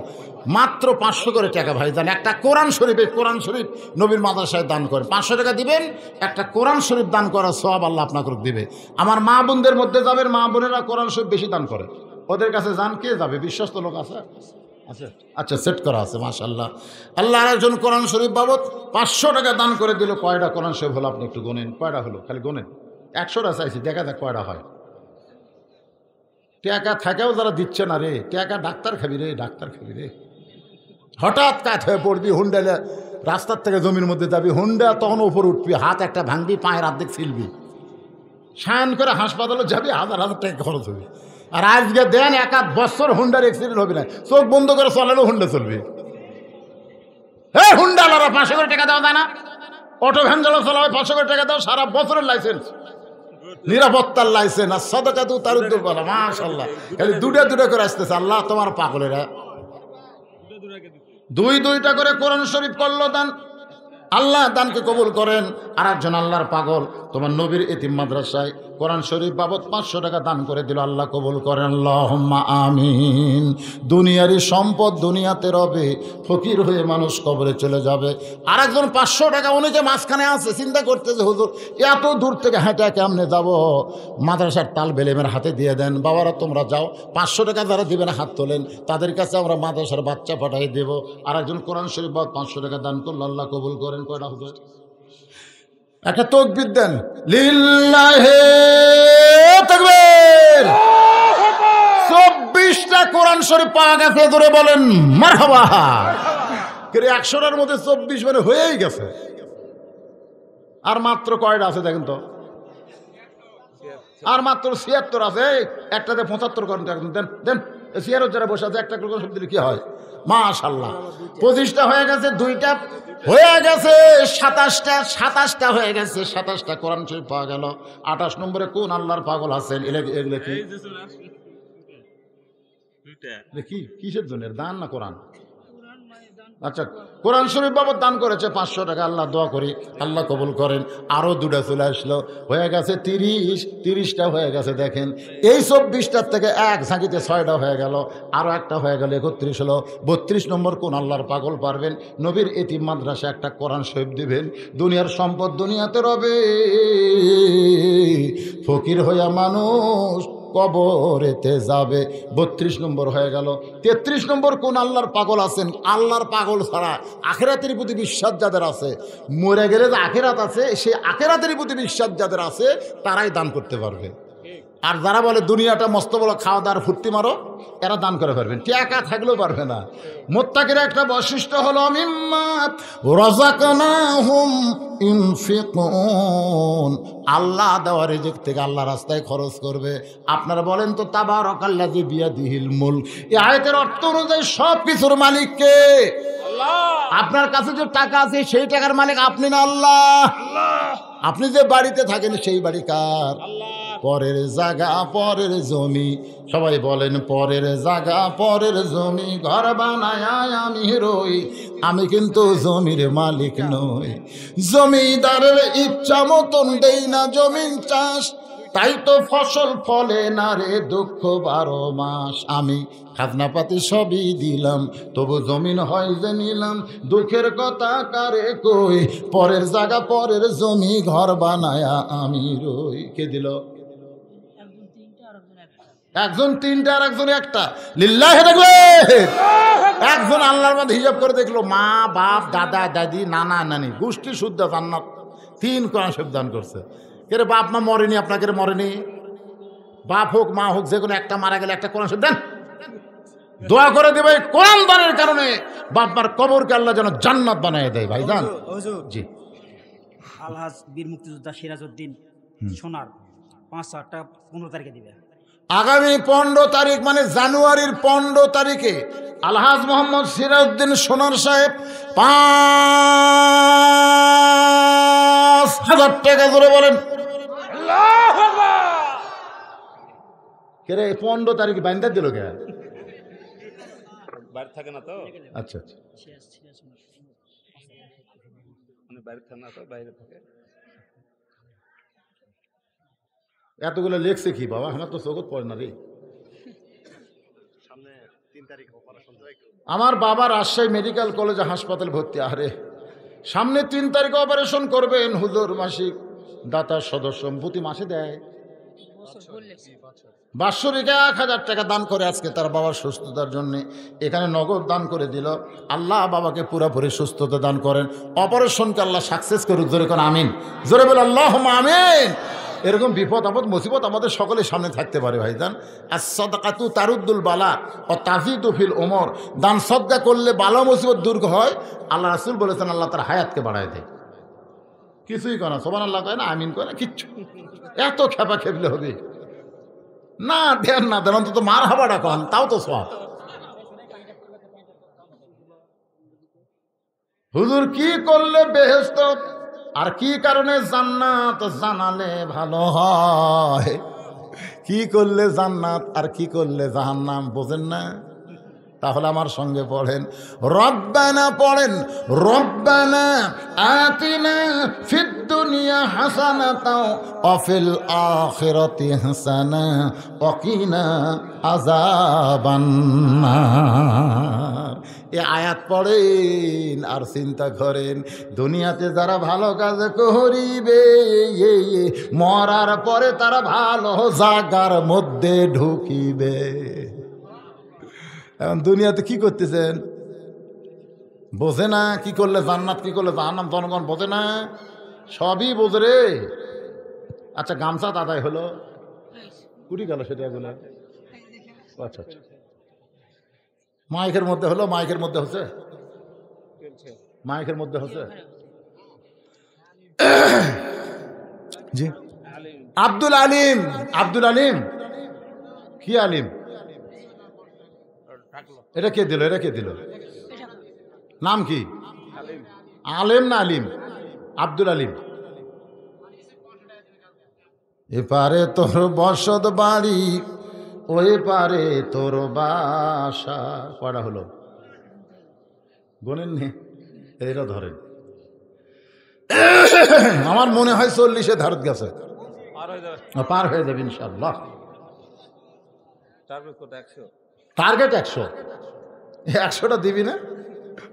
মাত্র পাঁচশো করে টাকা ভাই দেন একটা কোরআন শরীফে কোরআন শরীফ নবীর মাদ্রাসায় দান করে পাঁচশো টাকা দিবেন একটা কোরআন শরীফ দান করার সব আল্লাহ আপনাকে দিবে আমার মা বোনদের মধ্যে যাবেন মা বোনেরা কোরআন শরীফ বেশি দান করে ওদের কাছে যান কে যাবে বিশ্বস্ত লোক আছে আচ্ছা আচ্ছা সেট করা আছে মাশাল্লাহ আল্লাহ একজন কোরআন শরীফ বাবদ পাঁচশো টাকা দান করে দিল কয়টা কোরআন শরীফ হলো আপনি একটু গোনেন কয়টা হলো খালি গোনেন একশোটা চাইছি দেখা দেখ কয়টা হয় টাকা থাকেও যারা দিচ্ছে না রে টাকা ডাক্তার খাবি রে ডাক্তার খাবি রে হঠাৎ কাঠ হয়ে পড়বি হুন্ডালে রাস্তার থেকে জমির মধ্যে যাবি হুন্ডা তখন ওপর উঠবি হাত একটা ভাঙবি পায়ের অর্ধেক ছিলবি সায়ন করে হাসপাতালে যাবি হাজার হাজার টাকা খরচ হবে আর আজকে দেন এক আধ বছর হুন্ডার অ্যাক্সিডেন্ট হবে না চোখ বন্ধ করে চলালেও হুন্ডা চলবে হ্যাঁ হুন্ডা লড়া পাঁচশো করে টাকা দেওয়া যায় না অটো ভ্যান চালাও চলাবে পাঁচশো করে টাকা দাও সারা বছরের লাইসেন্স নিরাপত্তার লাইসেন্স আর সদাকা তো তার উদ্যোগ বলা মাশাল্লাহ খালি দুটা দুটা করে আসতেছে আল্লাহ তোমার পাগলেরা দুই দুইটা করে কোরআন শরীফ করলো দান আল্লাহ দানকে কবুল করেন আর একজন আল্লাহর পাগল তোমার নবীর এতিম মাদ্রাসায় কোরআন শরীফ বাবদ পাঁচশো টাকা দান করে দিল আল্লাহ কবুল করেন লহম্মা আমিন দুনিয়ারই সম্পদ দুনিয়াতে রবে ফকির হয়ে মানুষ কবরে চলে যাবে আর একজন পাঁচশো টাকা যে মাঝখানে আছে চিন্তা করতেছে হুজুর এত দূর থেকে হেঁটে কেমনে যাব মাদ্রাসার তাল বেলেমের হাতে দিয়ে দেন বাবারা তোমরা যাও পাঁচশো টাকা যারা দেবেন হাত তোলেন তাদের কাছে আমরা মাদ্রাসার বাচ্চা পাঠাই দেব আর একজন কোরআন শরীফ বাবদ পাঁচশো টাকা দান করল আল্লাহ কবুল করেন কয়টা হুজুর একটা তকবির দেন লিল্লাহে চব্বিশটা কোরআন শরীফ পাওয়া গেছে ধরে বলেন মারহাবা একশোটার মধ্যে চব্বিশ মানে হয়েই গেছে আর মাত্র কয়টা আছে দেখেন তো আর মাত্র ছিয়াত্তর আছে একটাতে পঁচাত্তর করেন দেন দেন সিয়ারত যারা বসে আছে একটা কোরআন শব্দ কি হয় মাশাল্লাহ পঁচিশটা হয়ে গেছে দুইটা হয়ে গেছে সাতাশটা সাতাশটা হয়ে গেছে সাতাশটা কোরআন শরীফ পাওয়া গেল আঠাশ নম্বরে কোন আল্লাহর পাগল আছেন কিসের জন্য দান না কোরআন আচ্ছা কোরআন শরীফ বাবদ দান করেছে পাঁচশো টাকা আল্লাহ দোয়া করি আল্লাহ কবুল করেন আরও দুটা চলে আসলো হয়ে গেছে তিরিশ তিরিশটা হয়ে গেছে দেখেন এই চব্বিশটার থেকে এক ঝাঁকিতে ছয়টা হয়ে গেল আরও একটা হয়ে গেল একত্রিশ হলো বত্রিশ নম্বর কোন আল্লাহর পাগল পারবেন নবীর এটি মাদ্রাসে একটা কোরআন শরীফ দিবেন দুনিয়ার সম্পদ দুনিয়াতে রবে ফকির হইয়া মানুষ কবরেতে যাবে বত্রিশ নম্বর হয়ে গেল তেত্রিশ নম্বর কোন আল্লাহর পাগল আছেন আল্লাহর পাগল ছাড়া আখেরাতের প্রতি বিশ্বাস যাদের আছে মরে গেলে যে আখেরাত আছে সেই আখেরাতের প্রতি বিশ্বাস যাদের আছে তারাই দান করতে পারবে আর যারা বলে দুনিয়াটা মস্ত বলো খাওয়া দাওয়ার ফুর্তি মারো এরা দান করে পারবেন টাকা থাকলেও পারবে না মোত্তাকের একটা বৈশিষ্ট্য হলো আল্লাহ দেওয়ার রিজিক থেকে আল্লাহ রাস্তায় খরচ করবে আপনারা বলেন তো তাবার অকাল্লা যে বিয়া দিহিল মূল এই আয়তের অর্থ অনুযায়ী সব কিছুর মালিককে আপনার কাছে যে টাকা আছে সেই টাকার মালিক আপনি না আল্লাহ আপনি যে বাড়িতে থাকেন সেই বাড়ি কার পরের জাগা পরের জমি সবাই বলেন পরের জাগা পরের জমি ঘর বানায় আমি রই আমি কিন্তু জমির মালিক নই জমিদারের ইচ্ছা মতন দেই না জমিন চাষ তাই তো ফসল ফলে না রে দুঃখ বারো মাস আমি খাজনাপাতি সবই দিলাম তবু জমিন হয় যে নিলাম দুঃখের কথা কারে কই পরের জায়গা পরের জমি ঘর বানায়া আমি রই কে দিল একজন তিনটা আর একজন একটা লিল্লাহে দেখলো একজন আল্লাহর মধ্যে হিসাব করে দেখলো মা বাপ দাদা দাদি নানা নানি গোষ্ঠী শুদ্ধ জান্নাত তিন কোরআন দান করছে কেরে বাপ মা মরেনি আপনাকে মরেনি বাপ হোক মা হোক যে কোনো একটা মারা গেলে একটা কোরআন দেন দোয়া করে দেবে কোরআন দানের কারণে বাপমার কবরকে আল্লাহ যেন জান্নাত বানিয়ে দেয় ভাই জান জি আলহাজ বীর মুক্তিযোদ্ধা সিরাজউদ্দিন সোনার পাঁচ পনেরো তারিখে আগামী পনেরো তারিখ মানে জানুয়ারির পনেরো তারিখে আলহাজ মোহাম্মদ সিরাজউদ্দিন সোনার সাহেব পাঁচ হাজার টাকা ধরে বলেন পনেরো তারিখ বাইন্দা দিল কে বাইরে থাকে না তো আচ্ছা, আচ্ছা। মানে বাইরে থাকে না তো বাইরে থাকে এতগুলো লেখছে কি বাবা আমার তো চোখত পড়ে না রে আমার বাবা রাজশাহী মেডিকেল কলেজে হাসপাতাল ভর্তি আরে সামনে তিন তারিখে অপারেশন করবেন হুজুর মাসিক দাতার সদস্য প্রতি মাসে দেয় বাৎসরিক এক হাজার টাকা দান করে আজকে তার বাবার সুস্থতার জন্যে এখানে নগদ দান করে দিল আল্লাহ বাবাকে পুরোপুরি সুস্থতা দান করেন অপারেশনকে আল্লাহ সাকসেস করুক জোরে কোন আমিন জোরে বলে আল্লাহ আমিন এরকম বিপদ আপদ মুসিবত আমাদের সকলের সামনে থাকতে পারে দান আর তু তারুদ্দুল বালা ও তাজি তুফিল ওমর দান সদ্গা করলে বালা মুসিবত দূর হয় আল্লাহ রাসুল বলেছেন আল্লাহ তার হায়াতকে বাড়ায় দেয় কিছুই করে না সোমান আল্লাহ কয় না আমিন করে না কিচ্ছু এত খেপা খেপলে হবে না দেন না দেন অন্তত মার হবা ডাক তাও তো সব হুজুর কি করলে বেহেস্ত আর কি কারণে জান্নাত জানালে ভালো হয় কি করলে জান্নাত আর কি করলে জাহান্নাম বোঝেন না তাহলে আমার সঙ্গে পড়েন রব্বানা পড়েন রব্বানা আতিনা ফিদ দুনিয়া তাও অফিল আখিরাতি হাসানা অকিনা আযাবান্নার এ আয়াত পড়েন আর চিন্তা করেন দুনিয়াতে যারা ভালো কাজ করিবে মরার পরে তারা ভালো জাগার মধ্যে ঢুকিবে এখন দুনিয়াতে কি করতেছেন বোঝে না কি করলে জান্নাত কি করলে জাহান্নাম জনগণ বোঝে না সবই বোঝে রে আচ্ছা গামছা তাদাই হলো কুড়ি গেল সেটা এগুলো আচ্ছা আচ্ছা মাইকের মধ্যে হলো মাইকের মধ্যে হচ্ছে মাইকের মধ্যে হচ্ছে জি আব্দুল আলিম আব্দুল আলিম কি আলিম এটা কে দিল এটা কে দিল নাম কি আলেম না আলিম আব্দুল আলিম এপারে তোর বসত বাড়ি এ পারে তোর বাসা কটা হলো গোনেন নি এরা ধরেন আমার মনে হয় চল্লিশে ধারত গেছে পার হয়ে যাবে ইনশাল্লাহ টার্গেট একশো একশোটা দিবি না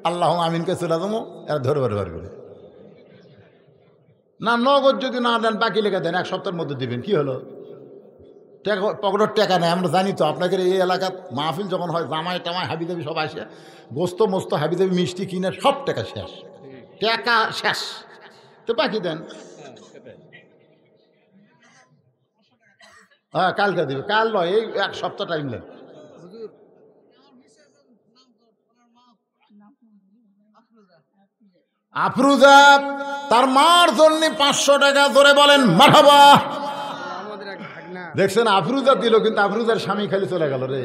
আল্লাহ আমিনকে চলে দেবো এর ধরে ধর করে না নগদ যদি না দেন বাকি লেগে দেন এক সপ্তাহের মধ্যে দিবেন কি হলো টাকা টেকা নেই আমরা জানি তো আপনাদের এই এলাকার মাহফিল যখন হয় জামাই টামাই দাবি সব আসে গোস্ত মোস্ত দাবি মিষ্টি কিনে সব টেকা শেষ টেকা শেষ তো বাকি দেন হ্যাঁ কালকে দেবে কাল নয় এই এক সপ্তাহ টাইম লাগবে আফরুজা তার মার জন্য পাঁচশো টাকা ধরে বলেন মাঠাবা দেখছেন আফরুজা দিল কিন্তু আফরুজার স্বামী খালি চলে গেল রে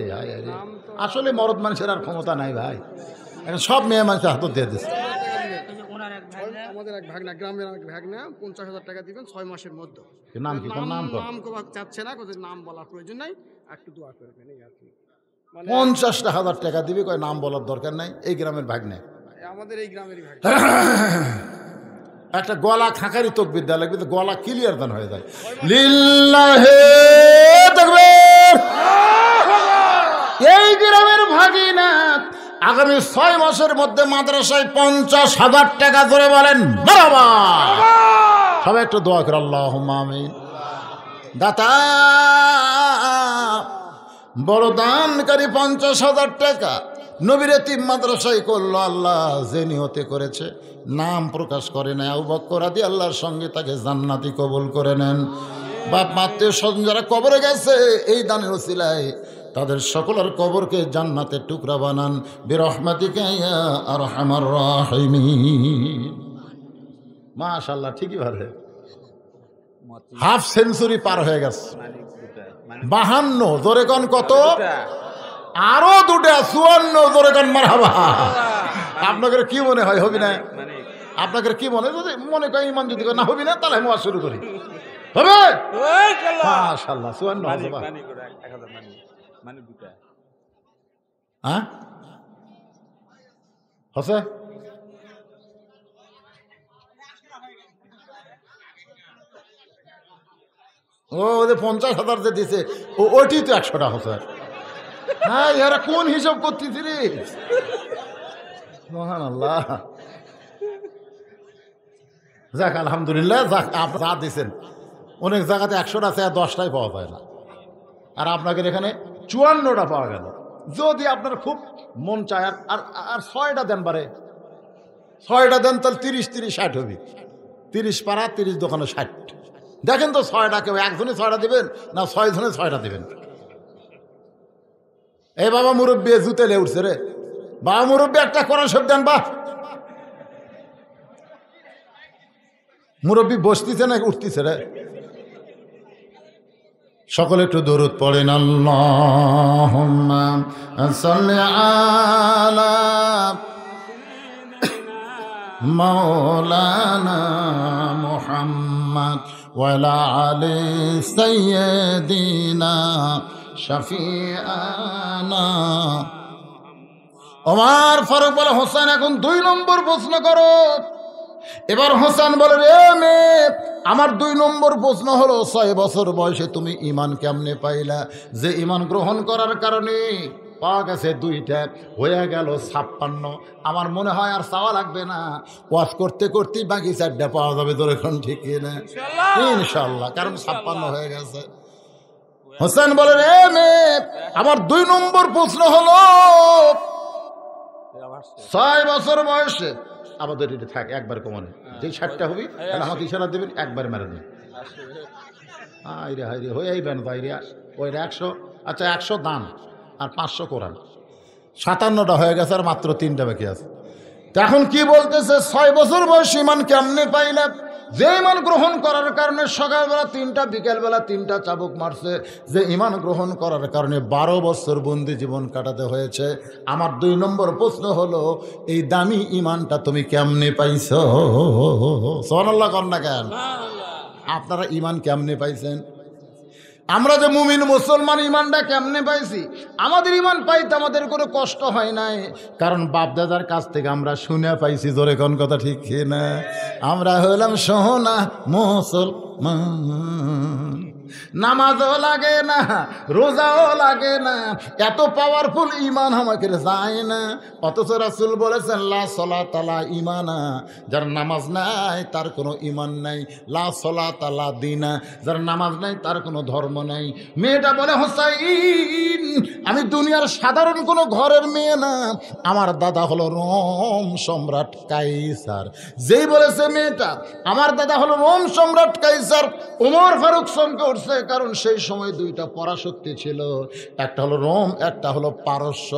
আসলে মরদ মানুষের আর ক্ষমতা নাই ভাই এখন সব মেয়ে মানুষের হাতত দিয়ে দিচ্ছে আমাদের এক গ্রামের এক পঞ্চাশ হাজার টাকা দিবেন ছয় মাসের মধ্যে নাম কি নাম নাম চাচ্ছে না নাম বলার প্রয়োজন নাই আর কি পঞ্চাশটা হাজার টাকা দিবে কয় নাম বলার দরকার নাই এই গ্রামের ভাগ নেই একটা গলা খাঁকারি তোক দেওয়া লাগবে গলা ক্লিয়ার দান হয়ে যায় লিল্লাহে হে এই গ্রামের ভাগিনাথ আগামী ছয় মাসের মধ্যে মাদ্রাসায় পঞ্চাশ হাজার টাকা করে বলেন সবাই একটু দোয়া করে আল্লাহ আমিন দাতা বড় দানকারী পঞ্চাশ হাজার টাকা নবীরে এতিম মাদ্রাসাই করলো আল্লাহ যে নিহতে করেছে নাম প্রকাশ করে নেয় আবকরাদি আল্লাহর সঙ্গে তাকে জান্নাতি কবুল করে নেন বাপ মাতৃ স্বজন যারা কবরে গেছে এই দানের ওসিলায় তাদের সকলের কবরকে জান্নাতের টুকরা বানান বেরহমাতিকে আর হামার রাহিমি মাশাল্লাহ ঠিকই ভাবে হাফ সেঞ্চুরি পার হয়ে গেছে বাহান্ন জোরে কত আরো দুটা চুয়ান্ন জোরেকান মার হাবা আপনাদের কি মনে হয় হবি না মানে, মানে। আপনাদের কি মনে যদি মনে করি ইমান যদি না হবি না তাহলে আমি শুরু করি হবে মাশাল্লাহ চুয়ান্ন হ্যাঁ হসে ও পঞ্চাশ হাজার যে দিছে ওইটি তো একশোটা হচ্ছে হ্যাঁ এরা কোন হিসাব করতে রে মহান আল্লাহ যাক আলহামদুলিল্লাহ যাক যা দিয়েছেন অনেক জায়গাতে একশোটা আছে আর দশটাই পাওয়া যায় না আর আপনাদের এখানে চুয়ান্নটা পাওয়া গেল যদি আপনার খুব মন চায় আর আর ছয়টা দেন পারে ছয়টা দেন তাহলে তিরিশ তিরিশ ষাট হবে তিরিশ পাড়া তিরিশ দোকানে ষাট দেখেন তো ছয়টা কেউ একজনে ছয়টা দেবেন না ছয় জনে ছয়টা দেবেন এই বাবা মুরব্বী লে উঠছে রে বাবা মুরব্বী একটা কোরআন শব্দ দেন বা মুরব্বী বসতিছে না উঠতিছে রে সকলে একটু দরুদ পড়েন আল্লাহ মৌলানা মোহাম্মদ ওয়ালা আলে সৈয়দিনা শাফিয়ানা ওমার ফারুক বলে হোসেন এখন দুই নম্বর প্রশ্ন করো এবার হোসেন বলে রে আমার দুই নম্বর প্রশ্ন হলো ছয় বছর বয়সে তুমি ইমান কেমনে পাইলা যে ইমান গ্রহণ করার কারণে পাওয়া গেছে দুইটা হয়ে গেল ছাপ্পান্ন আমার মনে হয় আর চাওয়া লাগবে না ওয়াশ করতে করতেই বাকি চারটা পাওয়া যাবে এখন ঠিক না ইনশাল্লাহ কারণ ছাপ্পান্ন হয়ে গেছে হোসেন বলেন এ মেয়ে আমার দুই নম্বর প্রশ্ন হলো ছয় বছর বয়সে আমাদের এটা থাক একবার কমানো যেই ষাটটা হবি তাহলে আমাকে ইশারা দেবেন একবার মেরে নেন আইরে হাইরে হয়ে আইবেন বাইরে ওই একশো আচ্ছা একশো দান আর পাঁচশো কোরআন সাতান্নটা হয়ে গেছে আর মাত্র তিনটা বাকি আছে এখন কি বলতেছে ছয় বছর বয়স ইমান কেমনে পাইলাম যে ইমান গ্রহণ করার কারণে সকালবেলা তিনটা বিকেলবেলা তিনটা চাবুক মারছে যে ইমান গ্রহণ করার কারণে বারো বছর বন্দি জীবন কাটাতে হয়েছে আমার দুই নম্বর প্রশ্ন হলো এই দামি ইমানটা তুমি কেমনে পাইছ কর না কেন আপনারা ইমান কেমনে পাইছেন আমরা যে মুমিন মুসলমান ইমানটা কেমনে পাইছি আমাদের ইমান পাইতে আমাদের কোনো কষ্ট হয় নাই কারণ বাপদাদার কাছ থেকে আমরা শুনে পাইছি জোরে কোন কথা ঠিক না আমরা হলাম সোহনা মুসলমান নামাজও লাগে না রোজাও লাগে না এত পাওয়ারফুল ইমান আমাকে যায় না অথচ রাসুল বলেছেন লা সলা তালা ইমানা যার নামাজ নাই তার কোনো ইমান নাই লা সলা তালা দিনা যার নামাজ নাই তার কোনো ধর্ম নাই মেয়েটা বলে হোসাইন আমি দুনিয়ার সাধারণ কোনো ঘরের মেয়ে না আমার দাদা হলো রোম সম্রাট কাইসার যেই বলেছে মেয়েটা আমার দাদা হলো রোম সম্রাট কাইসার উমর ফারুক সমকে করছে কারণ সেই সময় দুইটা পরাশক্তি ছিল একটা হলো রোম একটা হলো পারস্য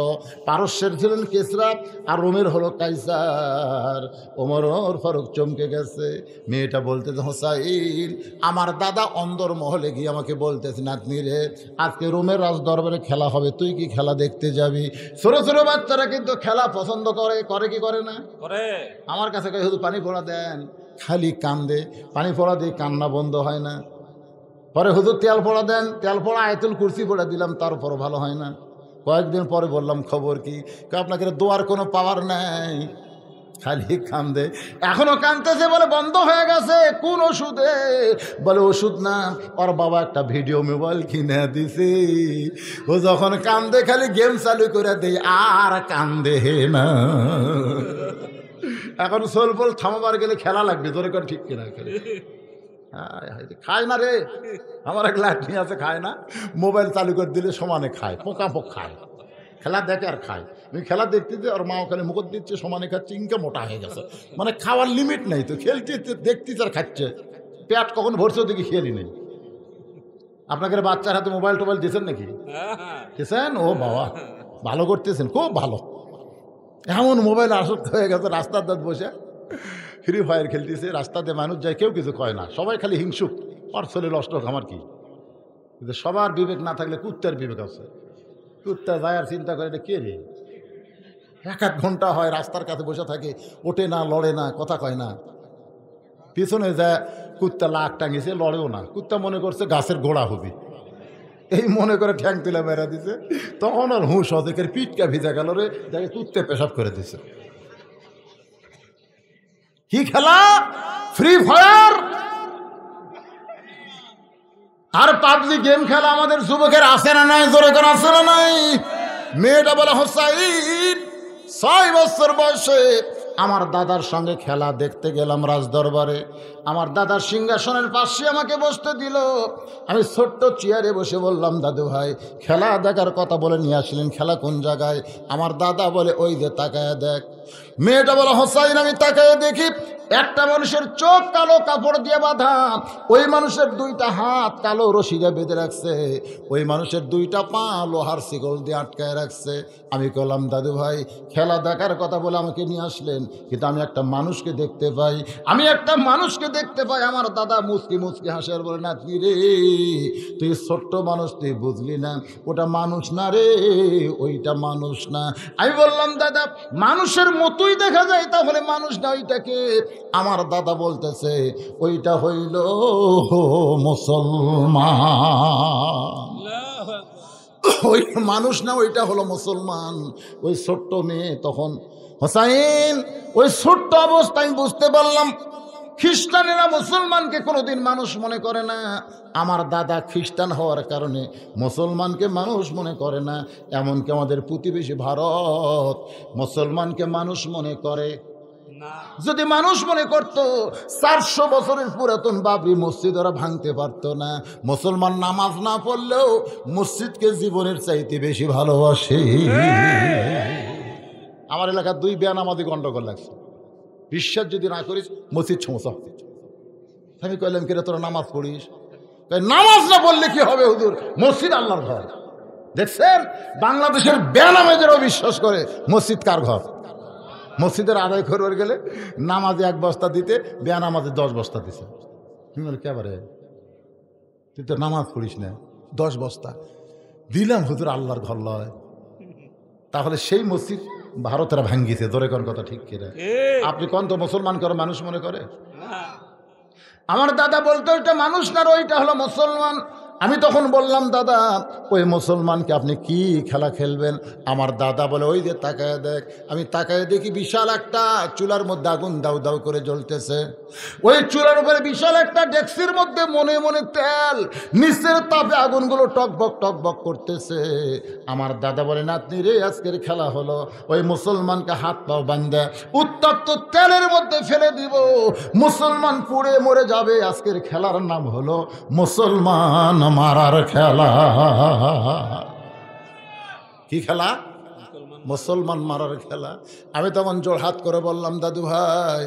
পারস্যের ছিলেন কেসরা আর রোমের হলো কাইসার ওমর ফারুক চমকে গেছে মেয়েটা বলতেছে হোসাইল আমার দাদা অন্দর মহলে গিয়ে আমাকে বলতেছে নাতনি রে আজকে রোমের রাজ দরবারে খেলা হবে তুই কি খেলা দেখতে যাবি ছোট ছোট বাচ্চারা কিন্তু খেলা পছন্দ করে করে কি করে না করে আমার কাছে শুধু পানি পোড়া দেন খালি কান্দে পানি পোড়া দিয়ে কান্না বন্ধ হয় না পরে হুজুর তেল পড়া দেন তেল পড়া আয়তুল কুর্সি পড়ে দিলাম তারপর ভালো হয় না কয়েকদিন পরে বললাম খবর কি আপনাকে দোয়ার কোনো পাওয়ার নাই খালি কান্দে এখনো কান্দতেছে বলে বন্ধ হয়ে গেছে কোন ওষুধে বলে ওষুধ না ওর বাবা একটা ভিডিও মোবাইল কিনে দিছে ও যখন কান্দে খালি গেম চালু করে দেয় আর কান্দে না এখন সোলফল থামাবার গেলে খেলা লাগবে তোর ঠিক কিনা খেলে হ্যাঁ, খায় না রে আমার এক লাঠি আছে খায় না মোবাইল চালু করে দিলে সমানে খায় পোকা পোক খায় খেলা দেখে আর খায় আমি খেলা দেখতে আর মা ওখানে মুখত দিচ্ছে সমানে খাচ্ছে ইনকাম মোটা হয়ে গেছে মানে খাওয়ার লিমিট নেই তো খেলতে দেখতেছে আর খাচ্ছে পেট কখন ভরছে দেখি খেয়ালি নেই আপনাদের বাচ্চার হাতে মোবাইল টোবাইল দিয়েছেন নাকি দিয়েছেন ও বাবা ভালো করতেছেন খুব ভালো এমন মোবাইল আসক্ত হয়ে গেছে রাস্তার দাঁত বসে ফ্রি ফায়ার খেলতেছে রাস্তাতে মানুষ যায় কেউ কিছু কয় না সবাই খালি হিংসুক ওর ছেলে নষ্ট আমার কি কিন্তু সবার বিবেক না থাকলে কুত্তার বিবেক আছে কুত্তা যায় আর চিন্তা করে এটা কে রে এক এক ঘন্টা হয় রাস্তার কাছে বসে থাকে ওঠে না লড়ে না কথা কয় না পিছনে যায় কুত্তা লাখ টাঙিয়েছে লড়েও না কুত্তা মনে করছে গাছের গোড়া হবে এই মনে করে ঠ্যাং তুলে বেড়া দিছে তখন আর হুঁশ অদেকের পিটকা ভিজা গেল রে যাকে কুত্তে পেশাব করে দিছে কি খেলা ফ্রি ফায়ার আর পাবজি গেম খেলা আমাদের যুবকের আসে না নাই জোরে করে আসে না নাই মেয়েটা বলে হোসাইন ছয় বছর বয়সে আমার দাদার সঙ্গে খেলা দেখতে গেলাম রাজদরবারে আমার দাদার সিংহাসনের পাশে আমাকে বসতে দিল আমি ছোট্ট চেয়ারে বসে বললাম দাদু ভাই খেলা দেখার কথা বলে নিয়ে আসলেন খেলা কোন জায়গায় আমার দাদা বলে ওই যে তাকায় দেখ মেয়েটা বলো হোসাইন আমি তাকে দেখি একটা মানুষের চোখ কালো কাপড় দিয়ে বাঁধা ওই মানুষের দুইটা হাত কালো রশি দিয়ে বেঁধে রাখছে ওই মানুষের দুইটা পা লোহার শিকল দিয়ে আটকায় রাখছে আমি কলাম দাদু ভাই খেলা দেখার কথা বলে আমাকে নিয়ে আসলেন কিন্তু আমি একটা মানুষকে দেখতে পাই আমি একটা মানুষকে দেখতে পাই আমার দাদা মুসকি মুসকি হাসে আর বলে না তুই রে তুই ছোট্ট মানুষ তুই বুঝলি না ওটা মানুষ না রে ওইটা মানুষ না আমি বললাম দাদা মানুষের মতোই দেখা যায় তাহলে মানুষ না ওইটাকে আমার দাদা বলতেছে ওইটা হইল মুসলমান ওই মানুষ না ওইটা হলো মুসলমান ওই ছোট্ট মেয়ে তখন হোসাইন ওই ছোট্ট অবস্থায় বুঝতে পারলাম খ্রিস্টানেরা মুসলমানকে কোনোদিন মানুষ মনে করে না আমার দাদা খ্রিস্টান হওয়ার কারণে মুসলমানকে মানুষ মনে করে না এমনকি আমাদের প্রতিবেশী ভারত মুসলমানকে মানুষ মনে করে যদি মানুষ মনে করত চারশো বছরের পুরাতন বাবরি মসজিদ ওরা ভাঙতে পারত না মুসলমান নামাজ না পড়লেও মসজিদকে জীবনের চাইতে বেশি ভালোবাসে আমার এলাকার দুই ব্যান আমাদের গণ্ডগোল লাগছে বিশ্বাস যদি না করিস মসজিদ সমস্যা হবে আমি কইলাম কিরা তোরা নামাজ পড়িস তাই নামাজ না পড়লে কি হবে হুদুর মসজিদ আল্লাহর ঘর দেখছেন বাংলাদেশের ব্যানামেদেরও বিশ্বাস করে মসজিদ কার ঘর মসজিদের আদায় করবার গেলে নামাজে এক বস্তা দিতে বেয়া নামাজে দশ বস্তা দিছে তুমি কেবারে তুই তো নামাজ পড়িস না দশ বস্তা দিলাম হুজুর আল্লাহর ঘর লয় তাহলে সেই মসজিদ ভারতেরা ভাঙ্গিছে দরে কর কথা ঠিক কিনা আপনি কোন তো মুসলমান করে মানুষ মনে করে আমার দাদা বলতো ওইটা মানুষ না ওইটা হলো মুসলমান আমি তখন বললাম দাদা ওই মুসলমানকে আপনি কি খেলা খেলবেন আমার দাদা বলে ওই যে তাকায় দেখ আমি তাকায় দেখি বিশাল একটা চুলার মধ্যে আগুন দাউ দাউ করে জ্বলতেছে ওই চুলার উপরে বিশাল একটা ডেক্সির মধ্যে মনে মনে তেল নিচের তাপে আগুনগুলো টকবক টকবক করতেছে আমার দাদা বলে নাতনি রে আজকের খেলা হলো ওই মুসলমানকে হাত পাও বান্ধে উত্তপ্ত তেলের মধ্যে ফেলে দিব মুসলমান পুড়ে মরে যাবে আজকের খেলার নাম হলো মুসলমান মারার খেলা কি খেলা মুসলমান মারার খেলা আমি তখন হাত করে বললাম দাদু ভাই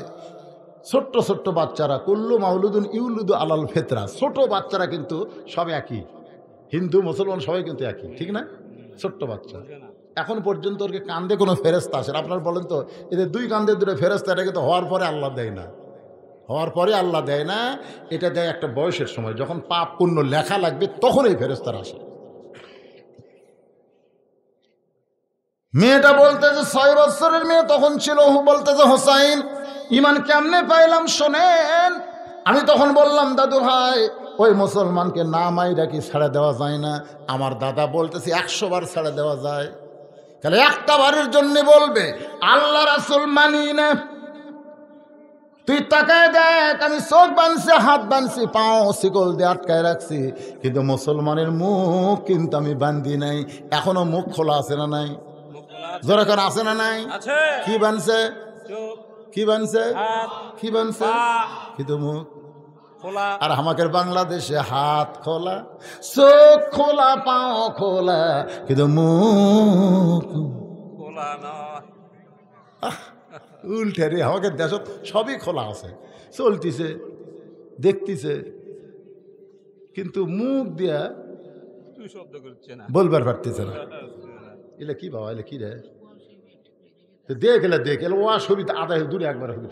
ছোট্ট ছোট্ট বাচ্চারা কুল্লু মাউলুদুন ইউলুদু আলাল ফেতরা ছোট বাচ্চারা কিন্তু সব একই হিন্দু মুসলমান সবাই কিন্তু একই ঠিক না ছোট্ট বাচ্চা এখন পর্যন্ত ওকে কান্দে কোনো ফেরস্তা আসে আপনার বলেন তো এদের দুই কান্দে দুটো ফেরস্তা এটা কিন্তু হওয়ার পরে আল্লাহ দেয় না হওয়ার পরে আল্লাহ দেয় না এটা দেয় একটা বয়সের সময় যখন পাপ পুণ্য লেখা লাগবে তখন এই ফেরস্তার আসে মেয়েটা বলতে যে ছয় বছরের মেয়ে তখন ছিল বলতে যে হোসাইন ইমান কেমনে পাইলাম শোনেন আমি তখন বললাম দাদু ভাই ওই মুসলমানকে না মাইরা কি ছেড়ে দেওয়া যায় না আমার দাদা বলতেছে একশো বার ছেড়ে দেওয়া যায় তাহলে একটা বারের জন্য বলবে আল্লাহ রাসুল মানি না তুই তাকায় দেখ আমি চোখ বানছি হাত বানছি পাও শিকল দিয়ে আটকায় রাখছি কিন্তু মুসলমানের মুখ কিন্তু আমি বান্ধি নাই এখনো মুখ খোলা আছে না নাই জোরে আছে না নাই কি বানছে কি বানছে কি বানছে কিন্তু মুখ আর আমাকে বাংলাদেশে হাত খোলা চোখ খোলা পাও খোলা কিন্তু মুখ খোলা না উল্টে রে আমাকে দেশ সবই খোলা আছে চলতিছে দেখতিছে কিন্তু মুখ দিয়া বলবার পারতেছে না এলে কি বাবা এলে কি রে দেখ এলে দেখ এলে ওয়া সবিতা আদায় দূরে একবার হবি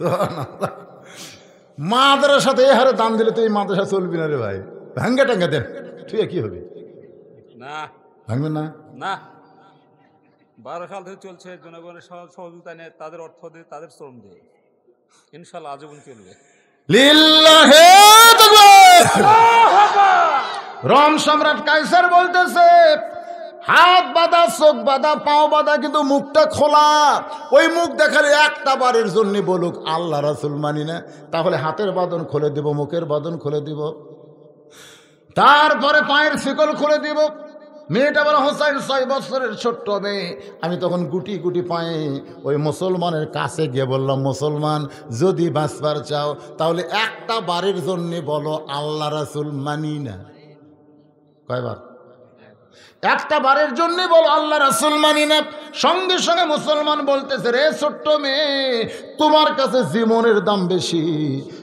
[laughs] [laughs] না মাদ্রাসাতে এ হারে দান দিলে তো এই মাদ্রাসা চলবি না রে ভাই ভাঙ্গা টাঙ্গা দেন তুই কি হবে না ভাঙবেন না না সাল ধরে চলছে জনগণের সহযোগিতা নিয়ে তাদের অর্থ দিয়ে তাদের শ্রম দিয়ে ইনশাল্লাহ আজীবন চলবে রম সম্রাট কাইসার বলতেছে হাত বাঁধা চোখ বাঁধা পাও বাঁধা কিন্তু মুখটা খোলা ওই মুখ দেখালে একটা বারের জন্য বলুক আল্লাহ রাসুল মানি না তাহলে হাতের বাদন খুলে দিব মুখের বাদন খুলে দিব তারপরে পায়ের শিকল খুলে দিব মেয়েটা বলে হোসাইন ছয় বছরের ছোট্ট মেয়ে আমি তখন গুটি গুটি পায়ে ওই মুসলমানের কাছে গিয়ে বললাম মুসলমান যদি বাঁচবার চাও তাহলে একটা বারের জন্যে বলো আল্লাহ রাসুল মানি না কয়বার একটা বারের জন্যে বলো আল্লাহ রাসুল মানি না সঙ্গে সঙ্গে মুসলমান বলতেছে রে ছোট্ট মেয়ে তোমার কাছে জীবনের দাম বেশি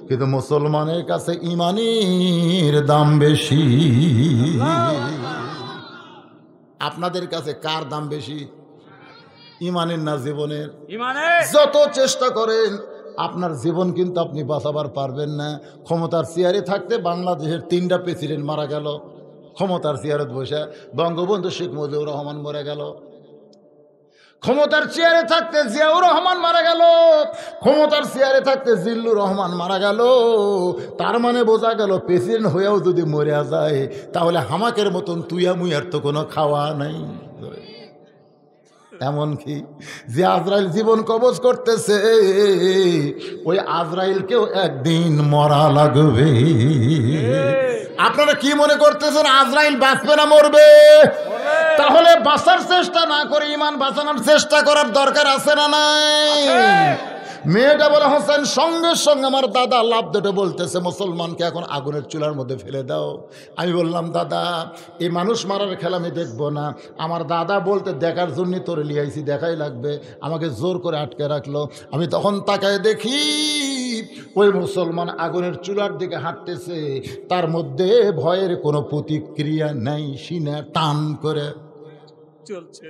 কিন্তু মুসলমানের কাছে ইমানের দাম বেশি আপনাদের কাছে কার দাম বেশি ইমানের না জীবনের যত চেষ্টা করেন আপনার জীবন কিন্তু আপনি বাঁচাবার পারবেন না ক্ষমতার চেয়ারে থাকতে বাংলাদেশের তিনটা প্রেসিডেন্ট মারা গেল ক্ষমতার চেয়ারত বসে বঙ্গবন্ধু শেখ মুজিবুর রহমান মরে গেল ক্ষমতার চেয়ারে থাকতে জিয়াউর রহমান মারা গেল ক্ষমতার চেয়ারে থাকতে জিল্লু রহমান মারা গেল তার মানে বোঝা গেল প্রেসিডেন্ট হয়েও যদি মরে যায় তাহলে হামাকের মতন তুইয়া মুইয়ার তো কোনো খাওয়া নাই এমনকি যে আজরাইল জীবন কবজ করতেছে ওই আজরাইলকেও একদিন মরা লাগবে হ্যাঁ। আপনারা কি মনে করতেছেন আজরাইল বাঁচবে না মরবে তাহলে বাঁচার চেষ্টা না করে ইমান বাঁচানোর চেষ্টা করার দরকার আছে না নাই মেয়েটা বলে হোসেন সঙ্গে সঙ্গে আমার দাদা লাভ দুটো বলতেছে মুসলমানকে এখন আগুনের চুলার মধ্যে ফেলে দাও আমি বললাম দাদা এই মানুষ মারার খেলা আমি দেখবো না আমার দাদা বলতে দেখার জন্যই তোরে লিয়াইছি দেখাই লাগবে আমাকে জোর করে আটকে রাখলো আমি তখন তাকায় দেখি ওই মুসলমান আগুনের চুলার দিকে হাঁটতেছে তার মধ্যে ভয়ের কোনো প্রতিক্রিয়া নাই সিনা টান করে চলছে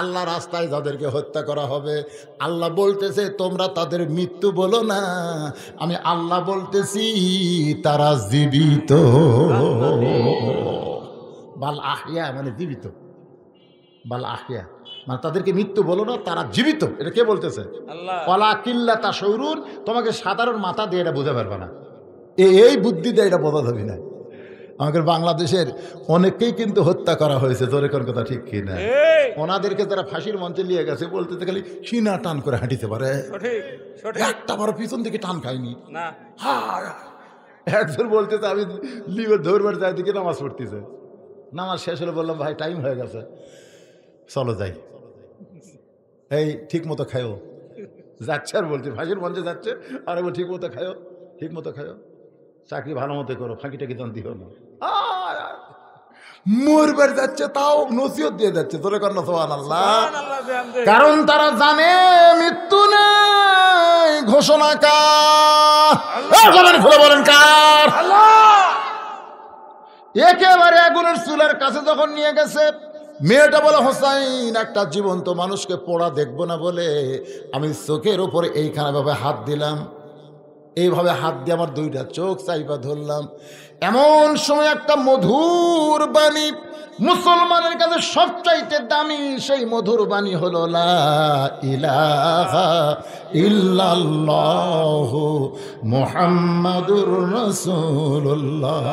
আল্লাহ রাস্তায় যাদেরকে হত্যা করা হবে আল্লাহ বলতেছে তোমরা তাদের মৃত্যু বলো না আমি আল্লাহ বলতেছি তারা জীবিত বাল আহিয়া মানে জীবিত বাল আহিয়া মানে তাদেরকে মৃত্যু বলো না তারা জীবিত এটা কে বলতেছে কলা কিল্লা তা সৌরুন তোমাকে সাধারণ মাথা দিয়ে এটা বোঝা পারবে না এই বুদ্ধি দিয়ে এটা বোঝা যাবে না আমাদের বাংলাদেশের অনেককেই কিন্তু হত্যা করা হয়েছে জোরে এখন কথা ঠিক কি না ওনাদেরকে তারা ফাঁসির মঞ্চে নিয়ে গেছে বলতে খালি সিনা টান করে হাঁটিতে পারে একটা বড় পিছন দিকে টান খায়নি একজন বলতে আমি লিভার ধরবার যাই দিকে নামাজ পড়তেছে নামাজ শেষ হলে বললাম ভাই টাইম হয়ে গেছে চলো যাই এই ঠিক মতো খায়ও যাচ্ছে আর বলছে ফাঁসির মঞ্চে যাচ্ছে আর ঠিক মতো খায়ও ঠিক মতো খায়ও চাকরি ভালো মতো করো ফাঁকি টাকি জানতে হবে না মরবার যাচ্ছে তাও নসিহত দিয়ে যাচ্ছে তোরে কর সোহান আল্লাহ কারণ তারা জানে মৃত্যু নেই ঘোষণা কার বলেন খুলে বলেন কার একেবারে আগুনের চুলার কাছে যখন নিয়ে গেছে মেয়েটা বলে হোসাইন একটা জীবন্ত মানুষকে পোড়া দেখবো না বলে আমি চোখের ওপরে এইখানে ভাবে হাত দিলাম এইভাবে হাত দিয়ে আমার দুইটা চোখ চাইবা ধরলাম এমন সময় একটা মধুর বাণী মুসলমানের কাছে সবচাইতে দামি সেই মধুর বাণী হলো মোহাম্মদুর রসুল্লাহ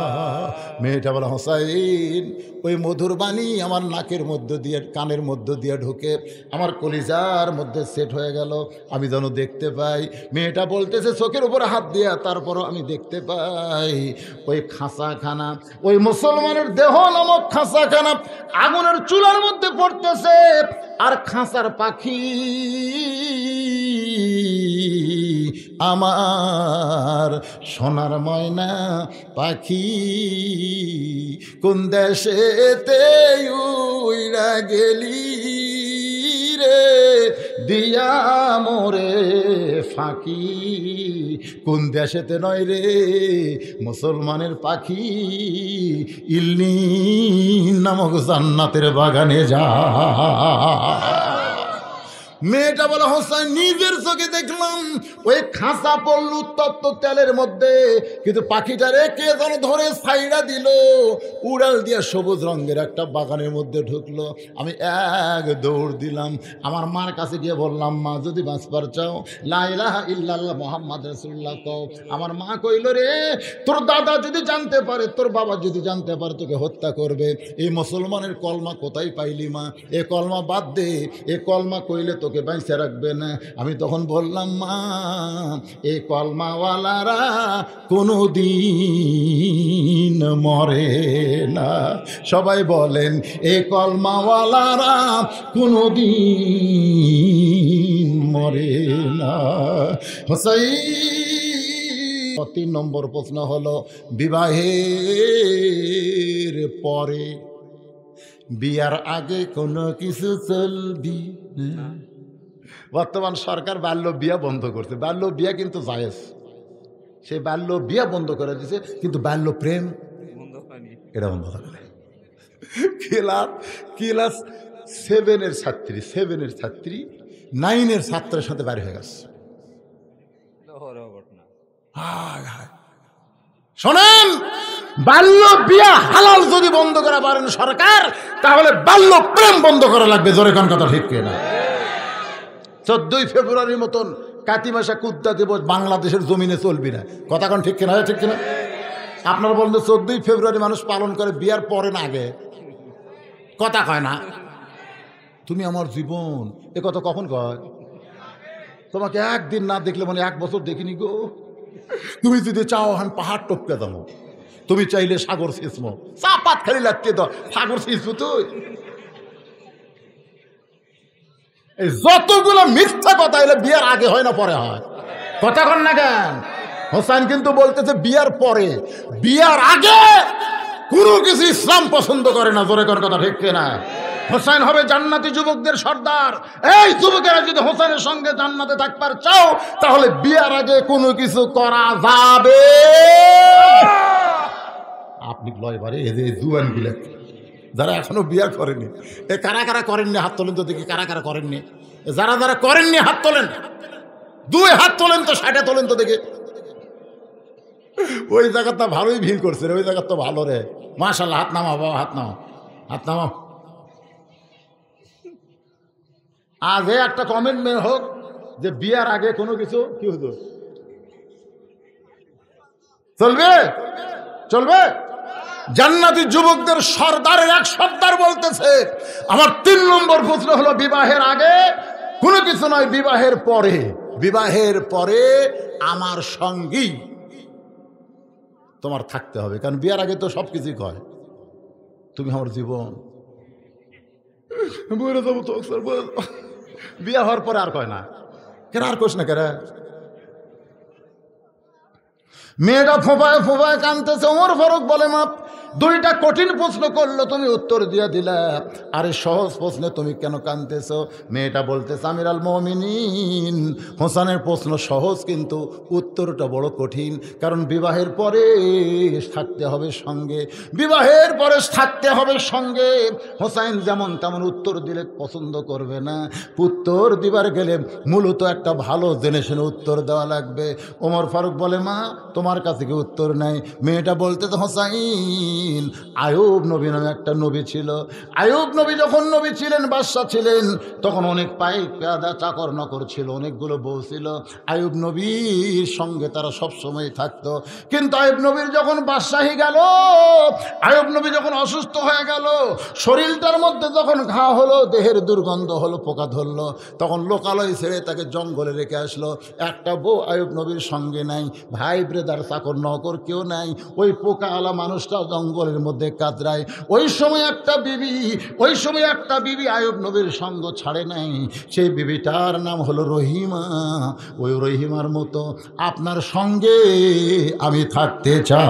মেয়েটা বলা হোসাইন ওই মধুর বাণী আমার নাকের মধ্য দিয়ে কানের মধ্য দিয়ে ঢুকে আমার কলিজার মধ্যে সেট হয়ে গেল আমি যেন দেখতে পাই মেয়েটা বলতেছে চোখের উপর হাত দিয়া তারপরও আমি দেখতে পাই ওই খাঁচাখানা ওই মুসলমানের দেহ নামক খাঁচাখানা আগুনের চুলার মধ্যে পড়তেছে আর খাঁচার পাখি আমার সোনার ময়না পাখি কোন দেশেতে উইরা গেলি রে দিয়া মোরে ফাঁকি কোন দেশেতে নয় রে মুসলমানের পাখি ইলনি নামক জান্নাতের বাগানে যা মেয়েটা বলে হোসাইন নিজের চোখে দেখলাম ওই খাঁচা পড়লো উত্তপ্ত তেলের মধ্যে কিন্তু পাখিটা রেখে যেন ধরে সাইডা দিল উড়াল দিয়ে সবুজ রঙের একটা বাগানের মধ্যে ঢুকলো আমি এক দৌড় দিলাম আমার মার কাছে গিয়ে বললাম মা যদি বাঁচবার চাও লাইলাহ ইল্লাল্লাহ মোহাম্মদ রসুল্লাহ কও আমার মা কইল রে তোর দাদা যদি জানতে পারে তোর বাবা যদি জানতে পারে তোকে হত্যা করবে এই মুসলমানের কলমা কোথায় পাইলি মা এ কলমা বাদ দে এ কলমা কইলে তোকে তোকে বাঁচিয়ে রাখবে না আমি তখন বললাম মা এই কলমাওয়ালারা কোনো দিন মরে না সবাই বলেন এই কলমাওয়ালারা কোনো দিন মরে না হোসাই তিন নম্বর প্রশ্ন হলো বিবাহের পরে বিয়ার আগে কোনো কিছু চলবি না বর্তমান সরকার বাল্য বিয়া বন্ধ করছে বাল্য বিয়া কিন্তু জায়েজ সেই বাল্য বিয়া বন্ধ করে দিয়েছে কিন্তু বাল্য প্রেম এটা বন্ধ করে ক্লাস ক্লাস সেভেনের ছাত্রী সেভেনের ছাত্রী নাইনের ছাত্রের সাথে বাড়ি হয়ে গেছে শোনেন বাল্য বিয়া হালাল যদি বন্ধ করা পারেন সরকার তাহলে বাল্য প্রেম বন্ধ করা লাগবে জোরে কথা ঠিক না চোদ্দই ফেব্রুয়ারির মতন কাতি মাসা কুদ্দা দিবস বাংলাদেশের জমিনে চলবি না কথা কোন ঠিক কিনা ঠিক কিনা আপনারা বলেন চোদ্দই ফেব্রুয়ারি মানুষ পালন করে বিয়ার পরে না আগে কথা কয় না তুমি আমার জীবন এ কথা কখন কয় তোমাকে একদিন না দেখলে মানে এক বছর দেখিনি গো তুমি যদি চাও হান পাহাড় টপকে দাও তুমি চাইলে সাগর সিসমো চা পাত খালি লাগতে দাও সাগর সিসমো তুই এই যতগুলো মিথ্যা কথা এলে বিয়ার আগে হয় না পরে হয় কথা কন না কেন হোসাইন কিন্তু বলতেছে বিয়ার পরে বিয়ার আগে কোনো কিছু ইসলাম পছন্দ করে না জোরে করে কথা ঠিক না হোসাইন হবে জান্নাতি যুবকদের সর্দার এই যুবকেরা যদি হোসাইনের সঙ্গে জান্নাতে থাকবার চাও তাহলে বিয়ার আগে কোনো কিছু করা যাবে আপনি লয় বারে এদের জুয়ান বিলাকি যারা এখনও বিয়ে করেনি এ কারা কারা করেননি হাত তোলেন তো দেখি কারা কারা করেননি যারা যারা করেননি হাত তোলেন দুই হাত তোলেন তো ষাটে তোলেন তো দেখি ওই জায়গাটা ভালোই ভিড় করছে রে ওই জায়গা তো ভালো রে মাশাল্লাহ হাত নামা বাবা হাত নামা হাত নামা আজ একটা কমেন্টমেন্ট হোক যে বিয়ার আগে কোনো কিছু কি হতো চলবে চলবে জান্নাতি যুবকদের সর্দারের এক সর্দার বলতেছে আমার তিন নম্বর প্রশ্ন হলো বিবাহের আগে কোনো কিছু নয় বিবাহের পরে বিবাহের পরে আমার সঙ্গী তোমার থাকতে হবে কারণ বিয়ার আগে তো সব কিছুই কয় তুমি আমার জীবন বলে যাবো তো বিয়া হওয়ার পরে আর কয় না কেন আর কোস না কেন মেয়েটা ফোপায় ফোপায় কানতেছে ওমর ফারুক বলে মা দুইটা কঠিন প্রশ্ন করলো তুমি উত্তর দিয়ে দিলা আরে সহজ প্রশ্নে তুমি কেন কানতেছ মেয়েটা বলতেছে আমির আল মমিনিন হোসানের প্রশ্ন সহজ কিন্তু উত্তরটা বড় কঠিন কারণ বিবাহের পরে থাকতে হবে সঙ্গে বিবাহের পরে থাকতে হবে সঙ্গে হোসাইন যেমন তেমন উত্তর দিলে পছন্দ করবে না উত্তর দিবার গেলে মূলত একটা ভালো জেনে শুনে উত্তর দেওয়া লাগবে ওমর ফারুক বলে মা তোমার কাছে কি উত্তর নাই মেয়েটা বলতে তো হোসাইন নবীন আয়ব নবী নামে একটা নবী ছিল আয়ব নবী যখন নবী ছিলেন বাদশাহ ছিলেন তখন অনেক পায়ে পেয়াদা চাকর নকর ছিল অনেকগুলো বউ ছিল আয়ুব নবীর সঙ্গে তারা সবসময় থাকতো কিন্তু আয়ব নবীর যখন বাদশাহী গেল আয়ব নবী যখন অসুস্থ হয়ে গেল শরীরটার মধ্যে যখন ঘা হলো দেহের দুর্গন্ধ হলো পোকা ধরলো তখন লোকালয় ছেড়ে তাকে জঙ্গলে রেখে আসলো একটা বউ আয়ব নবীর সঙ্গে নাই ভাই ব্রেদার চাকর নকর কেউ নাই ওই পোকা আলা মানুষটা জঙ্গল জঙ্গলের মধ্যে কাতরায় ওই সময় একটা বিবি ওই সময় একটা বিবি আয়ব নবীর সঙ্গ ছাড়ে নাই সেই বিবিটার নাম হলো রহিমা ওই রহিমার মতো আপনার সঙ্গে আমি থাকতে চাই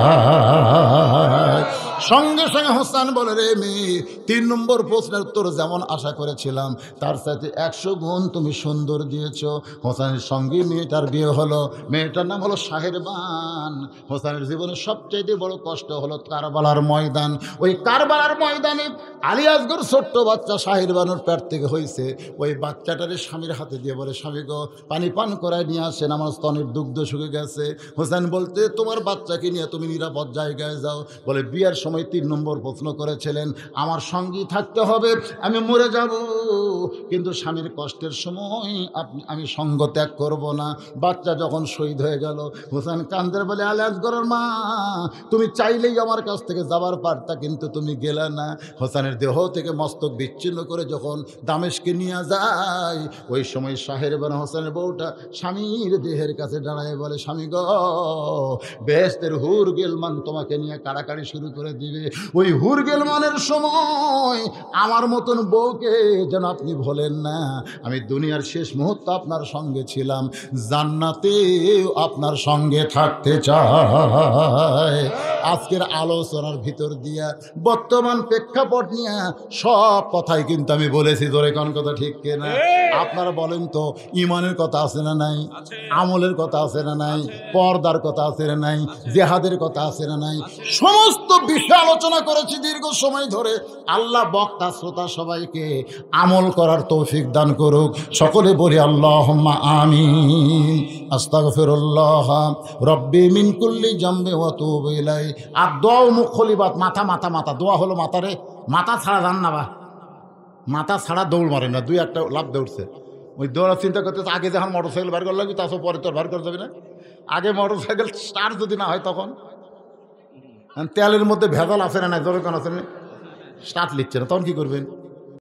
সঙ্গে সঙ্গে হোসান বলে রে মেয়ে তিন নম্বর প্রশ্নের উত্তর যেমন আশা করেছিলাম তার সাথে একশো গুণ তুমি সুন্দর দিয়েছ হোসানের সঙ্গে মেয়েটার বিয়ে হলো মেয়েটার নাম হলো সাহেরবান হোসানের জীবনে সবচেয়ে বড় কষ্ট হলো কারবালা কারবালার ময়দান ওই কারবালার ময়দানে আলিয়াসগর ছোট্ট বাচ্চা শাহির বানুর প্যার থেকে হয়েছে ওই বাচ্চাটারে স্বামীর হাতে দিয়ে বলে স্বামী গো পানি পান করায় নিয়ে আসেন আমার স্তনের দুগ্ধ শুকে গেছে হোসেন বলতে তোমার বাচ্চাকে নিয়ে তুমি নিরাপদ জায়গায় যাও বলে বিয়ের সময় তিন নম্বর প্রশ্ন করেছিলেন আমার সঙ্গী থাকতে হবে আমি মরে যাব কিন্তু স্বামীর কষ্টের সময় আপনি আমি সঙ্গ ত্যাগ করব না বাচ্চা যখন শহীদ হয়ে গেল হোসেন কান্দের বলে আলিয়াসগরের মা তুমি চাইলেই আমার কাছ থেকে যাওয়ার পারতা কিন্তু তুমি গেলা না হোসেনের দেহ থেকে মস্তক বিচ্ছিন্ন করে যখন দামেশকে নিয়ে যায় ওই সময় শাহের বান হোসেনের বউটা স্বামীর দেহের কাছে দাঁড়ায় বলে স্বামী গ বেহস্তের হুর গেলমান তোমাকে নিয়ে কাড়াকাড়ি শুরু করে দিবে ওই হুর গেলমানের সময় আমার মতন বউকে যেন আপনি ভোলেন না আমি দুনিয়ার শেষ মুহূর্ত আপনার সঙ্গে ছিলাম জান্নাতে আপনার সঙ্গে থাকতে চায় আজকের আলোচনা আমার ভিতর দিয়া বর্তমান প্রেক্ষাপট নিয়ে সব কথাই কিন্তু আমি বলেছি তোর এখন কথা ঠিক কেনা আপনারা বলেন তো ইমানের কথা আছে না নাই আমলের কথা আছে না নাই পর্দার কথা আছে না নাই জেহাদের কথা আছে না নাই সমস্ত বিষয় আলোচনা করেছি দীর্ঘ সময় ধরে আল্লাহ বক্তা শ্রোতা সবাইকে আমল করার তৌফিক দান করুক সকলে বলি আল্লাহ আমিন আস্তাগফিরুল্লাহ রব্বি মিনকুল্লি কুল্লি অত বেলাই আর দাও আদাউ খলিবাত মাথা মাথা মাথা দোয়া হলো মাথারে মাথা ছাড়া রান্না বা মাথা ছাড়া দৌড় মারে না দুই একটা লাভ দৌড়ছে ওই দৌড়ার চিন্তা করতে আগে যখন মোটর সাইকেল বার করে লাগবে তাছাড়া পরে তোর বার করে যাবে না আগে মোটর সাইকেল স্টার্ট যদি না হয় তখন তেলের মধ্যে ভেজাল আছে না জোরে কেন আছে স্টার্ট লিখছে না তখন কী করবেন